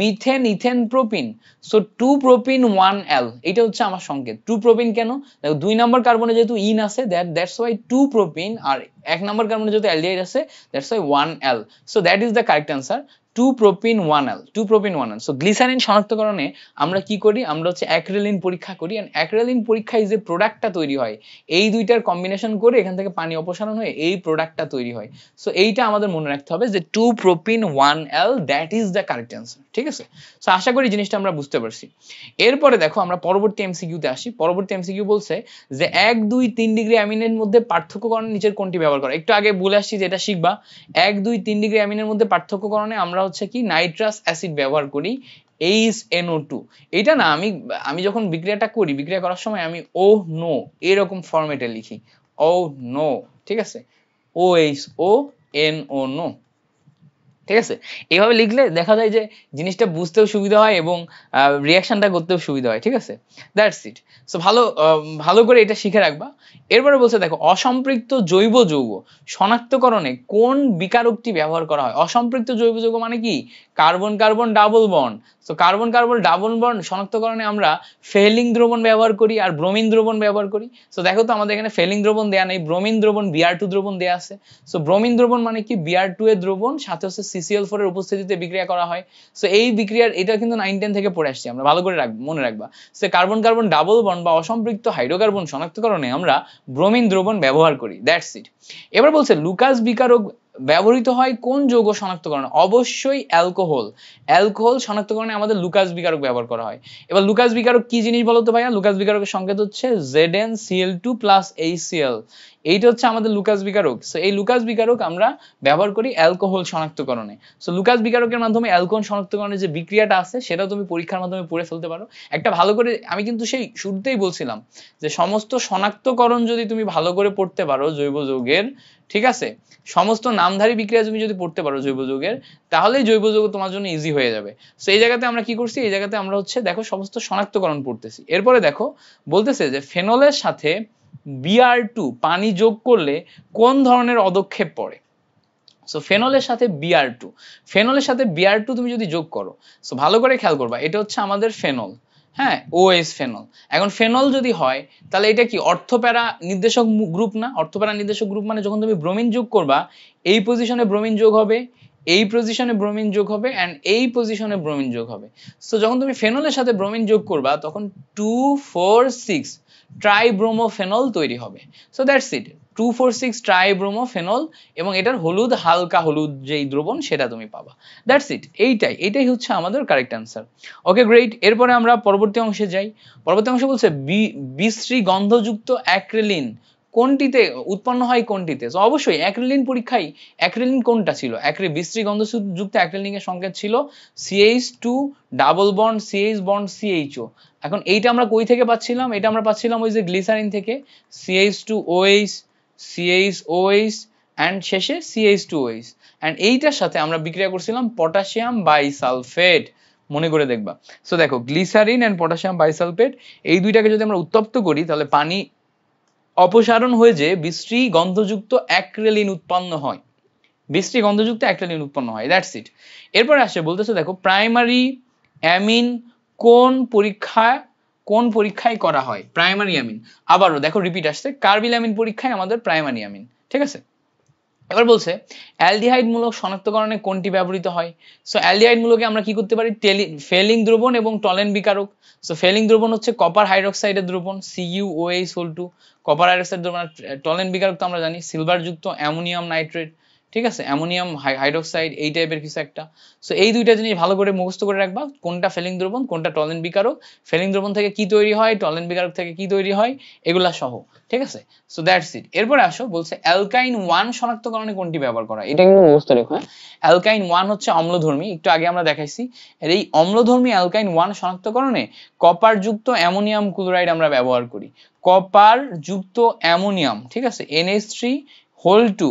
methane ethane propene so two propene one al এটা হচ্ছে আমার সংকেত টু প্রোপিন কেন দেখো দুই নাম্বার কার্বনে যেহেতু ইন আছে that that's why two propene আর এক নাম্বার কার্বনে যেহেতু অ্যালডিহাইড আছে that's why one al so that is the correct answer two propene one two propene one so glycerin শনাক্তকরণে আমরা কি করি আমরা হচ্ছে অ্যাক্রেলিন পরীক্ষা করি অ্যান্ড অ্যাক্রেলিন পরীক্ষায় যে প্রোডাক্টটা তৈরি হয় এই দুইটার কম্বিনেশন করে এখান থেকে পানি অপসারণ হয়ে এই প্রোডাক্টটা তৈরি হয় সো এইটা আমাদের মনে রাখতে হবে যে two propene one that is the correct answer ঠিক আছে সো আশা করি জিনিসটা আমরা বুঝতে পারছি এরপরে দেখো আমরা পরবর্তী তে আসি পরবর্তী এমসিকিউ বলছে যে এক দুই তিন ডিগ্রি অ্যামিনের মধ্যে পার্থক্যকরণ নিচের কোনটি ব্যবহার করা একটু আগে বলে আসছি যে এটা শিখবা এক দুই তিন ডিগ্রি অ্যামিনের মধ্যে পার্থক্যকরণে আমরা আমরা হচ্ছে কি নাইট্রাস অ্যাসিড ব্যবহার করি এইচ এনও টু এটা না আমি আমি যখন বিক্রিয়াটা করি বিক্রিয়া করার সময় আমি ও oh নো এরকম ফর্মেটে লিখি ও oh নো ঠিক আছে O H O N O no ঠিক আছে এভাবে লিখলে দেখা যায় যে জিনিসটা বুঝতেও সুবিধা হয় এবং রিয়াকশনটা করতেও সুবিধা হয় ঠিক আছে দ্যাটস ইট সো ভালো ভালো করে এটা শিখে রাখবা এরপরে বলছে দেখো অসম্পৃক্ত জৈব যৌগ শনাক্তকরণে কোন বিকারকটি ব্যবহার করা হয় অসম্পৃক্ত জৈব যৌগ মানে কি carbon carbon double bond so carbon carbon double bond শনাক্তকরণে আমরা ফেলিং দ্রবণ ব্যবহার করি আর ব্রোমিন দ্রবণ ব্যবহার করি সো দেখো তো আমাদের এখানে ফেলিং দ্রবণ দেয়া নেই ব্রোমিন দ্রবণ বিআর টু দ্রবণ দেয়া আছে সো ব্রোমিন দ্রবণ মানে কি বিআর টু এর দ্রবণ সাথে হচ্ছে সি সিসিএল এর উপস্থিতিতে বিক্রিয়া করা হয় সো এই বিক্রিয়ার এটা কিন্তু নাইন টেন থেকে পড়ে আসছি আমরা ভালো করে রাখ মনে রাখবা সে কার্বন কার্বন ডাবল বন্ড বা অসম্পৃক্ত হাইড্রোকার্বন শনাক্তকরণে আমরা ব্রোমিন দ্রবণ ব্যবহার করি দ্যাটস ইট এবার বলছে লুকাস বিকারক ব্যবহৃত হয় কোন যৌগ শনাক্তকরণ অবশ্যই অ্যালকোহল অ্যালকোহল শনাক্তকরণে আমাদের লুকাস বিকারক ব্যবহার করা হয় এবার লুকাস বিকারক কি জিনিস বলতো ভাইয়া লুকাস বিকারকের সংকেত হচ্ছে Z N Cl two plus H Cl এইটা হচ্ছে আমাদের লুকাস বিকারক সো এই লুকাস বিকারক আমরা ব্যবহার করি অ্যালকোহল শনাক্তকরণে সো লুকাস বিকারকের মাধ্যমে অ্যালকোহল শনাক্তকরণের যে বিক্রিয়াটা আছে সেটা তুমি পরীক্ষার মাধ্যমে পড়ে ফেলতে পারো একটা ভালো করে আমি কিন্তু সেই শুরুতেই বলছিলাম যে সমস্ত শনাক্তকরণ যদি তুমি ভালো করে পড়তে পারো জৈব যৌগের ঠিক আছে সমস্ত নামধারী বিক্রিয়া তুমি যদি পড়তে পারো জৈব যৌগের তাহলেই জৈব যৌগ তোমার জন্য ইজি হয়ে যাবে সো এই জায়গাতে আমরা কি করছি এই জায়গাতে আমরা হচ্ছে দেখো সমস্ত শনাক্তকরণ পড়তেছি এরপরে দেখো বলতেছে যে ফেনলের সাথে বিআর টু পানি যোগ করলে কোন ধরনের অদক্ষেপ পড়ে সো ফেনলের সাথে বিআর টু ফেনলের সাথে বিআর টু তুমি যদি যোগ করো সো ভালো করে খেয়াল করবা এটা হচ্ছে আমাদের ফেনল হ্যাঁ ওএস ফেনল এখন ফেনল যদি হয় তাহলে এটা কি অর্থপ্যারা নির্দেশক গ্রুপ না অর্থপ্যারা নির্দেশক গ্রুপ মানে যখন তুমি ব্রোমিন যোগ করবা এই পজিশনে ব্রোমিন যোগ হবে এই পজিশনে ব্রোমিন যোগ হবে অ্যান্ড এই পজিশনে ব্রোমিন যোগ হবে সো যখন তুমি ফেনলের সাথে ব্রোমিন যোগ করবা তখন টু ফোর সিক্স ট্রাইব্রোমোফেনল তৈরি হবে so that's it two four six tribromophenol এবং এটার হলুদ হালকা হলুদ যেই দ্রবণ সেটা তুমি পাবা দ্যাটস ইট এইটাই এটাই হচ্ছে আমাদের কারেক্ট অ্যান্সার ওকে গ্রেট এরপরে আমরা পরবর্তী অংশে যাই পরবর্তী অংশে বলছে বিশ্রী গন্ধযুক্ত অ্যাক্রেলিন কোনটিতে উৎপন্ন হয় কোনটিতে সো অবশ্যই অ্যাক্রেলিন পরীক্ষায় অ্যাক্রেলিন কোনটা ছিল অ্যাক্রে বিশ্রী গন্ধযুক্ত অ্যাক্রেলিনের সংকেত ছিল CH two double bond CH bond CHO এখন এইটা আমরা কই থেকে পাচ্ছিলাম এটা আমরা পাচ্ছিলাম ওই যে গ্লিসারিন থেকে CH two OH CH OH and শেষে সিএইচ টু ওএইচ অ্যান্ড এইটার সাথে আমরা বিক্রিয়া করছিলাম পটাশিয়াম বাইসালফেট মনে করে দেখবা সো দেখো গ্লিসারিন অ্যান্ড পটাশিয়াম বাইসালফেট এই দুইটাকে যদি আমরা উত্তপ্ত করি তাহলে পানি অপসারণ হয়ে যে বৃষ্টি গন্ধযুক্ত অ্যাক্রেলিন উৎপন্ন হয় বিশ্রী গন্ধযুক্ত অ্যাক্রেলিন উৎপন্ন হয় দ্যাটস ইট এরপরে আসে বলতেছে দেখো প্রাইমারি অ্যামিন কোন পরীক্ষায় কোন পরীক্ষায় করা হয় প্রাইমারি আমিন আবারও দেখো রিপিট আসছে কার্বিল আমিন পরীক্ষায় আমাদের প্রাইমারি আমিন ঠিক আছে এবার বলছে অ্যালডিহাইড মূলক শনাক্তকরণে কোনটি ব্যবহৃত হয় সো অ্যালডিহাইড মূলকে আমরা কি করতে পারি টেলি ফেলিং দ্রবণ এবং টলেন বিকারক সো ফেলিং দ্রবণ হচ্ছে কপার হাইড্রক্সাইডের দ্রবণ CU OH whole two copper hydroxide দ্রবণ টলেন বিকারক তো আমরা জানি সিলভারযুক্ত অ্যামোনিয়াম নাইট্রেট ঠিক আছে অ্যামোনিয়াম হাইড্রোক্সাইড এই টাইপের কিছু একটা সো এই দুইটা জিনিস ভালো করে মুখস্থ করে রাখবা কোনটা ফেলিং দ্রবণ কোনটা টলেন বিকারক ফেলিং দ্রবণ থেকে কি তৈরি হয় টলেন বিকারক থেকে কি তৈরি হয় এগুলা সহ ঠিক আছে সো দ্যাটস ইট এরপরে আসো বলছে অ্যালকাইন ওয়ান শনাক্তকরণে কোনটি ব্যবহার করা এটা কিন্তু মুখস্থ রেখো হ্যাঁ অ্যালকাইন ওয়ান হচ্ছে অম্লধর্মী একটু আগে আমরা দেখাইছি আর এই অম্লধর্মী অ্যালকাইন ওয়ান শনাক্তকরণে কপার যুক্ত অ্যামোনিয়াম ক্লোরাইড আমরা ব্যবহার করি কপার যুক্ত অ্যামোনিয়াম ঠিক আছে NH3 হোল টু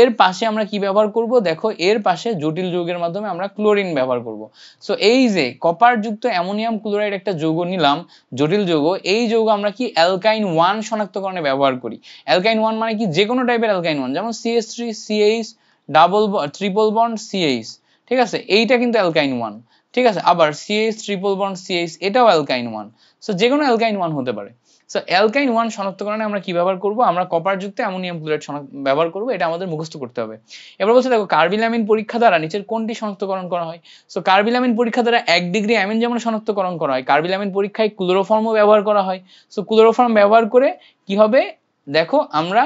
এর পাশে আমরা কি ব্যবহার করব দেখো এর পাশে জটিল যৌগের মাধ্যমে আমরা ক্লোরিন ব্যবহার করব সো এই যে কপার যুক্ত অ্যামোনিয়াম ক্লোরাইড একটা যৌগ নিলাম জটিল যৌগ এই যৌগ আমরা কি অ্যালকাইন ওয়ান শনাক্তকরণে ব্যবহার করি অ্যালকাইন ওয়ান মানে কি যে কোনো টাইপের অ্যালকাইন ওয়ান যেমন CH three CH double triple bond CH ঠিক আছে এইটা কিন্তু অ্যালকাইন ওয়ান ঠিক আছে আবার সিএইচ ট্রিপল বন্ড সিএইচ এটাও অ্যালকাইন ওয়ান সো যে কোনো অ্যালকাইন ওয়ান হতে পারে সো অ্যালকাইন ওয়ান শনাক্তকরণে আমরা কি ব্যবহার করব আমরা কপার যুক্ত অ্যামোনিয়াম ক্লোরাইড ব্যবহার করব এটা আমাদের মুখস্থ করতে হবে এবার বলছে দেখো কার্বিলামিন পরীক্ষা দ্বারা নিচের কোনটি শনাক্তকরণ করা হয় সো কার্বিলামিন পরীক্ষা দ্বারা এক ডিগ্রি অ্যামিন যেমন শনাক্তকরণ করা হয় কার্বিলামিন পরীক্ষায় ক্লোরোফর্মও ব্যবহার করা হয় সো ক্লোরোফর্ম ব্যবহার করে কি হবে দেখো আমরা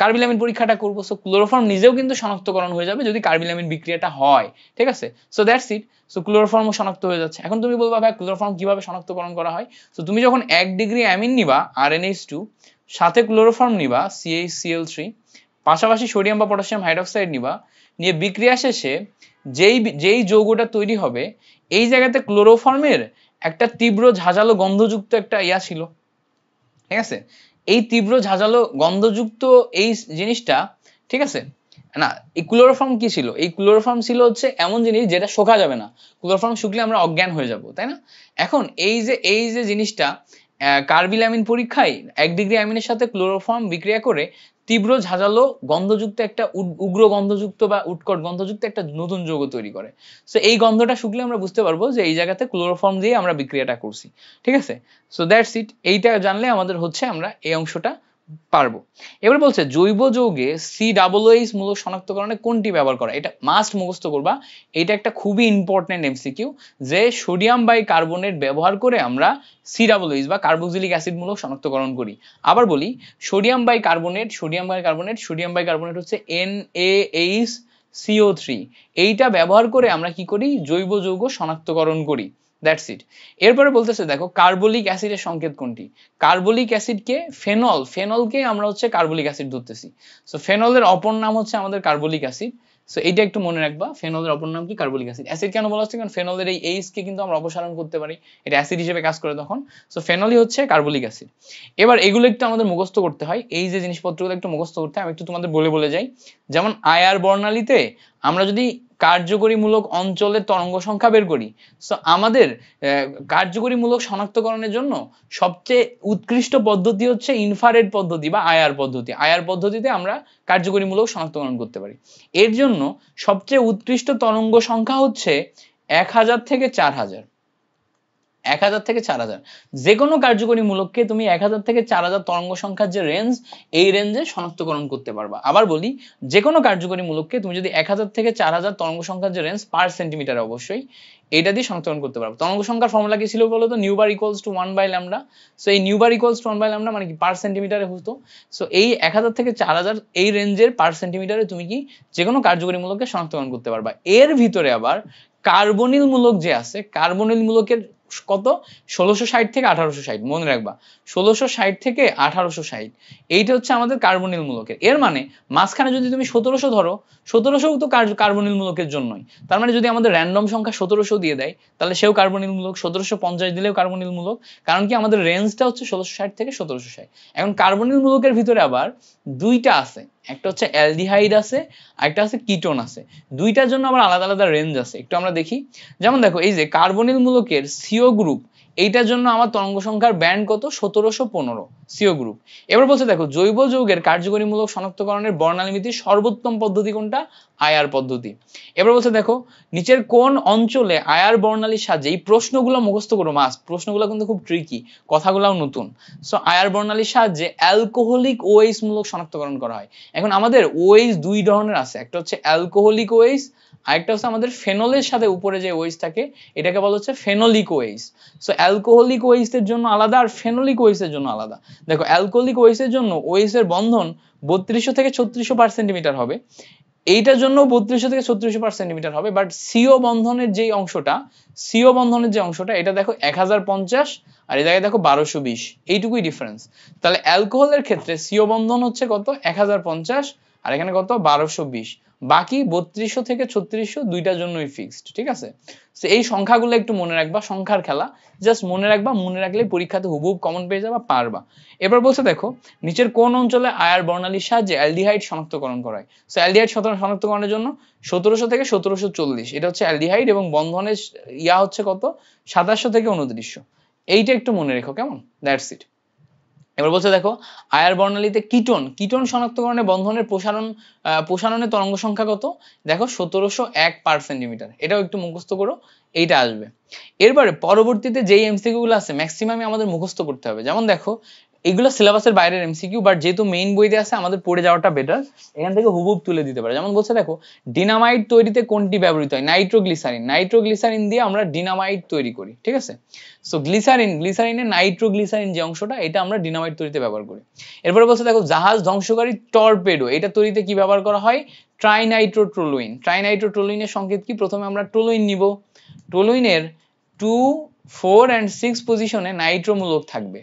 কার্বিলামিন পরীক্ষাটা করবো সো ক্লোরোফর্ম নিজেও কিন্তু শনাক্তকরণ হয়ে যাবে যদি কার্বিলামিন বিক্রিয়াটা হয় ঠিক আছে সো দ্যাটস ইট সো ক্লোরোফর্মও শনাক্ত হয়ে যাচ্ছে এখন তুমি বলবা ভাই ক্লোরোফর্ম কিভাবে শনাক্তকরণ করা হয় সো তুমি যখন এক ডিগ্রি অ্যামিন নিবা আর টু সাথে ক্লোরোফর্ম নিবা সিএইচ থ্রি পাশাপাশি সোডিয়াম বা পটাশিয়াম হাইড্রক্সাইড নিবা নিয়ে বিক্রিয়া শেষে যেই যেই যৌগটা তৈরি হবে এই জায়গাতে ক্লোরোফর্মের একটা তীব্র ঝাঁঝালো গন্ধযুক্ত একটা ইয়া ছিল ঠিক আছে এই তীব্র ঝাঁঝালো গন্ধযুক্ত এই জিনিসটা ঠিক আছে না এই ক্লোরোফর্ম কি ছিল এই ক্লোরোফর্ম ছিল হচ্ছে এমন জিনিস যেটা শোকা যাবে না ক্লোরোফর্ম শুকলে আমরা অজ্ঞান হয়ে যাব তাই না এখন এই যে এই যে জিনিসটা কার্বিলামিন পরীক্ষায় এক ডিগ্রি অ্যামিনের সাথে ক্লোরোফর্ম বিক্রিয়া করে তীব্র ঝাঁঝালো গন্ধযুক্ত একটা উগ্র গন্ধযুক্ত বা উৎকট গন্ধযুক্ত একটা নতুন যৌগ তৈরি করে সো এই গন্ধটা শুকলে আমরা বুঝতে পারবো যে এই জায়গাতে ক্লোরোফর্ম দিয়ে আমরা বিক্রিয়াটা করছি ঠিক আছে সো দ্যাটস ইট এইটা জানলে আমাদের হচ্ছে আমরা এই অংশটা পারবো এবার বলছে জৈব যৌগে সি ডাবলএইচ মূলক শনাক্তকরণে কোনটি ব্যবহার করা এটা মাস্ট মুখস্থ করবা এটা একটা খুবই ইম্পর্টেন্ট এমসিকিউ যে সোডিয়াম বাই কার্বনেট ব্যবহার করে আমরা সি ডাবলএইচ বা কার্বক্সিলিক অ্যাসিড মূলক শনাক্তকরণ করি আবার বলি sodium bicarbonate sodium bicarbonate sodium bicarbonate হচ্ছে এন এইচ সিও থ্রি এইটা ব্যবহার করে আমরা কি করি জৈব যৌগ শনাক্তকরণ করি দ্যাটস ইট এরপরে বলতেছে দেখো কার্বলিক অ্যাসিডের সংকেত কোনটি কার্বলিক অ্যাসিডকে ফেনল ফেনলকে আমরা হচ্ছে কার্বলিক অ্যাসিড ধরতেছি সো ফেনলের অপর নাম হচ্ছে আমাদের কার্বলিক অ্যাসিড সো এইটা একটু মনে রাখবা ফেনলের অপর নাম কি কার্বলিক অ্যাসিড অ্যাসিড কেন বলা হচ্ছে কারণ ফেনলের এই এইসকে কিন্তু আমরা অপসারণ করতে পারি এটা অ্যাসিড হিসেবে কাজ করে তখন সো ফেনলই হচ্ছে কার্বলিক অ্যাসিড এবার এগুলো একটু আমাদের মুখস্থ করতে হয় এই যে জিনিসপত্রগুলো একটু মুখস্থ করতে হয় আমি একটু তোমাদের বলে বলে যাই যেমন আয়ার বর্ণালীতে আমরা যদি কার্যকরীমূলক অঞ্চলের তরঙ্গ সংখ্যা বের করি সো আমাদের কার্যকরীমূলক শনাক্তকরণের জন্য সবচেয়ে উৎকৃষ্ট পদ্ধতি হচ্ছে ইনফারেড পদ্ধতি বা আয়ার পদ্ধতি আয়ার পদ্ধতিতে আমরা কার্যকরীমূলক শনাক্তকরণ করতে পারি এর জন্য সবচেয়ে উৎকৃষ্ট তরঙ্গ সংখ্যা হচ্ছে এক হাজার থেকে চার হাজার এক হাজার থেকে চার হাজার যে কোনো কার্যকরী মূলককে তুমি এক হাজার থেকে চার হাজার তরঙ্গ সংখ্যার যে রেঞ্জ এই রেঞ্জে শনাক্তকরণ করতে পারবা আবার বলি যে কোনো কার্যকরী মূলককে তুমি যদি এক হাজার থেকে চার হাজার তরঙ্গ সংখ্যার যে রেঞ্জ পার সেন্টিমিটার অবশ্যই এটা দিয়ে শনাক্তকরণ করতে পারবো তরঙ্গ সংখ্যার ফর্মুলা কি ছিল বলতো তো nu bar equals to one by lambda so এই nu bar equals to one by lambda মানে কি পার সেন্টিমিটারে হতো সো এই এক হাজার থেকে চার হাজার এই রেঞ্জের পার সেন্টিমিটারে তুমি কি যে কোনো কার্যকরী মূলককে শনাক্তকরণ করতে পারবা এর ভিতরে আবার কার্বনিল মূলক যে আছে কার্বনিল মূলকের কত ষোলোশো ষাট থেকে আঠারোশো ষাট মনে রাখবা ষোলোশো ষাট থেকে আঠারোশো ষাট এইটা হচ্ছে আমাদের কার্বনিল মূলকের এর মানে মাঝখানে যদি তুমি সতেরোশো ধরো সতেরোশো তো কার্বনিল মূলকের জন্যই তার মানে যদি আমাদের র্যান্ডম সংখ্যা সতেরোশো দিয়ে দেয় তাহলে সেও কার্বনিল মূলক সতেরোশো পঞ্চাশ দিলেও কার্বনিল মূলক কারণ কি আমাদের রেঞ্জটা হচ্ছে ষোলোশো ষাট থেকে সতেরোশো ষাট এখন কার্বনিল মূলকের ভিতরে আবার দুইটা আছে একটা হচ্ছে অ্যালডিহাইড আছে একটা আছে কিটোন আছে দুইটার জন্য আবার আলাদা আলাদা রেঞ্জ আছে একটু আমরা দেখি যেমন দেখো এই যে কার্বনিল মূলকের সিও গ্রুপ এইটার জন্য আমার তরঙ্গ সংখ্যার ব্যান্ড কত সতেরোশো পনেরো সিও গ্রুপ এবার বলছে দেখো জৈব যৌগের কার্যকরীমূলক শনাক্তকরণের বর্ণালিমিতি সর্বোত্তম পদ্ধতি কোনটা আয়ার পদ্ধতি এবার বলছে দেখো নিচের কোন অঞ্চলে আয়ার বর্ণালীর সাহায্যে এই প্রশ্নগুলো মুখস্থ করো মাস প্রশ্নগুলো কিন্তু খুব ট্রিকি কথাগুলাও নতুন সো আয়ার বর্ণালীর সাহায্যে অ্যালকোহলিক ওএইস মূলক শনাক্তকরণ করা হয় এখন আমাদের ওএইস দুই ধরনের আছে একটা হচ্ছে অ্যালকোহলিক ওএইস আরেকটা হচ্ছে আমাদের ফেনলের সাথে উপরে যে ওয়েজ থাকে এটাকে বলা হচ্ছে ফেনলিক ওয়েজ সো অ্যালকোহলিক ওয়েজের জন্য আলাদা আর ফেনলিক ওয়েজের জন্য আলাদা দেখো অ্যালকোহলিক ওয়েজের জন্য ওয়েজের বন্ধন বত্রিশশো থেকে ছত্রিশশো পার সেন্টিমিটার হবে এইটার জন্য বত্রিশশো থেকে ছত্রিশশো পার সেন্টিমিটার হবে বাট সিও বন্ধনের যেই অংশটা সিও বন্ধনের যে অংশটা এটা দেখো এক হাজার পঞ্চাশ আর এই জায়গায় দেখো বারোশো বিশ এইটুকুই ডিফারেন্স তাহলে অ্যালকোহলের ক্ষেত্রে সিও বন্ধন হচ্ছে কত এক হাজার পঞ্চাশ আর এখানে কত বারোশো বিশ বাকি বত্রিশশো থেকে ছত্রিশশো দুইটার জন্যই ফিক্সড ঠিক আছে তো এই সংখ্যাগুলো একটু মনে রাখবা সংখ্যার খেলা জাস্ট মনে রাখবা মনে রাখলে পরীক্ষাতে হুবহু কমন পেয়ে যাবা পারবা এবার বলছে দেখো নিচের কোন অঞ্চলে আয়ার বর্ণালীর সাহায্যে অ্যালডিহাইড শনাক্তকরণ করায় সো অ্যালডিহাইড শনাক্তকরণের জন্য সতেরোশো থেকে সতেরোশো চল্লিশ এটা হচ্ছে অ্যালডিহাইড এবং বন্ধনের ইয়া হচ্ছে কত সাতাশশো থেকে উনত্রিশশো এইটা একটু মনে রেখো কেমন দ্যাটস ইট এবার বলছে দেখো আয়ার বর্ণালীতে কিটন কিটন শনাক্তকরণে বন্ধনের প্রসারণ প্রসারণের তরঙ্গ সংখ্যা কত দেখো সতেরোশো এক পার সেন্টিমিটার এটাও একটু মুখস্থ করো এইটা আসবে এরপরে পরবর্তীতে যেই এমসিকিউ গুলো আছে ম্যাক্সিমামই আমাদের মুখস্থ করতে হবে যেমন দেখো এগুলো সিলেবাসের বাইরের এমসিকিউ বাট যেহেতু মেইন বইতে আছে আমাদের পড়ে যাওয়াটা বেটার এখান থেকে হুবুব তুলে দিতে পারে যেমন বলছে দেখো ডিনামাইট তৈরিতে কোনটি ব্যবহৃত হয় নাইট্রোগ্লিসারিন নাইট্রোগ্লিসারিন দিয়ে আমরা ডিনামাইট তৈরি করি ঠিক আছে সো গ্লিসারিন গ্লিসারিনে নাইট্রোগ্লিসারিন যে অংশটা এটা আমরা ডিনামাইট তৈরিতে ব্যবহার করি এরপরে বলছে দেখো জাহাজ ধ্বংসকারী টর্পেডো এটা তৈরিতে কি ব্যবহার করা হয় ট্রাইনাইট্রোট্রোলুইন ট্রাইনাইট্রোট্রোলুইনের সংকেত কি প্রথমে আমরা ট্রোলুইন নিব ট্রোলুইনের টু ফোর অ্যান্ড সিক্স পজিশনে নাইট্রোমূলক থাকবে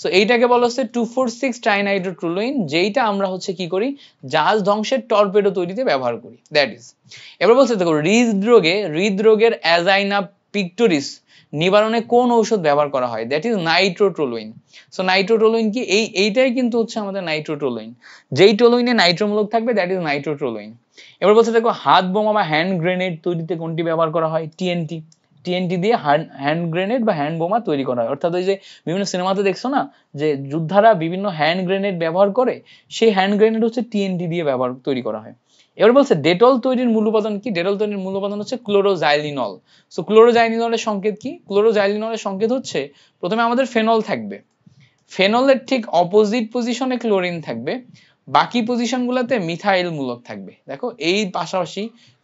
সো এইটাকে বলা হচ্ছে টু ফোর সিক্স ট্রাইনাইড্রোট্রুলোইন যেইটা আমরা হচ্ছে কি করি জাহাজ ধ্বংসের টর্পেডো তৈরিতে ব্যবহার করি দ্যাট ইজ এবার বলছে দেখো হৃদরোগে হৃদরোগের অ্যাজাইনা পিক্টোরিস নিবারণে কোন ঔষধ ব্যবহার করা হয় that is nitrotoluene so nitrotoluene কি এই এইটাই কিন্তু হচ্ছে আমাদের নাইট্রোট্রোলোইন যেই টোলোইনে নাইট্রোমূলক থাকবে দ্যাট ইজ নাইট্রোট্রোলোইন এবার বলছে দেখো হাত বোমা বা হ্যান্ড গ্রেনেড তৈরিতে কোনটি ব্যবহার করা হয় টিএনটি টিএনটি দিয়ে হ্যান্ড গ্রেনেড বা হ্যান্ড বোমা তৈরি করা হয় অর্থাৎ ওই যে বিভিন্ন সিনেমাতে দেখছো না যে যোদ্ধারা বিভিন্ন হ্যান্ড গ্রেনেড ব্যবহার করে সেই হ্যান্ড গ্রেনেড হচ্ছে টিএনটি দিয়ে ব্যবহার তৈরি করা হয় এবার বলছে ডেটল তৈরির মূল উপাদান কি ডেটল তৈরির মূল উপাদান হচ্ছে ক্লোরোজাইলিনল সো ক্লোরোজাইলিনলের সংকেত কি ক্লোরোজাইলিনলের সংকেত হচ্ছে প্রথমে আমাদের ফেনল থাকবে ফেনলের ঠিক অপোজিট পজিশনে ক্লোরিন থাকবে বাকি পজিশনগুলোতে মিথাইল মূলক থাকবে দেখো এই পাশাপাশি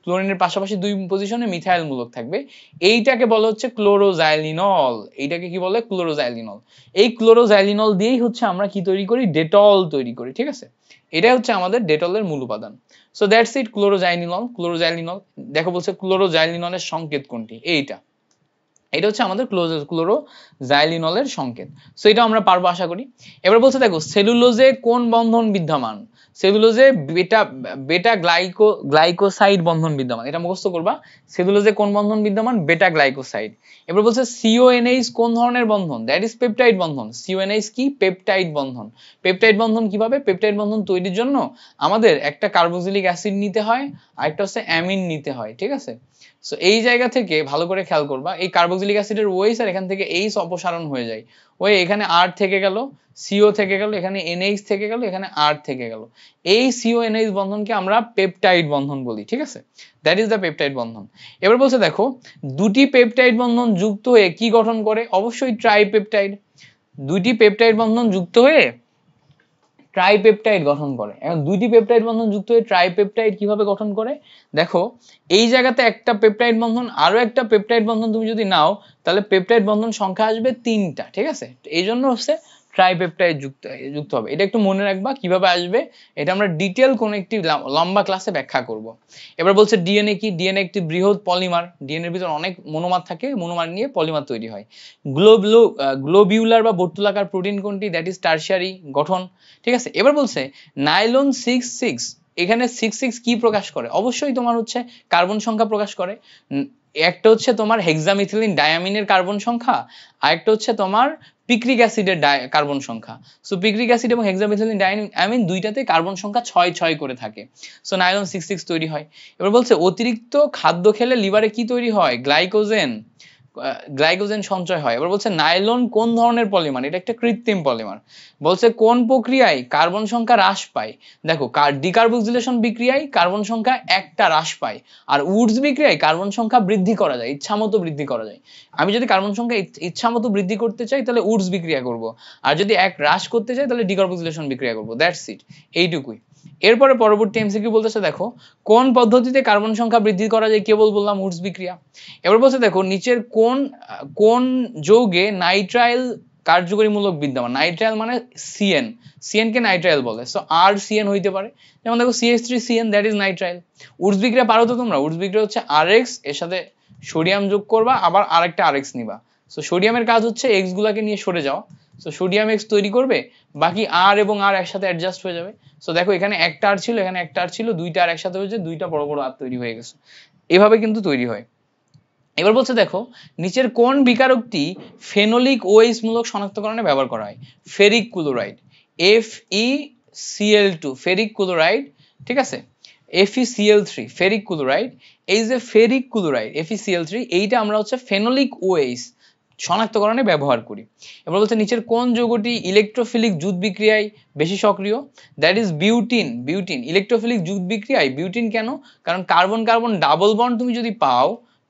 ক্লোরিনের পাশাপাশি দুই পজিশনে মিথাইল মূলক থাকবে এইটাকে বলা হচ্ছে ক্লোরোজাইলিনল এইটাকে কি বলে ক্লোরোজাইলিনল এই ক্লোরোজাইলিনল দিয়েই হচ্ছে আমরা কি তৈরি করি ডেটল তৈরি করি ঠিক আছে এটাই হচ্ছে আমাদের ডেটলের মূল উপাদান সো দ্যাটস ইট ক্লোরোজাইলিনল ক্লোরোজাইলিনল দেখো বলছে ক্লোরোজাইলিনলের সংকেত কোনটি এইটা এটা হচ্ছে আমাদের ক্লোরো জাইলিনলের সংকেত সো এটা আমরা পারবো আশা করি এবার বলছে দেখো সেলুলোজে কোন বন্ধন বিদ্যমান সেলুলোজে বেটা বেটা গ্লাইকো গ্লাইকোসাইড বন্ধন বিদ্যমান এটা মুখস্থ করবা সেলুলোজে কোন বন্ধন বিদ্যমান বেটা গ্লাইকোসাইড এবার বলছে সিওএনএইচ কোন ধরনের বন্ধন দ্যাট ইজ পেপটাইড বন্ধন সিওএনএইচ কি পেপটাইড বন্ধন পেপটাইড বন্ধন কিভাবে পেপটাইড বন্ধন তৈরির জন্য আমাদের একটা কার্বোক্সিলিক অ্যাসিড নিতে হয় আরেকটা হচ্ছে অ্যামিন নিতে হয় ঠিক আছে সো এই জায়গা থেকে ভালো করে খেয়াল করবা এই কার্বোক্সিলিক অ্যাসিডের ওয়েস আর এখান থেকে এইস অপসারণ হয়ে যায় ওই এখানে আর থেকে গেল সিও থেকে গেল এখানে এনএইচ থেকে গেল এখানে আর থেকে গেল এই সিও এনএইচ বন্ধনকে আমরা পেপটাইড বন্ধন বলি ঠিক আছে দ্যাট ইজ দ্য পেপটাইড বন্ধন এবার বলছে দেখো দুটি পেপটাইড বন্ধন যুক্ত হয়ে কি গঠন করে অবশ্যই ট্রাইপেপটাইড দুটি পেপটাইড বন্ধন যুক্ত হয়ে ট্রাইপেপটাইড গঠন করে এখন দুইটি পেপটাইড বন্ধন যুক্ত হয়ে ট্রাইপেপটাইড কিভাবে গঠন করে দেখো এই জায়গাতে একটা পেপটাইড বন্ধন আরো একটা পেপটাইড বন্ধন তুমি যদি নাও তাহলে পেপটাইড বন্ধন সংখ্যা আসবে তিনটা ঠিক আছে এই জন্য হচ্ছে ট্রাইপেপটাইড যুক্ত যুক্ত হবে এটা একটু মনে রাখবা কিভাবে আসবে এটা আমরা ডিটেল কোন একটি লম্বা ক্লাসে ব্যাখ্যা করব এবার বলছে ডিএনএ কি ডিএনএ একটি বৃহৎ পলিমার ডিএনএর ভিতর অনেক মনোমার থাকে মনোমার নিয়ে পলিমার তৈরি হয় গ্লোবলো গ্লোবিউলার বা বর্তুলাকার প্রোটিন কোনটি দ্যাট ইজ টার্সিয়ারি গঠন ঠিক আছে এবার বলছে নাইলন সিক্স সিক্স এখানে সিক্স সিক্স কি প্রকাশ করে অবশ্যই তোমার হচ্ছে কার্বন সংখ্যা প্রকাশ করে একটা হচ্ছে তোমার হেক্সামিথিলিন ডায়ামিনের কার্বন সংখ্যা আর একটা হচ্ছে তোমার পিক্রিক অ্যাসিডের কার্বন সংখ্যা সো পিক্রিক অ্যাসিড এবং হেক্সামিথিলিন ডায়ামিন দুইটাতে কার্বন সংখ্যা ছয় ছয় করে থাকে সো নাইলন সিক্স সিক্স তৈরি হয় এবার বলছে অতিরিক্ত খাদ্য খেলে লিভারে কি তৈরি হয় গ্লাইকোজেন গ্লাইকোজেন সঞ্চয় হয় এবার বলছে নাইলন কোন ধরনের পলিমার এটা একটা কৃত্রিম পলিমার বলছে কোন প্রক্রিয়ায় কার্বন সংখ্যা হ্রাস পায় দেখো ডিকার্বক্সিলেশন বিক্রিয়ায় কার্বন সংখ্যা একটা হ্রাস পায় আর উডস বিক্রিয়ায় কার্বন সংখ্যা বৃদ্ধি করা যায় ইচ্ছামতো বৃদ্ধি করা যায় আমি যদি কার্বন সংখ্যা ইচ্ছামতো বৃদ্ধি করতে চাই তাহলে উডস বিক্রিয়া করব আর যদি এক হ্রাস করতে চাই তাহলে ডিকার্বক্সিলেশন বিক্রিয়া করব দ্যাটস ইট এইটুকুই এরপরে পরবর্তী এমসিকিউ বলতেছে দেখো কোন পদ্ধতিতে কার্বন সংখ্যা বৃদ্ধি করা যায় কেবল বললাম উডস বিক্রিয়া এবার বলছে দেখো নিচের কোন কোন যৌগে নাইট্রাইল কার্যকরী মূলক বিদ্যমান নাইট্রাইল মানে সিএন সিএন কে নাইট্রাইল বলে সো আর সিএন হইতে পারে যেমন দেখো CS three CN that is nitrile উডস বিক্রিয়া পারো তো তোমরা উডস বিক্রিয়া হচ্ছে আর এক্স এর সাথে সোডিয়াম যোগ করবা আবার আরেকটা আর এক্স নিবা সো সোডিয়ামের কাজ হচ্ছে এক্স গুলাকে নিয়ে সরে যাওয়া সো সোডিয়াম এক্স তৈরি করবে বাকি আর এবং আর একসাথে অ্যাডজাস্ট হয়ে যাবে সো দেখো এখানে একটা আর ছিল এখানে একটা আর ছিল দুইটা আর একসাথে হয়েছে দুইটা বড় বড় আর তৈরি হয়ে গেছে এভাবে কিন্তু তৈরি হয় এবার বলছে দেখো নিচের কোন বিকারকটি ফেনোলিক ওএইচ মূলক শনাক্তকরণে ব্যবহার করা হয় ferric chloride F E Cl two ferric chloride ঠিক আছে FeCl three e ferric chloride এই যে ferric chloride FeCl three e এইটা আমরা হচ্ছে ফেনোলিক ওএইস শনাক্তকরণে ব্যবহার করি এবার বলছে নিচের কোন যৌগটি ইলেকট্রোফিলিক যুদ্ধ বিক্রিয়ায় বেশি সক্রিয় that is butene butene electrophilic যুদ্ধ বিক্রিয়ায় বিউটিন কেন কারণ কার্বন কার্বন ডাবল বন্ড তুমি যদি পাও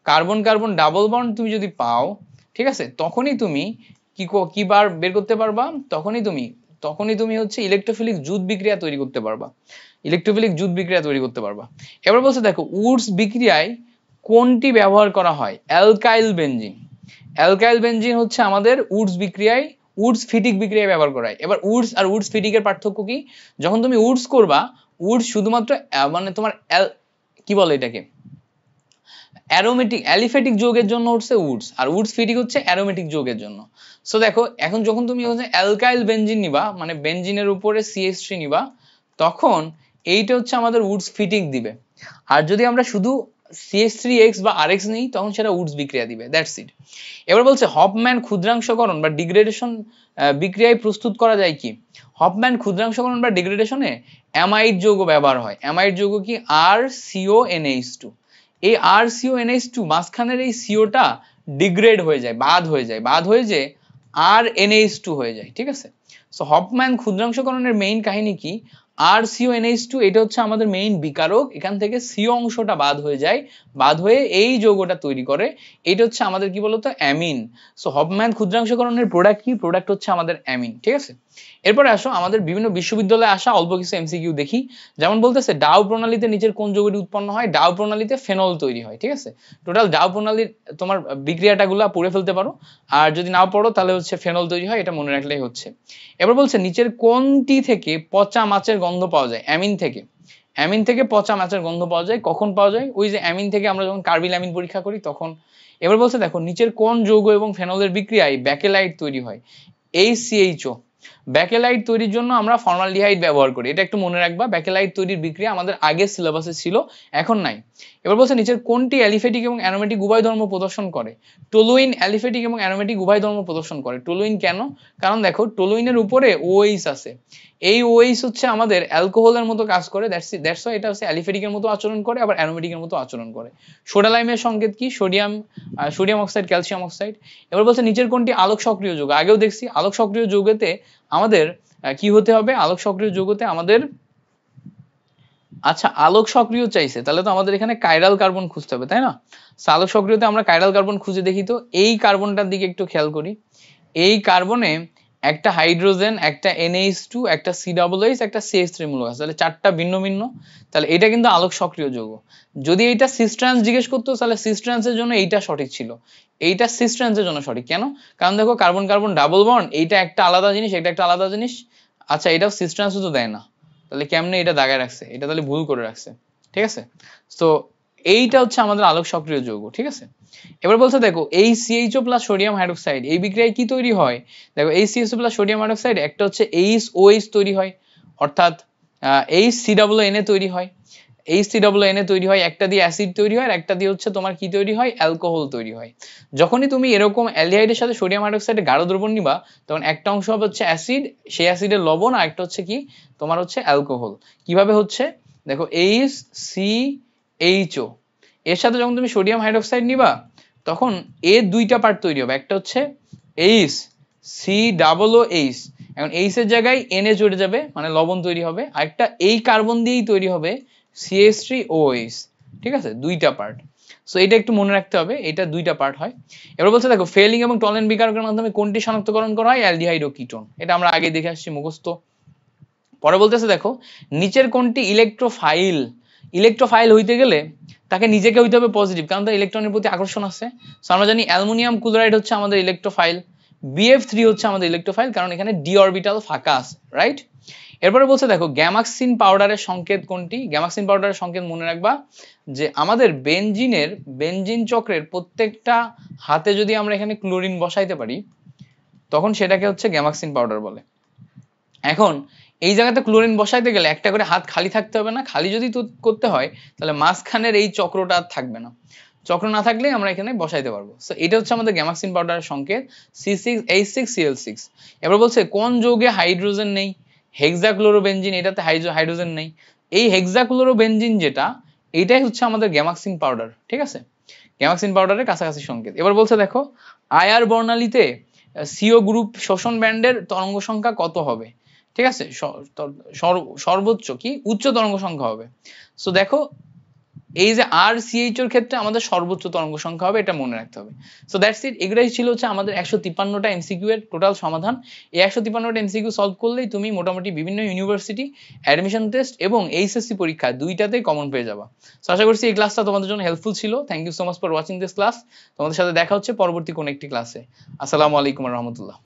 কার্বন কার্বন ডাবল বন্ড তুমি যদি পাও ঠিক আছে তখনই তুমি কি কি বার বের করতে পারবা তখনই তুমি তখনই তুমি হচ্ছে ইলেকট্রোফিলিক যুদ্ধ বিক্রিয়া তৈরি করতে পারবা ইলেকট্রোফিলিক যুদ্ধ বিক্রিয়া তৈরি করতে পারবা এবার বলছে দেখো উডস বিক্রিয়ায় কোনটি ব্যবহার করা হয় অ্যালকাইল বেঞ্জিন অ্যালকাইল বেঞ্জিন হচ্ছে আমাদের উডস বিক্রিয়ায় উডস ফিটিক বিক্রিয়ায় ব্যবহার করায় এবার উডস আর উডস ফিটিকের পার্থক্য কি যখন তুমি উডস করবা উডস শুধুমাত্র মানে তোমার কি বলে এটাকে অ্যারোমেটিক অ্যালিফেটিক যোগের জন্য উঠছে উডস আর উডস ফিটিক হচ্ছে অ্যারোমেটিক যোগের জন্য সো দেখো এখন যখন তুমি হচ্ছে অ্যালকাইল বেঞ্জিন নিবা মানে বেঞ্জিনের উপরে সিএস নিবা তখন এইটা হচ্ছে আমাদের উডস ফিটিক দিবে আর যদি আমরা শুধু বা নেই তখন সেটা উডস বিক্রিয়া দিবে দ্যাটস ইট এবার বলছে হপম্যান ক্ষুদ্রাংশকরণ বা ডিগ্রেডেশন বিক্রিয়ায় প্রস্তুত করা যায় কি হপম্যান ক্ষুদ্রাংশকরণ বা ডিগ্রেডেশনে অ্যামাইড যৌগ ব্যবহার হয় অ্যামাইড যৌগ কি আর সিও এনএইচ টু এই আর সিও এনএইচ টু মাঝখানের এই সিওটা ডিগ্রেড হয়ে যায় বাদ হয়ে যায় বাদ হয়ে যে আর এনএইচ টু হয়ে যায় ঠিক আছে সো হপম্যান ক্ষুদ্রাংশকরণের মেইন কাহিনী কি আর সিও এনএইচ টু এটা হচ্ছে আমাদের মেইন বিকারক এখান থেকে সিও অংশটা বাদ হয়ে যায় বাদ হয়ে এই যৌগটা তৈরি করে এটা হচ্ছে আমাদের কি বলতো অ্যামিন সো হবম্যান ক্ষুদ্রাংশকরণের প্রোডাক্ট কি প্রোডাক্ট হচ্ছে আমাদের অ্যামিন ঠিক আছে এরপরে আসো আমাদের বিভিন্ন বিশ্ববিদ্যালয়ে আসা অল্প কিছু এমসিকিউ দেখি যেমন বলতেছে ডাউ প্রণালীতে নিচের কোন যৌগটি উৎপন্ন হয় ডাউ প্রণালীতে ফেনল তৈরি হয় ঠিক আছে টোটাল ডাউ প্রণালীর তোমার বিক্রিয়াটা বিক্রিয়াটাগুলো পড়ে ফেলতে পারো আর যদি নাও পড়ো তাহলে হচ্ছে ফেনল তৈরি হয় এটা মনে রাখলেই হচ্ছে এবার বলছে নিচের কোনটি থেকে পচা মাছের গন্ধ পাওয়া যায় অ্যামিন থেকে অ্যামিন থেকে পচা মাছের গন্ধ পাওয়া যায় কখন পাওয়া যায় ওই যে অ্যামিন থেকে আমরা যখন কার্বিল অ্যামিন পরীক্ষা করি তখন এবার বলছে দেখো নিচের কোন যৌগ এবং ফেনলের বিক্রিয়ায় ব্যাকেলাইট তৈরি হয় এইচ সিএইচও ব্যাকেলাইট তৈরির জন্য আমরা ফর্মালডিহাইড ব্যবহার করি এটা একটু মনে রাখবা ব্যাকেলাইট তৈরির বিক্রিয়া আমাদের আগের সিলেবাসে ছিল এখন নাই এবার বলছে নিচের কোনটি অ্যালিফেটিক এবং অ্যানোমেটিক উভয় ধর্ম প্রদর্শন করে টোলোইন অ্যালিফেটিক এবং অ্যানোমেটিক উভয় ধর্ম প্রদর্শন করে টোলোইন কেন কারণ দেখো টোলোইনের উপরে ওএইস আছে এই ওয়েস হচ্ছে আমাদের অ্যালকোহলের মতো কাজ করে দ্যাটস দ্যাটস এটা হচ্ছে অ্যালিফেটিকের মতো আচরণ করে আবার অ্যারোমেটিকের মতো আচরণ করে সোডা লাইমের সংকেত কি sodium sodium oxide calcium oxide এবার বলছে নিচের কোনটি আলোক সক্রিয় যৌগ আগেও দেখছি আলোক সক্রিয় যৌগতে আমাদের কি হতে হবে আলোক সক্রিয় যৌগতে আমাদের আচ্ছা আলোক সক্রিয় চাইছে তাহলে তো আমাদের এখানে কাইরাল কার্বন খুঁজতে হবে তাই না আলোক সক্রিয়তে আমরা কাইরাল কার্বন খুঁজে দেখি তো এই কার্বনটার দিকে একটু খেয়াল করি এই কার্বনে একটা হাইড্রোজেন একটা এনএইচ টু একটা সি ডাবল এইচ একটা সিএস থ্রি মূলক আছে তাহলে চারটা ভিন্ন ভিন্ন তাহলে এটা কিন্তু আলোক সক্রিয় যৌগ যদি এইটা সিস্ট্রান্স জিজ্ঞেস করতো তাহলে সিস্ট্রান্সের জন্য এইটা সঠিক ছিল এইটা সিস্ট্রান্সের জন্য সঠিক কেন কারণ দেখো কার্বন কার্বন ডাবল বন্ড এইটা একটা আলাদা জিনিস এটা একটা আলাদা জিনিস আচ্ছা এটাও সিস্ট্রান্সও তো দেয় না তাহলে কেমনে এটা দাগায় রাখছে এটা তাহলে ভুল করে রাখছে ঠিক আছে তো এইটা হচ্ছে আমাদের আলোক সক্রিয় যৌগ ঠিক আছে এবার বলছে দেখো এই সিএইচও প্লাস সোডিয়াম হাইড্রোক্সাইড এই বিক্রিয়ায় কি তৈরি হয় দেখো এই সিএইচও প্লাস সোডিয়াম হাইড্রোক্সাইড একটা হচ্ছে এইচ ওএইচ তৈরি হয় অর্থাৎ এইচ সি ডাবল এন এ তৈরি হয় এইচ সি ডাবল এন এ তৈরি হয় একটা দিয়ে অ্যাসিড তৈরি হয় আর একটা দিয়ে হচ্ছে তোমার কি তৈরি হয় অ্যালকোহল তৈরি হয় যখনই তুমি এরকম অ্যালডিহাইডের সাথে সোডিয়াম হাইড্রোক্সাইডের গাঢ় দ্রবণ নিবা তখন একটা অংশ হবে হচ্ছে অ্যাসিড সেই অ্যাসিডের লবণ আর একটা হচ্ছে কি তোমার হচ্ছে অ্যালকোহল কিভাবে হচ্ছে দেখো এইচ সি এইচও এর সাথে যখন তুমি সোডিয়াম হাইড্রোক্সাইড নিবা তখন এ দুইটা পার্ট তৈরি হবে একটা হচ্ছে H C double O H এখন এইচের জায়গায় এ জুড়ে যাবে মানে লবণ তৈরি হবে আর একটা এই কার্বন দিয়েই তৈরি হবে সিএস থ্রি ও এইচ ঠিক আছে দুইটা পার্ট সো এটা একটু মনে রাখতে হবে এটা দুইটা পার্ট হয় এবার বলছে দেখো ফেলিং এবং টলেন বিকারকের মাধ্যমে কোনটি শনাক্তকরণ করা হয় অ্যালডিহাইড ও কিটোন এটা আমরা আগে দেখে আসছি মুখস্থ পরে বলতেছে দেখো নিচের কোনটি ইলেকট্রোফাইল ইলেকট্রোফাইল হইতে গেলে তাকে নিজেকে হইতে হবে পজিটিভ কারণ তার ইলেকট্রনের প্রতি আকর্ষণ আছে সো আমরা জানি অ্যালুমিনিয়াম ক্লোরাইড হচ্ছে আমাদের ইলেকট্রোফাইল বিএফ থ্রি হচ্ছে আমাদের ইলেকট্রোফাইল কারণ এখানে ডি অরবিটাল ফাঁকা আছে রাইট এরপরে বলছে দেখো গ্যামাক্সিন পাউডারের সংকেত কোনটি গ্যামাক্সিন পাউডারের সংকেত মনে রাখবা যে আমাদের বেনজিনের বেনজিন চক্রের প্রত্যেকটা হাতে যদি আমরা এখানে ক্লোরিন বসাইতে পারি তখন সেটাকে হচ্ছে গ্যামাক্সিন পাউডার বলে এখন এই জায়গাতে ক্লোরিন বসাইতে গেলে একটা করে হাত খালি থাকতে হবে না খালি যদি করতে হয় তাহলে মাঝখানের এই চক্রটা আর থাকবে না চক্র না থাকলে আমরা এখানে বসাইতে পারবো সো এটা হচ্ছে আমাদের গ্যামাক্সিন পাউডারের সংকেত C six H six Cl six এবার বলছে কোন যৌগে হাইড্রোজেন নেই হেক্সাক্লোরোবেনজিন এটাতে হাইড্রোজেন নেই এই হেক্সাক্লোরোবেনজিন যেটা এটাই হচ্ছে আমাদের গ্যামাক্সিন পাউডার ঠিক আছে গ্যামাক্সিন পাউডারের কাছাকাছি সংকেত এবার বলছে দেখো আয়ার বর্ণালীতে সিও গ্রুপ শোষণ ব্যান্ডের তরঙ্গ সংখ্যা কত হবে ঠিক আছে সর্বোচ্চ কি উচ্চ তরঙ্গ সংখ্যা হবে সো দেখো এই যে আর সিএইচ এর ক্ষেত্রে আমাদের সর্বোচ্চ তরঙ্গ সংখ্যা হবে এটা মনে রাখতে হবে সো দ্যাটস ইট এগুলাই ছিল হচ্ছে আমাদের একশো তিপ্পান্নটা এমসিকিউ এর টোটাল সমাধান এই একশো তিপ্পান্নটা এমসিকিউ সলভ করলেই তুমি মোটামুটি বিভিন্ন ইউনিভার্সিটি অ্যাডমিশন টেস্ট এবং এইচএসসি পরীক্ষা দুইটাতেই কমন পেয়ে যাবা সো আশা করছি এই ক্লাসটা তোমাদের জন্য হেল্পফুল ছিল thank you so much for watching this class তোমাদের সাথে দেখা হচ্ছে পরবর্তী কোন একটি ক্লাসে আসসালামু আলাইকুম রহমতুল্লাহ